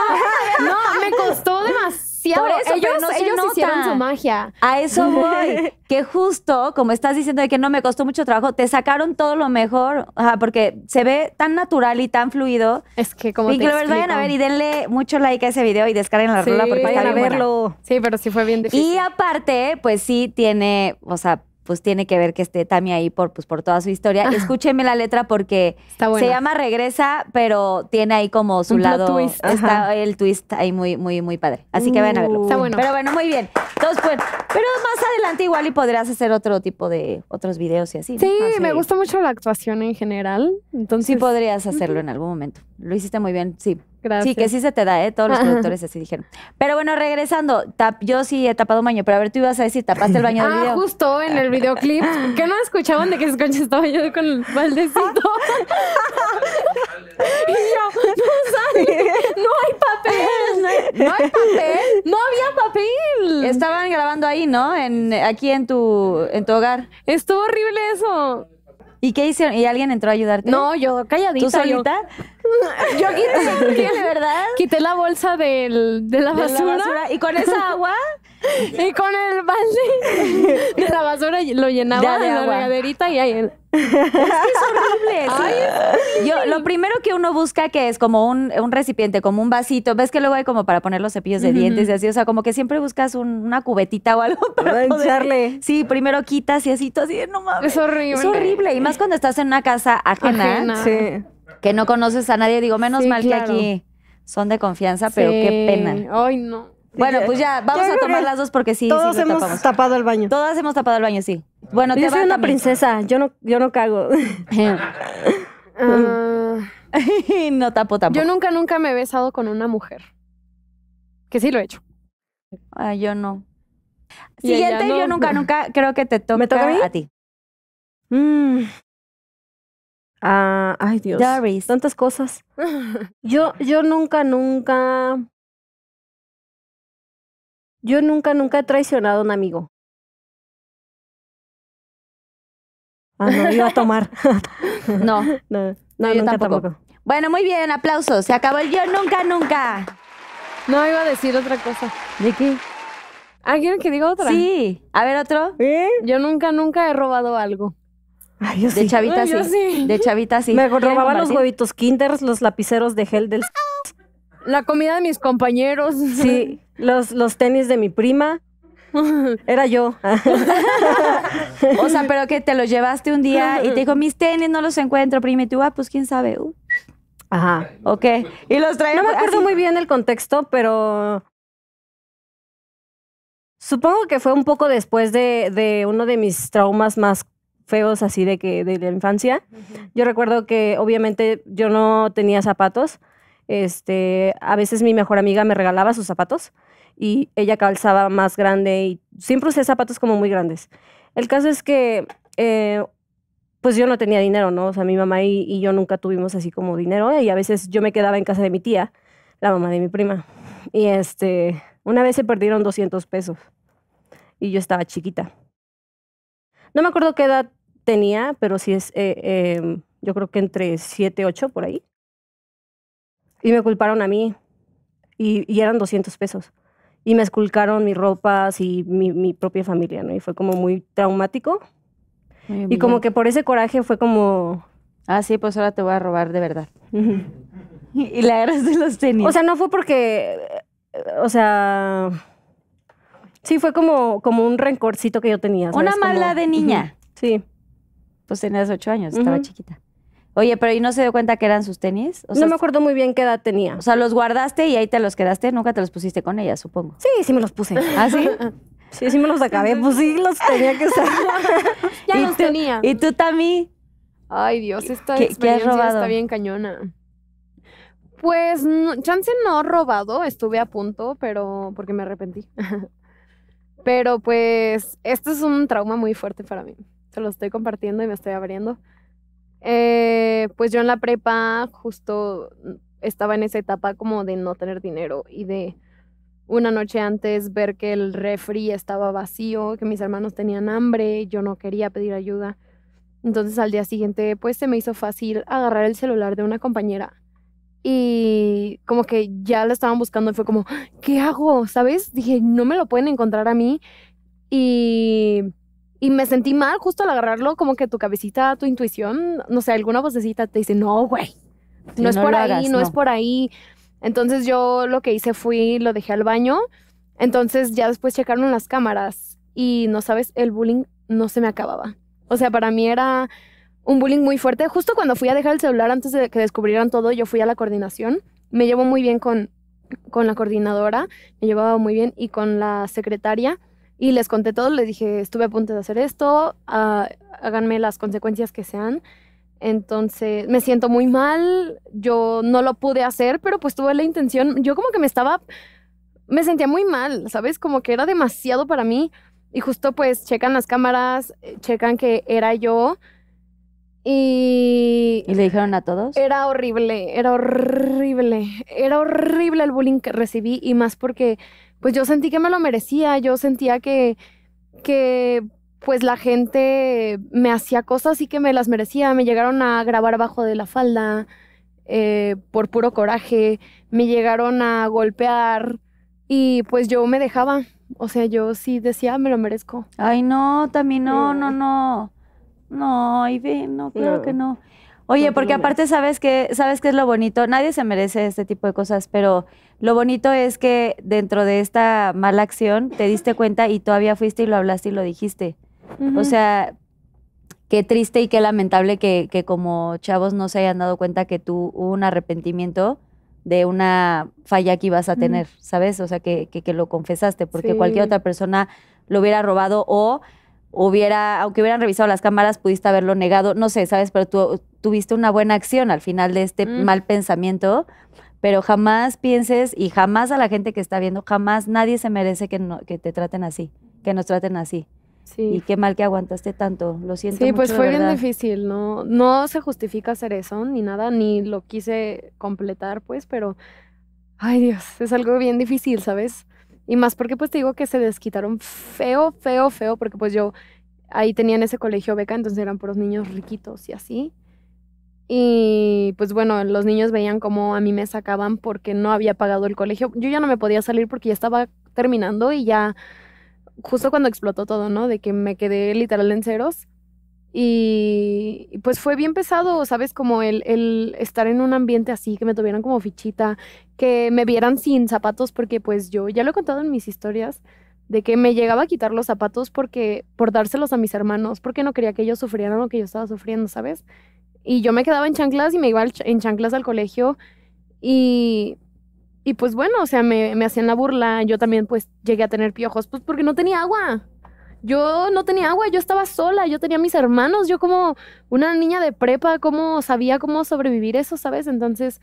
no, no, me costó demasiado. Por eso, ellos, no ellos hicieron su magia. A eso voy. [laughs] que justo, como estás diciendo de que no me costó mucho trabajo, te sacaron todo lo mejor, porque se ve tan natural y tan fluido. Es que como y que lo vayan a ver y denle mucho like a ese video y descarguen la sí, porque verlo. Sí, pero sí fue bien difícil. Y aparte, pues sí tiene, o sea, pues tiene que ver que esté Tami ahí por, pues, por toda su historia. Escúcheme la letra porque se llama Regresa, pero tiene ahí como su lado. Está el twist ahí muy, muy, muy padre. Así que vayan a verlo. Está bueno. Pero bueno, muy bien. Entonces, pues, pero más adelante igual y podrías hacer otro tipo de otros videos y así. Sí, me gusta mucho la actuación en general. Entonces. Sí, podrías hacerlo en algún momento. Lo hiciste muy bien, sí. Sí, que sí se te da, ¿eh? Todos los productores así dijeron. Pero bueno, regresando, yo sí he tapado un baño, pero a ver, tú ibas a decir, tapaste el baño del [laughs] ah, justo en el videoclip. ¿Qué no escuchaban de que se estaba yo con el baldecito? y yo, no sale, no hay papel, no hay papel, no había papel. Estaban grabando ahí, ¿no? En, aquí en tu, en tu hogar. Estuvo horrible eso. ¿Y qué hicieron? ¿Y alguien entró a ayudarte? No, yo calladita. ¿Tú solita? Yo quité, de verdad. Quité la bolsa de, la basura. Y con esa agua. y con el balde de la basura lo llenaba de, de la regaderita y ahí. es que es horrible. Yo, lo primero que uno busca que es como un, recipiente, como un vasito. ¿Ves que luego hay como para poner los cepillos de dientes y así? O sea, como que siempre buscas una cubetita o algo para echarle. Sí, primero quitas y así, así, no mames. Es horrible. Es horrible. Y más cuando estás en una casa ajena. Sí que no conoces a nadie, digo, menos mal que aquí son de confianza, pero qué pena. Ay, no. Bueno, pues ya, vamos a tomar las dos porque sí. Todos hemos tapado el baño. Todas hemos tapado el baño, sí. Bueno, yo soy una princesa, yo no, yo no cago. [laughs] Ah. [laughs] no tapo tapo. Yo nunca, nunca me he besado con una mujer. Que sí lo he hecho. Ah, yo no. Siguiente, yo nunca, nunca creo que te toca, a, ti. Mm. Ah, ay Dios, tantas cosas. [laughs] Yo, yo nunca, nunca, yo nunca, nunca he traicionado a un amigo. Ah, no, iba a tomar. [laughs] [laughs] no, no, no, yo nunca tampoco. Bueno, muy bien, aplausos. Se acabó el yo nunca, nunca. No, iba a decir otra cosa. ¿De qué? Ah, que diga otra? Sí. A ver, otro. ¿Eh? Yo nunca, nunca he robado algo de chavitas chavita sí. De chavita sí. Me robaba los ¿eh? huevitos kinders, los lapiceros de gel del... La comida de mis compañeros. Sí, [laughs] los, los tenis de mi prima. Era yo. o sea, pero que te los llevaste un día y te dijo, mis tenis no los encuentro, prima. Y tú, ah, pues quién sabe. Uh. Ajá, ok. Y los traía. No me acuerdo muy bien el contexto, pero Supongo que fue un poco después de, de, uno de mis traumas más feos así de que de la infancia. Yo recuerdo que obviamente yo no tenía zapatos. Este, a veces mi mejor amiga me regalaba sus zapatos y ella calzaba más grande y siempre usé zapatos como muy grandes. El caso es que eh, pues yo no tenía dinero, ¿no? O sea, mi mamá y, yo nunca tuvimos así como dinero y a veces yo me quedaba en casa de mi tía, la mamá de mi prima. Y este, una vez se perdieron 200 pesos y yo estaba chiquita. No me acuerdo qué edad tenía, pero sí es, eh, eh, yo creo que entre 7, 8 por ahí. Y me culparon a mí y, eran 200 pesos. Y me esculcaron mis ropas y mi, mi propia familia, ¿no? Y fue como muy traumático. y como que por ese coraje fue como... Ah, sí, pues ahora te voy a robar de verdad. [laughs] y la eras de los tenis. O sea, no fue porque... O sea... Sí, fue como, como un rencorcito que yo tenía. Una mala de niña. Sí. Pues tenías ocho años, estaba chiquita. Oye, pero ¿y no se dio cuenta que eran sus tenis? no me acuerdo muy bien qué edad tenía. O sea, los guardaste y ahí te los quedaste, nunca te los pusiste con ella, supongo. Sí, sí me los puse. ¿Ah, sí? [laughs] sí, sí me los acabé, pues sí los tenía que sacar. [laughs] ya los tenía. ¿Y tú también? Ay, Dios, esta experiencia está bien cañona. Pues, chance no robado, estuve a punto, pero porque me arrepentí. [laughs] pero pues, esto es un trauma muy fuerte para mí se los estoy compartiendo y me estoy abriendo. Eh, pues yo en la prepa justo mm, estaba en esa etapa como de no tener dinero y de una noche antes ver que el refri estaba vacío, que mis hermanos tenían hambre, yo no quería pedir ayuda. Entonces al día siguiente pues se me hizo fácil agarrar el celular de una compañera y como que ya la estaban buscando y fue como, ¿qué hago? ¿Sabes? Dije, no me lo pueden encontrar a mí. Y y me sentí mal justo al agarrarlo, como que tu cabecita, tu intuición, no sé, alguna vocecita te dice, no, güey, no, es por ahí, no, es por ahí. Entonces yo lo que hice fui, lo dejé al baño. Entonces ya después checaron las cámaras y no sabes, el bullying no se me acababa. O sea, para mí era un bullying muy fuerte. Justo cuando fui a dejar el celular antes de que descubrieran todo, yo fui a la coordinación. Me llevo muy bien con, con la coordinadora, me llevaba muy bien y con la secretaria. Y les conté todo, les dije, estuve a punto de hacer esto, ah, háganme las consecuencias que sean. Entonces me siento muy mal, yo no lo pude hacer, pero pues tuve la intención, yo como que me estaba, me sentía muy mal, ¿sabes? Como que era demasiado para mí. Y justo pues checan las cámaras, eh, checan que era yo. Y... ¿Y le dijeron a todos? Era horrible, era horrible, era horrible el bullying que recibí y más porque pues yo sentí que me lo merecía, yo sentía que, que pues la gente me hacía cosas y que me las merecía, me llegaron a grabar abajo de la falda eh, por puro coraje, me llegaron a golpear y pues yo me dejaba, o sea, yo sí decía, ah, me lo merezco. Ay, no, también no, no, no, no, ve, no, claro que no. Oye, porque aparte sabes que sabes que es lo bonito, nadie se merece este tipo de cosas, pero lo bonito es que dentro de esta mala acción te diste cuenta y todavía fuiste y lo hablaste y lo dijiste. O sea, qué triste y qué lamentable que, como chavos no se hayan dado cuenta que tú hubo un arrepentimiento de una falla que ibas a tener, ¿sabes? O sea, que, que, lo confesaste, porque cualquier otra persona lo hubiera robado o hubiera, aunque hubieran revisado las cámaras, pudiste haberlo negado, no sé, ¿sabes? Pero tú tuviste una buena acción al final de este mal pensamiento pero jamás pienses y jamás a la gente que está viendo, jamás nadie se merece que, no, que te traten así, que nos traten así. Sí. Y qué mal que aguantaste tanto, lo siento. Sí, pues fue bien difícil, ¿no? No se justifica hacer eso, ni nada, ni lo quise completar, pues, pero, ay Dios, es algo bien difícil, ¿sabes? Y más porque pues te digo que se desquitaron feo, feo, feo, porque pues yo ahí tenía en ese colegio beca, entonces eran por los niños riquitos y así. Y pues bueno, los niños veían cómo a mí me sacaban porque no había pagado el colegio. Yo ya no me podía salir porque ya estaba terminando y ya justo cuando explotó todo, ¿no? De que me quedé literal en ceros. Y pues fue bien pesado, ¿sabes? Como el, estar en un ambiente así, que me tuvieran como fichita, que me vieran sin zapatos, porque pues yo ya lo he contado en mis historias, de que me llegaba a quitar los zapatos porque, por dárselos a mis hermanos, porque no quería que ellos sufrieran lo que yo estaba sufriendo, ¿sabes? Y yo me quedaba en chanclas y me iba en chanclas al colegio. Y, pues bueno, o sea, me, hacían la burla. Yo también pues llegué a tener piojos, pues porque no tenía agua. Yo no tenía agua, yo estaba sola, yo tenía mis hermanos, yo como una niña de prepa, cómo sabía cómo sobrevivir eso, ¿sabes? Entonces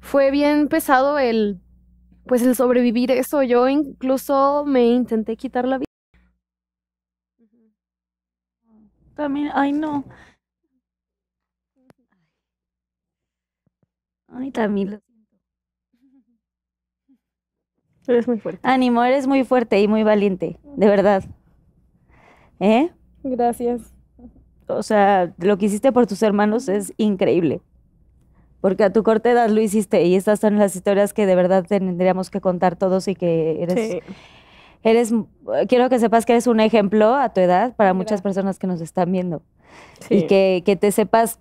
fue bien pesado el, pues el sobrevivir eso. Yo incluso me intenté quitar la vida. También, ay no, Ay, también lo siento. Eres muy fuerte. Ánimo, eres muy fuerte y muy valiente, de verdad. ¿Eh? Gracias. O sea, lo que hiciste por tus hermanos es increíble. Porque a tu corta edad lo hiciste y estas son las historias que de verdad tendríamos que contar todos y que eres... Eres, quiero que sepas que eres un ejemplo a tu edad para muchas personas que nos están viendo. Y que, que te sepas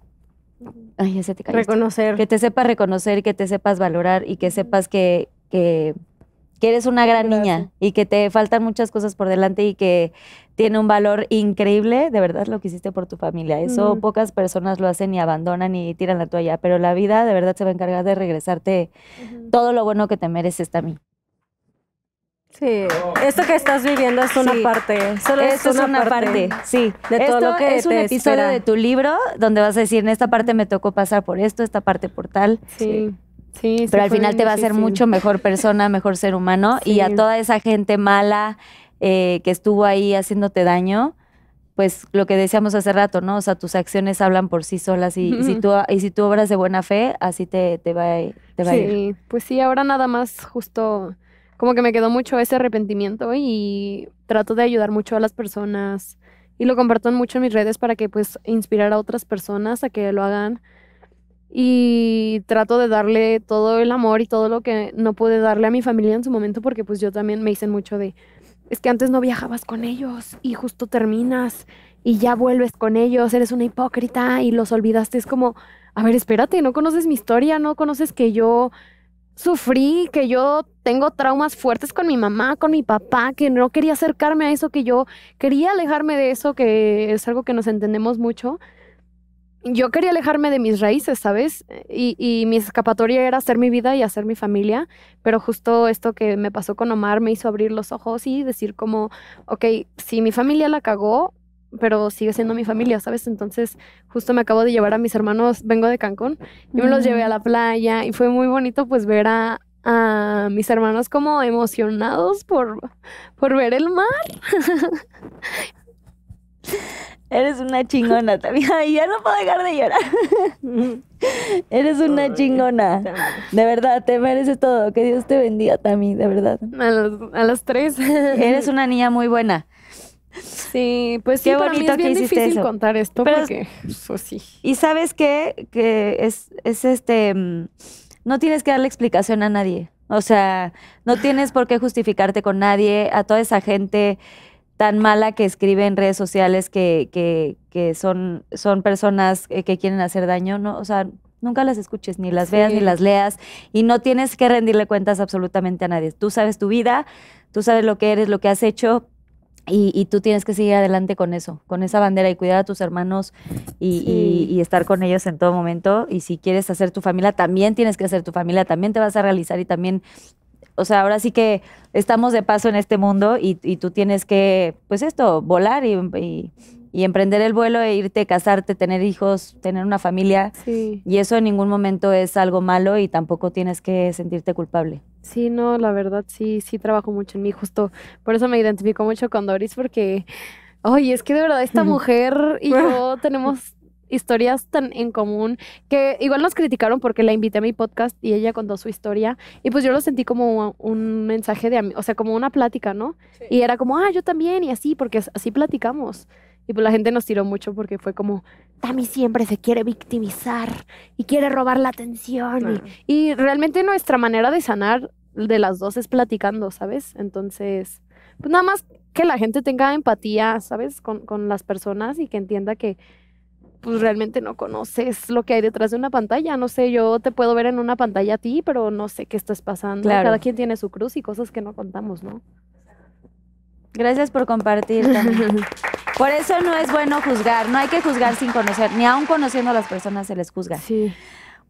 Ay, ese te cayó. Reconocer. Que te sepas reconocer, que te sepas valorar y que sepas que, que, eres una gran niña y que te faltan muchas cosas por delante y que tiene un valor increíble, de verdad, lo que hiciste por tu familia. Eso pocas personas lo hacen y abandonan y tiran la toalla, pero la vida de verdad se va a encargar de regresarte todo lo bueno que te mereces también. Sí, esto que estás viviendo es una parte, solo esto es una, parte, sí, de esto todo lo que es un episodio de tu libro donde vas a decir, en esta parte me tocó pasar por esto, esta parte por tal. Sí. Sí, Pero al final te va a hacer mucho mejor persona, mejor ser humano [laughs] y a toda esa gente mala eh, que estuvo ahí haciéndote daño, pues lo que decíamos hace rato, ¿no? O sea, tus acciones hablan por sí solas y, [laughs] si, tú, y obras de buena fe, así te, va, te va a ir. Sí, pues sí, ahora nada más justo como que me quedó mucho ese arrepentimiento y trato de ayudar mucho a las personas y lo comparto mucho en mis redes para que pues inspirar a otras personas a que lo hagan y trato de darle todo el amor y todo lo que no pude darle a mi familia en su momento porque pues yo también me hice mucho de es que antes no viajabas con ellos y justo terminas y ya vuelves con ellos, eres una hipócrita y los olvidaste, es como, a ver, espérate, no conoces mi historia, no conoces que yo sufrí, que yo tengo traumas fuertes con mi mamá, con mi papá, que no quería acercarme a eso, que yo quería alejarme de eso, que es algo que nos entendemos mucho. Yo quería alejarme de mis raíces, ¿sabes? Y, mi escapatoria era hacer mi vida y hacer mi familia, pero justo esto que me pasó con Omar me hizo abrir los ojos y decir como, ok, si mi familia la cagó, pero sigue siendo mi familia, ¿sabes? Entonces, justo me acabo de llevar a mis hermanos, vengo de Cancún, yo me los llevé a la playa y fue muy bonito pues ver a, mis hermanos como emocionados por, por ver el mar. [laughs] Eres una chingona también. Ay, ya no puedo dejar de llorar. [laughs] Eres una chingona. De verdad, te mereces todo. Que Dios te bendiga, Tami, de verdad. A a los tres. Eres una niña muy buena. Sí, pues qué es bien difícil contar esto pues, pues, sí. Y sabes qué? que es, es este mm, no tienes que darle explicación a nadie. O sea, no tienes por qué justificarte con nadie, a toda esa gente tan mala que escribe en redes sociales que, que, son, son personas que quieren hacer daño, no, o sea, nunca las escuches, ni las veas, ni las leas, y no tienes que rendirle cuentas absolutamente a nadie. Tú sabes tu vida, tú sabes lo que eres, lo que has hecho, y, tú tienes que seguir adelante con eso, con esa bandera y cuidar a tus hermanos y, estar con ellos en todo momento. Y si quieres hacer tu familia, también tienes que hacer tu familia, también te vas a realizar y también, o sea, ahora sí que estamos de paso en este mundo y, tú tienes que, pues esto, volar y, emprender el vuelo e irte, casarte, tener hijos, tener una familia. Y eso en ningún momento es algo malo y tampoco tienes que sentirte culpable. Sí, no, la verdad sí, sí trabajo mucho en mí, justo por eso me identifico mucho con Doris, porque, oye, es que de verdad esta [laughs] mujer y yo tenemos historias tan en común que igual nos criticaron porque la invité a mi podcast y ella contó su historia y pues yo lo sentí como un mensaje de, o sea, como una plática, ¿no? Y era como, ah, yo también y así, porque así platicamos. Y pues la gente nos tiró mucho porque fue como, Tami siempre se quiere victimizar y quiere robar la atención. Y, realmente nuestra manera de sanar de las dos es platicando, ¿sabes? Entonces, pues nada más que la gente tenga empatía, ¿sabes? Con, con las personas y que entienda que pues realmente no conoces lo que hay detrás de una pantalla. No sé, yo te puedo ver en una pantalla a ti, pero no sé qué estás pasando. Cada quien tiene su cruz y cosas que no contamos, ¿no? Gracias por compartir. [laughs] Por eso no es bueno juzgar, no hay que juzgar sin conocer, ni aun conociendo a las personas se les juzga. Sí.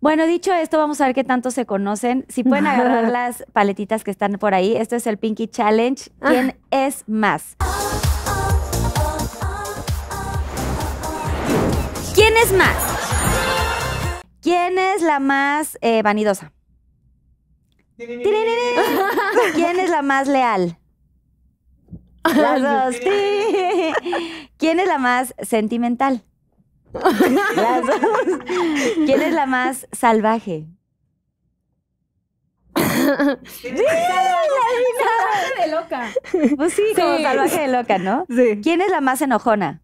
Bueno, dicho esto, vamos a ver qué tanto se conocen. Si pueden agarrar las paletitas que están por ahí, esto es el Pinky Challenge. Ah. ¿Quién es más? ¿Quién es más? ¿Quién es la más eh, vanidosa? ¿Quién es la más leal? Las [laughs] dos. [laughs] ¿Quién es la más sentimental? Las [laughs] dos. ¿Quién es la más salvaje? Sí, de loca. Pues sí, como salvaje de loca, ¿no? Sí. ¿Quién es la más enojona?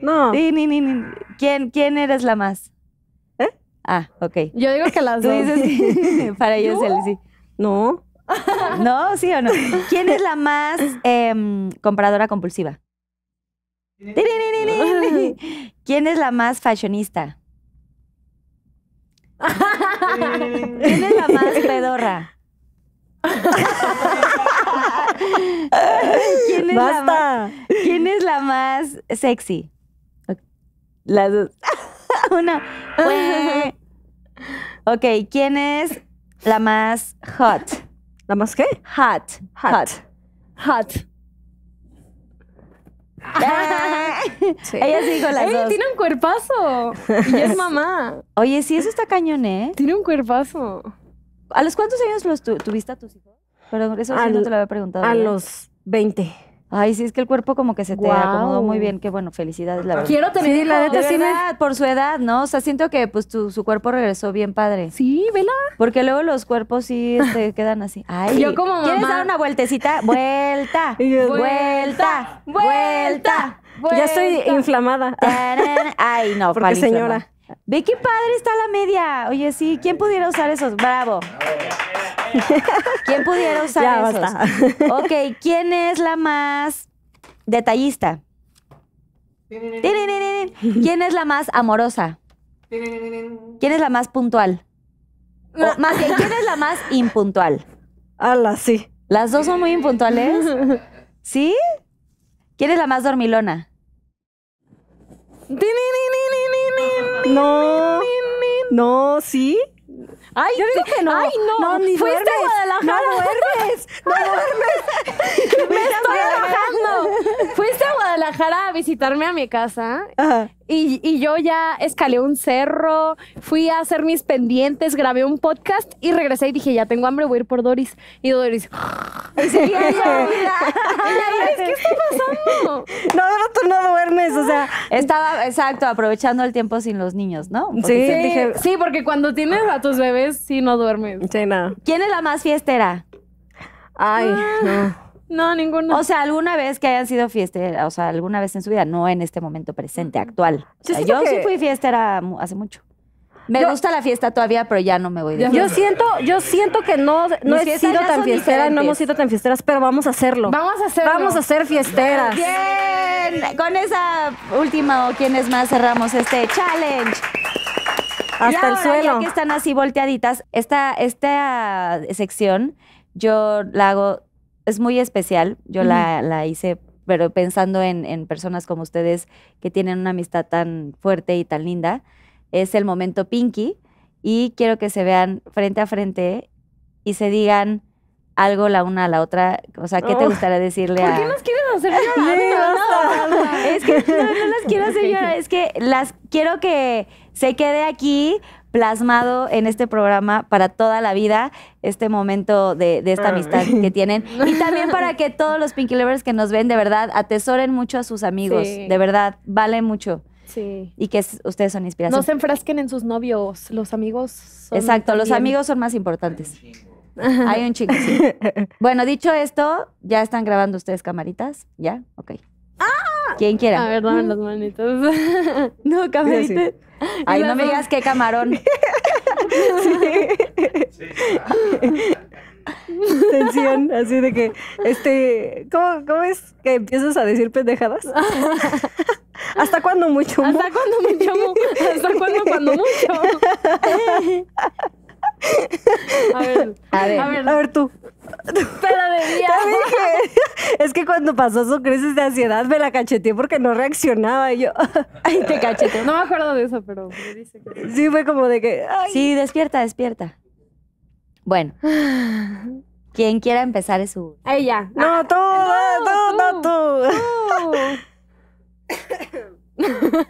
No. ¿Quién, ¿Quién eres la más? ¿Eh? Ah, ok. Yo digo que las dos. dices para ellos el sí. No. [laughs] ¿No? ¿Sí o no? ¿Quién es la más em, compradora compulsiva? [laughs] ¿Quién es la más fashionista? ¿Quién es la más pedorra? ¿Quién es, La más, ¿Quién es la más sexy? Las dos. [laughs] Una. ok, ¿quién es la más hot? Nada más qué? Hat. Hot. Hot. [laughs] Ella sí dijo las Ey, dos. tiene un cuerpazo! Y es mamá. [laughs] Oye, sí, eso está cañón, ¿eh? Tiene un cuerpazo. ¿A los cuántos años los tuviste a tus hijos? Perdón, eso sí no te lo había preguntado. A los 20. Ay, sí, es que el cuerpo como que se te acomodó muy bien. Qué bueno, felicidades, la verdad. Quiero tener la por su edad, ¿no? O sea, siento que pues su cuerpo regresó bien padre. Sí, vela. Porque luego los cuerpos sí este, [laughs] quedan así. Ay, yo como ¿quieres dar una vueltecita? Vuelta, [laughs] vuelta, vuelta, Ya estoy inflamada. Ay, no, [laughs] Porque señora. Ve qué padre está la media. Oye, sí, ¿quién pudiera usar esos? Bravo. [laughs] ¿Quién pudiera usar esos? [laughs] Ok, ¿quién es la más detallista? ¿Quién es la más amorosa? ¿Quién es la más puntual? ¿quién es la más impuntual? Ala, sí. ¿Las dos son muy impuntuales? [laughs] ¿Sí? ¿Quién es la más dormilona? No. No, sí. Ay, yo digo que no. Ay, no. no ni Fuiste duermes, a Guadalajara. No duermes. No duermes. [laughs] me estoy Fuiste a Guadalajara a visitarme a mi casa Y, yo ya escalé un cerro, fui a hacer mis pendientes, grabé un podcast y regresé y dije, ya tengo hambre, voy a ir por Doris. Y Doris... Ah". ¿qué está pasando? No, no, tú no duermes, o sea... Estaba, exacto, aprovechando el tiempo sin los niños, ¿no? sí. sí, porque cuando tienes a tus bebés, sí, no duermes. Sí, ¿Quién es la más fiestera? Ay, ah. no. No, ninguno. O sea, alguna vez que hayan sido fiestera, o sea, alguna vez en su vida, no en este momento presente, actual. yo, sí fui fiestera hace mucho. Me gusta la fiesta todavía, pero ya no me voy de Yo siento, yo siento que no, no he sido tan fiestera, no hemos sido tan fiesteras, pero vamos a hacerlo. Vamos a hacerlo. Vamos a ser fiesteras. Bien. Con esa última o quienes más cerramos este challenge. Hasta el suelo. Ya que están así volteaditas, esta, esta sección yo la hago es muy especial. Yo la, hice, pero pensando en, personas como ustedes que tienen una amistad tan fuerte y tan linda, es el momento Pinky y quiero que se vean frente a frente y se digan algo la una a la otra. O sea, ¿qué te oh. gustaría decirle a...? ¿Por qué nos quieres hacer llorar? no, no, es que las quiero hacer [laughs] llorar. Es que las quiero que se quede aquí plasmado en este programa para toda la vida este momento de, esta ah. amistad que tienen. Y también para que todos los Pinky Lovers que nos ven, de verdad, atesoren mucho a sus amigos. De verdad, valen mucho. Sí. Y que ustedes son inspiración. No se enfrasquen en sus novios, los amigos. Son Exacto, los amigos son más importantes. Hay un chingo. Sí. bueno, dicho esto, ya están grabando ustedes camaritas, ¿ya? Ok. ¡Ah! Quien quiera. ver, [laughs] no, camaritas. Ay, [laughs] no me digas qué camarón. [laughs] Sí. Tensión, así de que, este, ¿cómo, ¿cómo es que empiezas a decir pendejadas? [laughs] ¿Hasta cuándo mucho? ¿Hasta cuándo mucho? ¿Hasta cuándo cuando mucho? A ver, a ver, a ver, tú. Pero de Es que cuando pasó su crisis de ansiedad me la cacheteé porque no reaccionaba. Y yo, [laughs] ay, te cacheteé. No me acuerdo de eso, pero Sí, fue como de que, Sí, despierta, despierta. Bueno. Quien quiera empezar es su. Ella. Ah, ah, no, tú, no, tú, tú.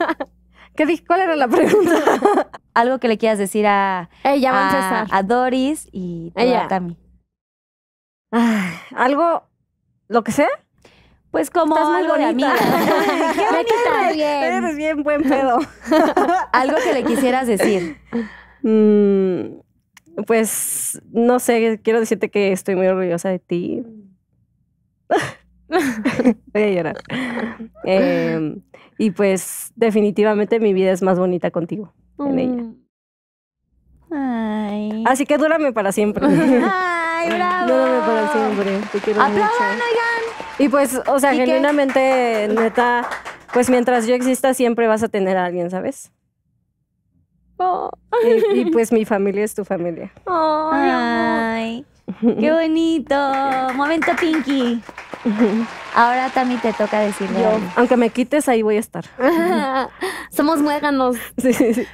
¿Qué dije? ¿Cuál era la pregunta? [laughs] algo que le quieras decir a, a, Doris y a Tami. Ah, algo, lo que sea. Pues como algo de amiga. [laughs] [laughs] Eres bien buen pedo. [laughs] algo que le quisieras decir. Mm, pues no sé, quiero decirte que estoy muy orgullosa de ti. Voy a llorar. Eh, y pues definitivamente mi vida es más bonita contigo, en ella. Mm. Ay. Así que dúrame para siempre. [laughs] [laughs] Ay, bravo. Dúrame para siempre. Te quiero oigan. Y pues, o sea, genuinamente, neta, pues mientras yo exista siempre vas a tener a alguien, ¿sabes? Oh. Y, [laughs] pues mi familia es tu familia. Ay. ¡Qué [laughs] bonito! Momento Pinky. Ahora también te toca decirlo. aunque me quites, ahí voy a estar. [laughs] Somos muéganos. [laughs] Sí,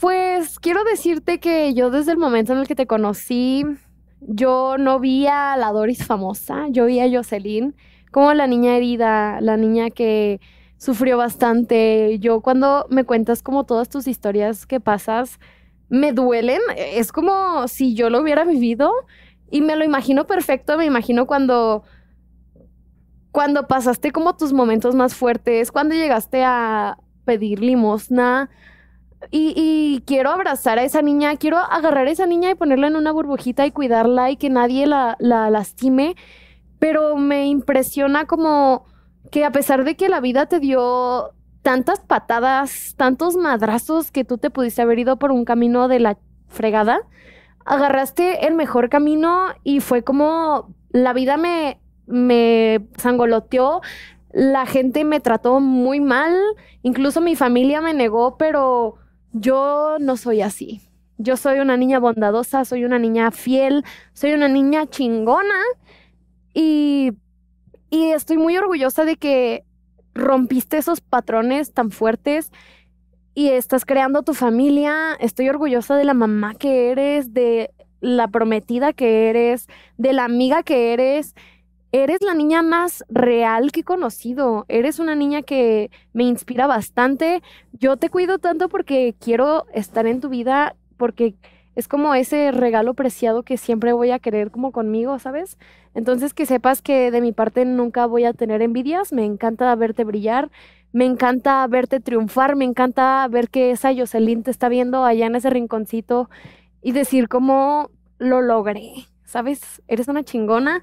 pues quiero decirte que yo desde el momento en el que te conocí, yo no vi a la Doris famosa, yo vi a Jocelyn como la niña herida, la niña que sufrió bastante. Yo cuando me cuentas como todas tus historias que pasas, me duelen. Es como si yo lo hubiera vivido y me lo imagino perfecto. Me imagino cuando, cuando pasaste como tus momentos más fuertes, cuando llegaste a pedir limosna. Y, quiero abrazar a esa niña, quiero agarrar a esa niña y ponerla en una burbujita y cuidarla y que nadie la lastime. Pero me impresiona como que a pesar de que la vida te dio tantas patadas, tantos madrazos que tú te pudiste haber ido por un camino de la fregada, agarraste el mejor camino y fue como la vida me, me sangoloteó, la gente me trató muy mal, incluso mi familia me negó, pero yo no soy así. Yo soy una niña bondadosa, soy una niña fiel, soy una niña chingona y, y estoy muy orgullosa de que rompiste esos patrones tan fuertes y estás creando tu familia. Estoy orgullosa de la mamá que eres, de la prometida que eres, de la amiga que eres. Eres la niña más real que he conocido. Eres una niña que me inspira bastante. Yo te cuido tanto porque quiero estar en tu vida, porque es como ese regalo preciado que siempre voy a querer como conmigo, ¿sabes? Entonces que sepas que de mi parte nunca voy a tener envidias, me encanta verte brillar, me encanta verte triunfar, me encanta ver que esa Jocelyn te está viendo allá en ese rinconcito y decir cómo lo logré, ¿sabes? Eres una chingona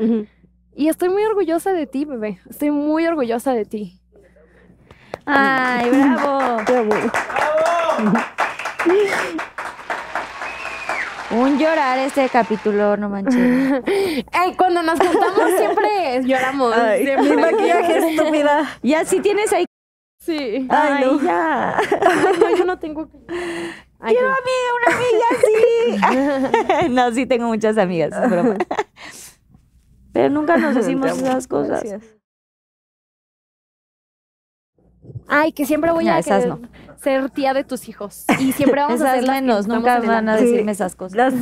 y estoy muy orgullosa de ti, bebé, estoy muy orgullosa de ti. Ay, [laughs] bravo. bravo. bravo. [laughs] Un llorar este capítulo, no manches. [laughs] cuando nos juntamos siempre lloramos. de mi maquillaje [laughs] estúpida. Y así tienes ahí. Sí. Ay, ya. no, yo no tengo. [laughs] Quiero a mí una amiga así. no, sí tengo muchas amigas, broma. Pero nunca nos decimos esas cosas. Ay, que siempre voy a ser tía de tus hijos. Y siempre vamos a ser menos, nunca van a decirme esas cosas. Las,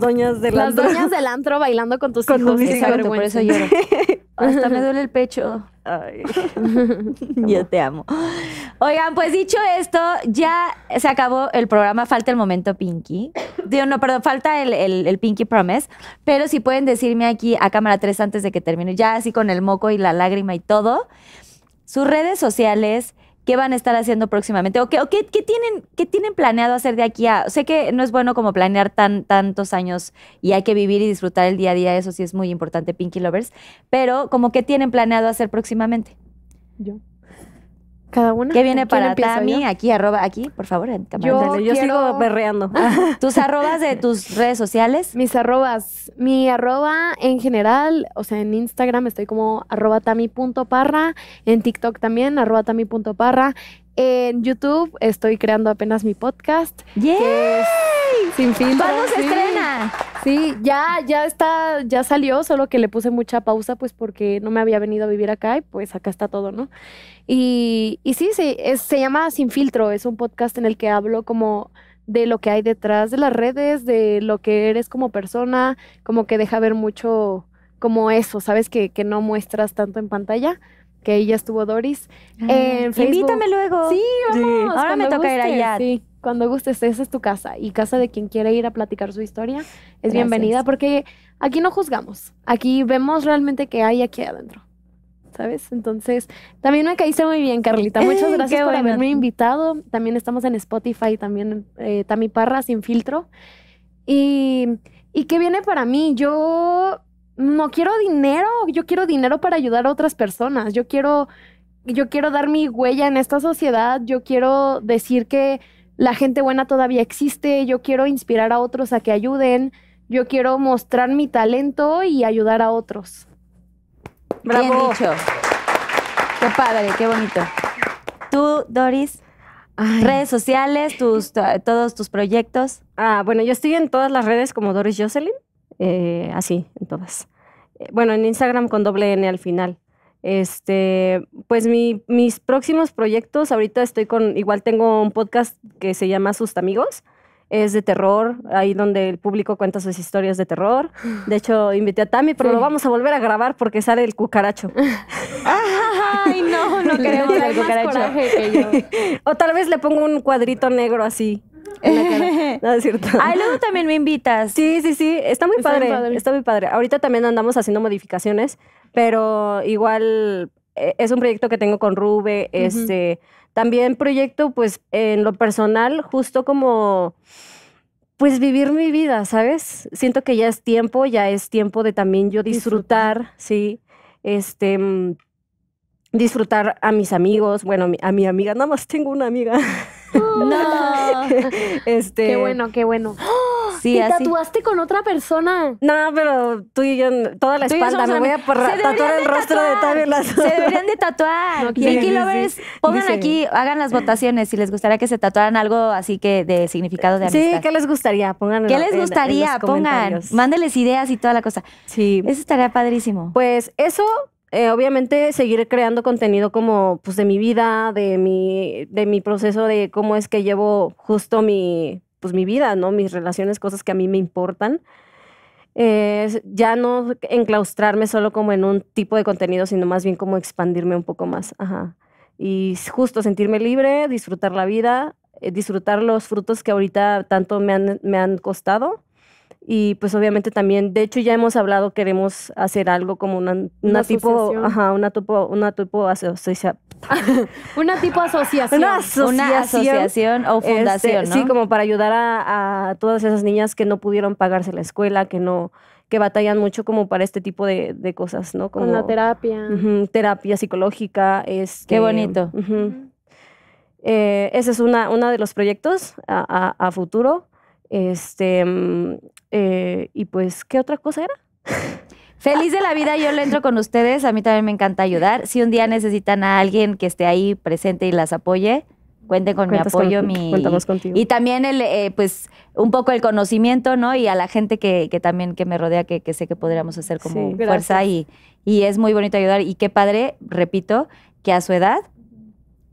doñas del antro. Las doñas del antro bailando con tus con hijos. por eso lloro. [laughs] Hasta me duele el pecho. Ay. [laughs] Yo te amo. Oigan, pues dicho esto, ya se acabó el programa. Falta el momento Pinky. Digo, no, perdón, falta el, el Pinky Promise. Pero si pueden decirme aquí a cámara 3 antes de que termine, ya así con el moco y la lágrima y todo sus redes sociales, qué van a estar haciendo próximamente o qué, tienen, tienen planeado hacer de aquí a... Sé que no es bueno como planear tan, tantos años y hay que vivir y disfrutar el día a día, eso sí es muy importante, Pinky Lovers, pero como qué tienen planeado hacer próximamente. Yo. ¿Qué viene para Tami? Aquí, aquí, por favor, en Yo, sigo berreando. [laughs] ¿Tus arrobas de tus redes sociales? Mis arrobas. Mi arroba en general, o sea, en Instagram estoy como arroba tami.parra, en TikTok también, arroba tami.parra, en YouTube estoy creando apenas mi podcast. ¡Yay! sin Filtro. ¿Cuándo estrena? Sí, ya, ya está, ya salió, solo que le puse mucha pausa, pues porque no me había venido a vivir acá y pues acá está todo, ¿no? Y, sí, se llama Sin Filtro, es un podcast en el que hablo como de lo que hay detrás de las redes, de lo que eres como persona, como que deja ver mucho como eso, ¿sabes? que no muestras tanto en pantalla que ahí ya estuvo Doris. Ah, en luego. Sí, vamos. Ahora me toca ir allá. Sí, cuando gustes, esa es tu casa y casa de quien quiera ir a platicar su historia es bienvenida porque aquí no juzgamos, aquí vemos realmente qué hay aquí adentro. ¿sabes? Entonces, también me caíste muy bien, Carlita. [laughs] Muchas gracias por haberme invitado. También estamos en Spotify, también en eh, Tami Parra, Sin Filtro. Y, y qué viene para mí? Yo no quiero dinero, yo quiero dinero para ayudar a otras personas, yo quiero, yo quiero dar mi huella en esta sociedad, yo quiero decir que la gente buena todavía existe, yo quiero inspirar a otros a que ayuden, yo quiero mostrar mi talento y ayudar a otros. Bravo. Qué padre, qué bonito. Tú, Doris, redes sociales, tus, todos tus proyectos. Ah, bueno, yo estoy en todas las redes como Doris Jocelyn. Eh, así, en todas. Eh, bueno, en Instagram con doble N al final. Este, pues mis próximos proyectos, ahorita estoy con, igual tengo un podcast que se llama Sus Amigos, es de terror, ahí donde el público cuenta sus historias de terror. De hecho, invité a Tami, pero lo vamos a volver a grabar porque sale el cucaracho. [laughs] Ay, no, no [laughs] queremos el cucaracho. Que yo. [laughs] O tal vez le pongo un cuadrito negro así [laughs] no, es Ah, luego también me invitas. Sí, sí, sí. Está muy padre, Está muy padre. Ahorita también andamos haciendo modificaciones, pero igual eh, es un proyecto que tengo con Rube. Este, también proyecto, pues, en lo personal, justo como pues vivir mi vida, ¿sabes? Siento que ya es tiempo, ya es tiempo de también yo disfrutar, sí, este, mm, disfrutar a mis amigos, bueno, a mi amiga, nada más tengo una amiga. [laughs] No. [laughs] este. Qué bueno, qué bueno. [gasps] Sí, ¿Te tatuaste con otra persona? No, pero tú y yo, toda la espalda. Me voy a tatuar el rostro de Tavio Se deberían de tatuar. Vicky [laughs] Lovers, pongan aquí, hagan las votaciones si les gustaría que se tatuaran algo así que de significado de amistad. Sí, ¿qué les gustaría? Pongan ¿Qué les gustaría? pongan. Mándeles ideas y toda la cosa. Sí. Eso estaría padrísimo. Pues eso eh, obviamente seguir creando contenido como pues de mi vida, de mi, de mi proceso de cómo es que llevo justo mi, pues mi vida, ¿no? Mis relaciones, cosas que a mí me importan. ya no enclaustrarme solo como en un tipo de contenido, sino más bien como expandirme un poco más. Ajá. Y justo sentirme libre, disfrutar la vida, eh, disfrutar los frutos que ahorita tanto me me han costado y pues obviamente también, de hecho ya hemos hablado, queremos hacer algo como una, una, tipo, ajá, una tipo, una tipo asociación. [laughs] una tipo asociación. Una asociación. o este, fundación, Sí, como para ayudar a, todas esas niñas que no pudieron pagarse la escuela, que no, que batallan mucho como para este tipo de, cosas, ¿no? Como, Con la terapia. terapia psicológica. Este, Qué bonito. Eh, ese es uno de los proyectos a futuro. Este, mm, eh, y pues, ¿qué otra cosa era? Feliz de la vida, yo le entro con ustedes. A mí también me encanta ayudar. Si un día necesitan a alguien que esté ahí presente y las apoye, cuenten con mi apoyo. mi, Y también, el, eh, pues, un poco el conocimiento, ¿no? Y a la gente que, también que me rodea, que, sé que podríamos hacer como fuerza. Y, y es muy bonito ayudar. Y qué padre, repito, que a su edad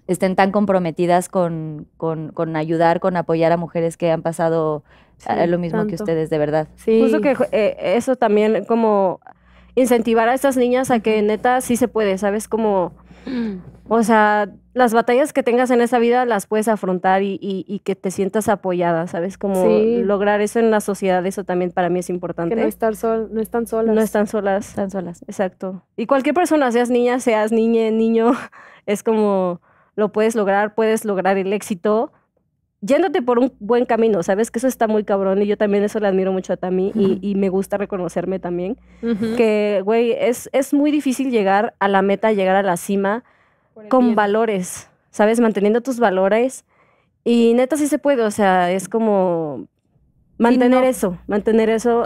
estén tan comprometidas con, con, ayudar, con apoyar a mujeres que han pasado ah, lo mismo que ustedes, de verdad. Sí. Justo que eh, eso también como incentivar a estas niñas a que neta sí se puede, ¿sabes? Como, mm. o sea, las batallas que tengas en esa vida las puedes afrontar y, y, que te sientas apoyada, ¿sabes? Como lograr eso en la sociedad, eso también para mí es importante. Que no, estar sol, no están solas. No están solas. Están solas. Exacto. Y cualquier persona, seas niña, seas niña, niño, [laughs] es como lo puedes lograr, puedes lograr el éxito yéndote por un buen camino, ¿sabes? Que eso está muy cabrón y yo también eso le admiro mucho a Tami y, me gusta reconocerme también. Que, güey, es, es muy difícil llegar a la meta, llegar a la cima con valores, ¿sabes? Manteniendo tus valores. Y neta sí se puede, o sea, es como Mantener eso, mantener eso.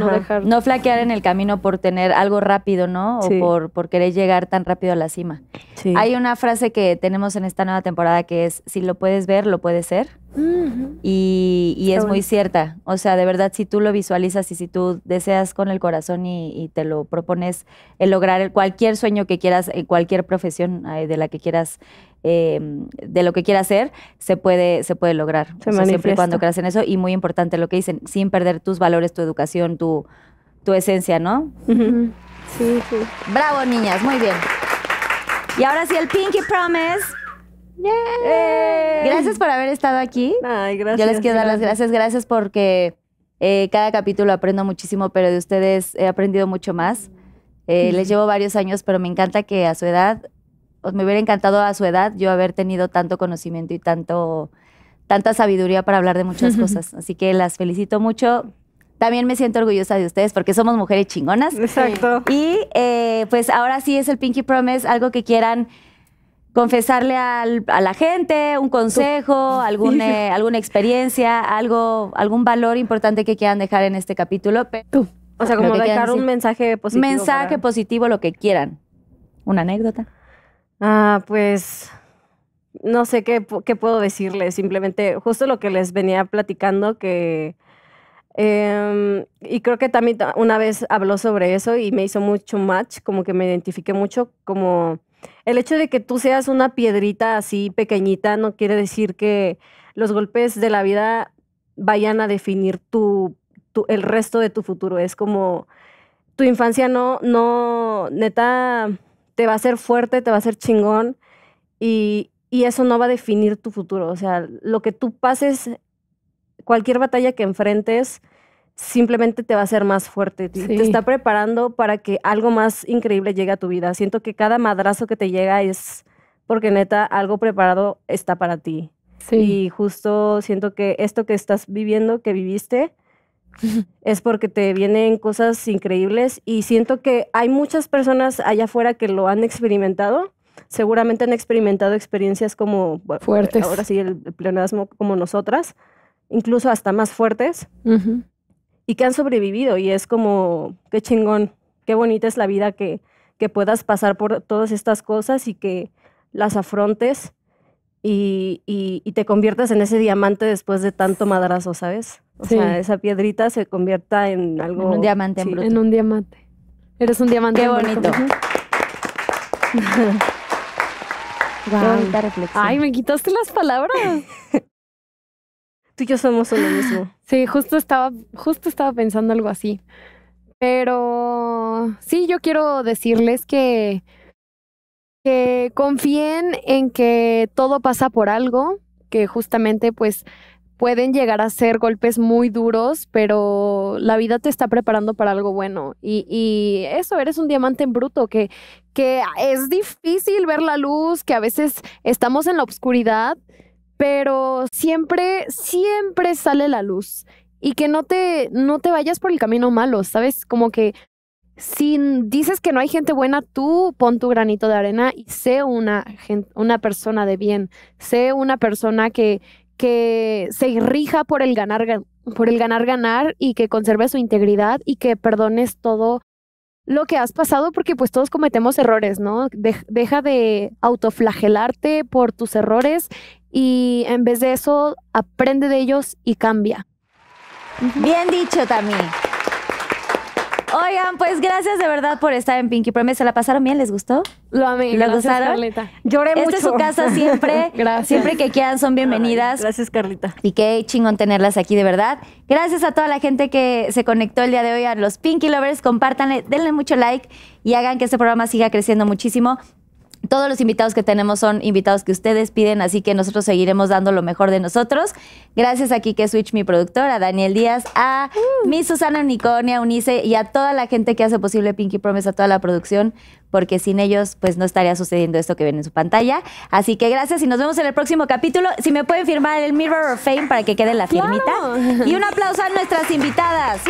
no, no flaquear en el camino por tener algo rápido, ¿no? O por, querer llegar tan rápido a la cima. Hay una frase que tenemos en esta nueva temporada que es, si lo puedes ver, lo puedes ser. Y, y es muy cierta. O sea, de verdad, si tú lo visualizas y si tú deseas con el corazón y, te lo propones, el lograr cualquier sueño que quieras, cualquier profesión de la que quieras Em, de lo que quiera hacer, se puede, se puede lograr. siempre y cuando creas en eso. Y muy importante lo que dicen, sin perder tus valores, tu educación, tu, tu esencia, ¿no? Sí, sí. Bravo, niñas, muy bien. Y ahora sí, el Pinky Promise. Gracias por haber estado aquí. Ay, gracias. Yo les quiero dar las gracias. Gracias porque eh, cada capítulo aprendo muchísimo, pero de ustedes he aprendido mucho más. Eh, les llevo varios años, pero me encanta que a su edad me hubiera encantado a su edad yo haber tenido tanto conocimiento y tanto, tanta sabiduría para hablar de muchas [laughs] cosas. Así que las felicito mucho. También me siento orgullosa de ustedes porque somos mujeres chingonas. Exacto. Y eh, pues ahora sí es el Pinky Promise, algo que quieran confesarle al, a la gente, un consejo, algún, eh, alguna experiencia, algo, algún valor importante que quieran dejar en este capítulo. o sea, como dejar un mensaje positivo. Mensaje positivo, lo que quieran. Una anécdota. Ah, pues no sé qué, puedo decirles, simplemente justo lo que les venía platicando, que... Em, y creo que también una vez habló sobre eso y me hizo mucho match, como que me identifiqué mucho, como el hecho de que tú seas una piedrita así pequeñita no quiere decir que los golpes de la vida vayan a definir tu el resto de tu futuro. Es como tu infancia no, no, neta, te va a hacer fuerte, te va a hacer chingón y, eso no va a definir tu futuro. O sea, lo que tú pases, cualquier batalla que enfrentes, simplemente te va a hacer más fuerte. Te está preparando para que algo más increíble llegue a tu vida. Siento que cada madrazo que te llega es porque neta algo preparado está para ti. Sí. Y justo siento que esto que estás viviendo, que viviste, es porque te vienen cosas increíbles y siento que hay muchas personas allá afuera que lo han experimentado. Seguramente han experimentado experiencias como fuertes. Ahora sí, el pleonasmo como nosotras, incluso hasta más fuertes, y que han sobrevivido. Y es como, qué chingón, qué bonita es la vida que, que puedas pasar por todas estas cosas y que las afrontes y, y, y te conviertas en ese diamante después de tanto madrazo, ¿sabes? O sea, esa piedrita se convierta en algo. En un diamante en En un diamante. Eres un diamante. Qué bonito. wow. [laughs] Ay, me quitaste las palabras. [laughs] Tú y yo somos lo mismo. Sí, justo estaba, justo estaba pensando algo así. Pero sí, yo quiero decirles que, que confíen en que todo pasa por algo, que justamente pues pueden llegar a ser golpes muy duros, pero la vida te está preparando para algo bueno. Y, eso, eres un diamante en bruto, que, que es difícil ver la luz, que a veces estamos en la oscuridad, pero siempre, siempre sale la luz. Y que no te, no te vayas por el camino malo, ¿sabes? Como que si dices que no hay gente buena, tú pon tu granito de arena y sé una, una persona de bien, sé una persona que, que se rija por el ganar, por el ganar, ganar y que conserve su integridad y que perdones todo lo que has pasado porque pues todos cometemos errores, ¿no? deja de autoflagelarte por tus errores y en vez de eso aprende de ellos y cambia. Bien dicho también. Oigan, pues gracias de verdad por estar en Pinky Promise. ¿Se la pasaron bien? ¿Les gustó? Lo amé. ¿Les gustaron? Carlita. Lloré mucho. es su casa siempre. [laughs] gracias. Siempre que quieran son bienvenidas. gracias, Carlita. Y qué chingón tenerlas aquí, de verdad. Gracias a toda la gente que se conectó el día de hoy a los Pinky Lovers. Compártanle, denle mucho like y hagan que este programa siga creciendo muchísimo. Todos los invitados que tenemos son invitados que ustedes piden, así que nosotros seguiremos dando lo mejor de nosotros. Gracias a Kike Switch, mi productor, a Daniel Díaz, a uh. mi Susana a Unice y a toda la gente que hace posible Pinky Promise, a toda la producción, porque sin ellos pues no estaría sucediendo esto que ven en su pantalla. Así que gracias y nos vemos en el próximo capítulo. Si me pueden firmar el Mirror of Fame para que quede la firmita. Y un aplauso a nuestras invitadas.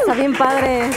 Está bien padre.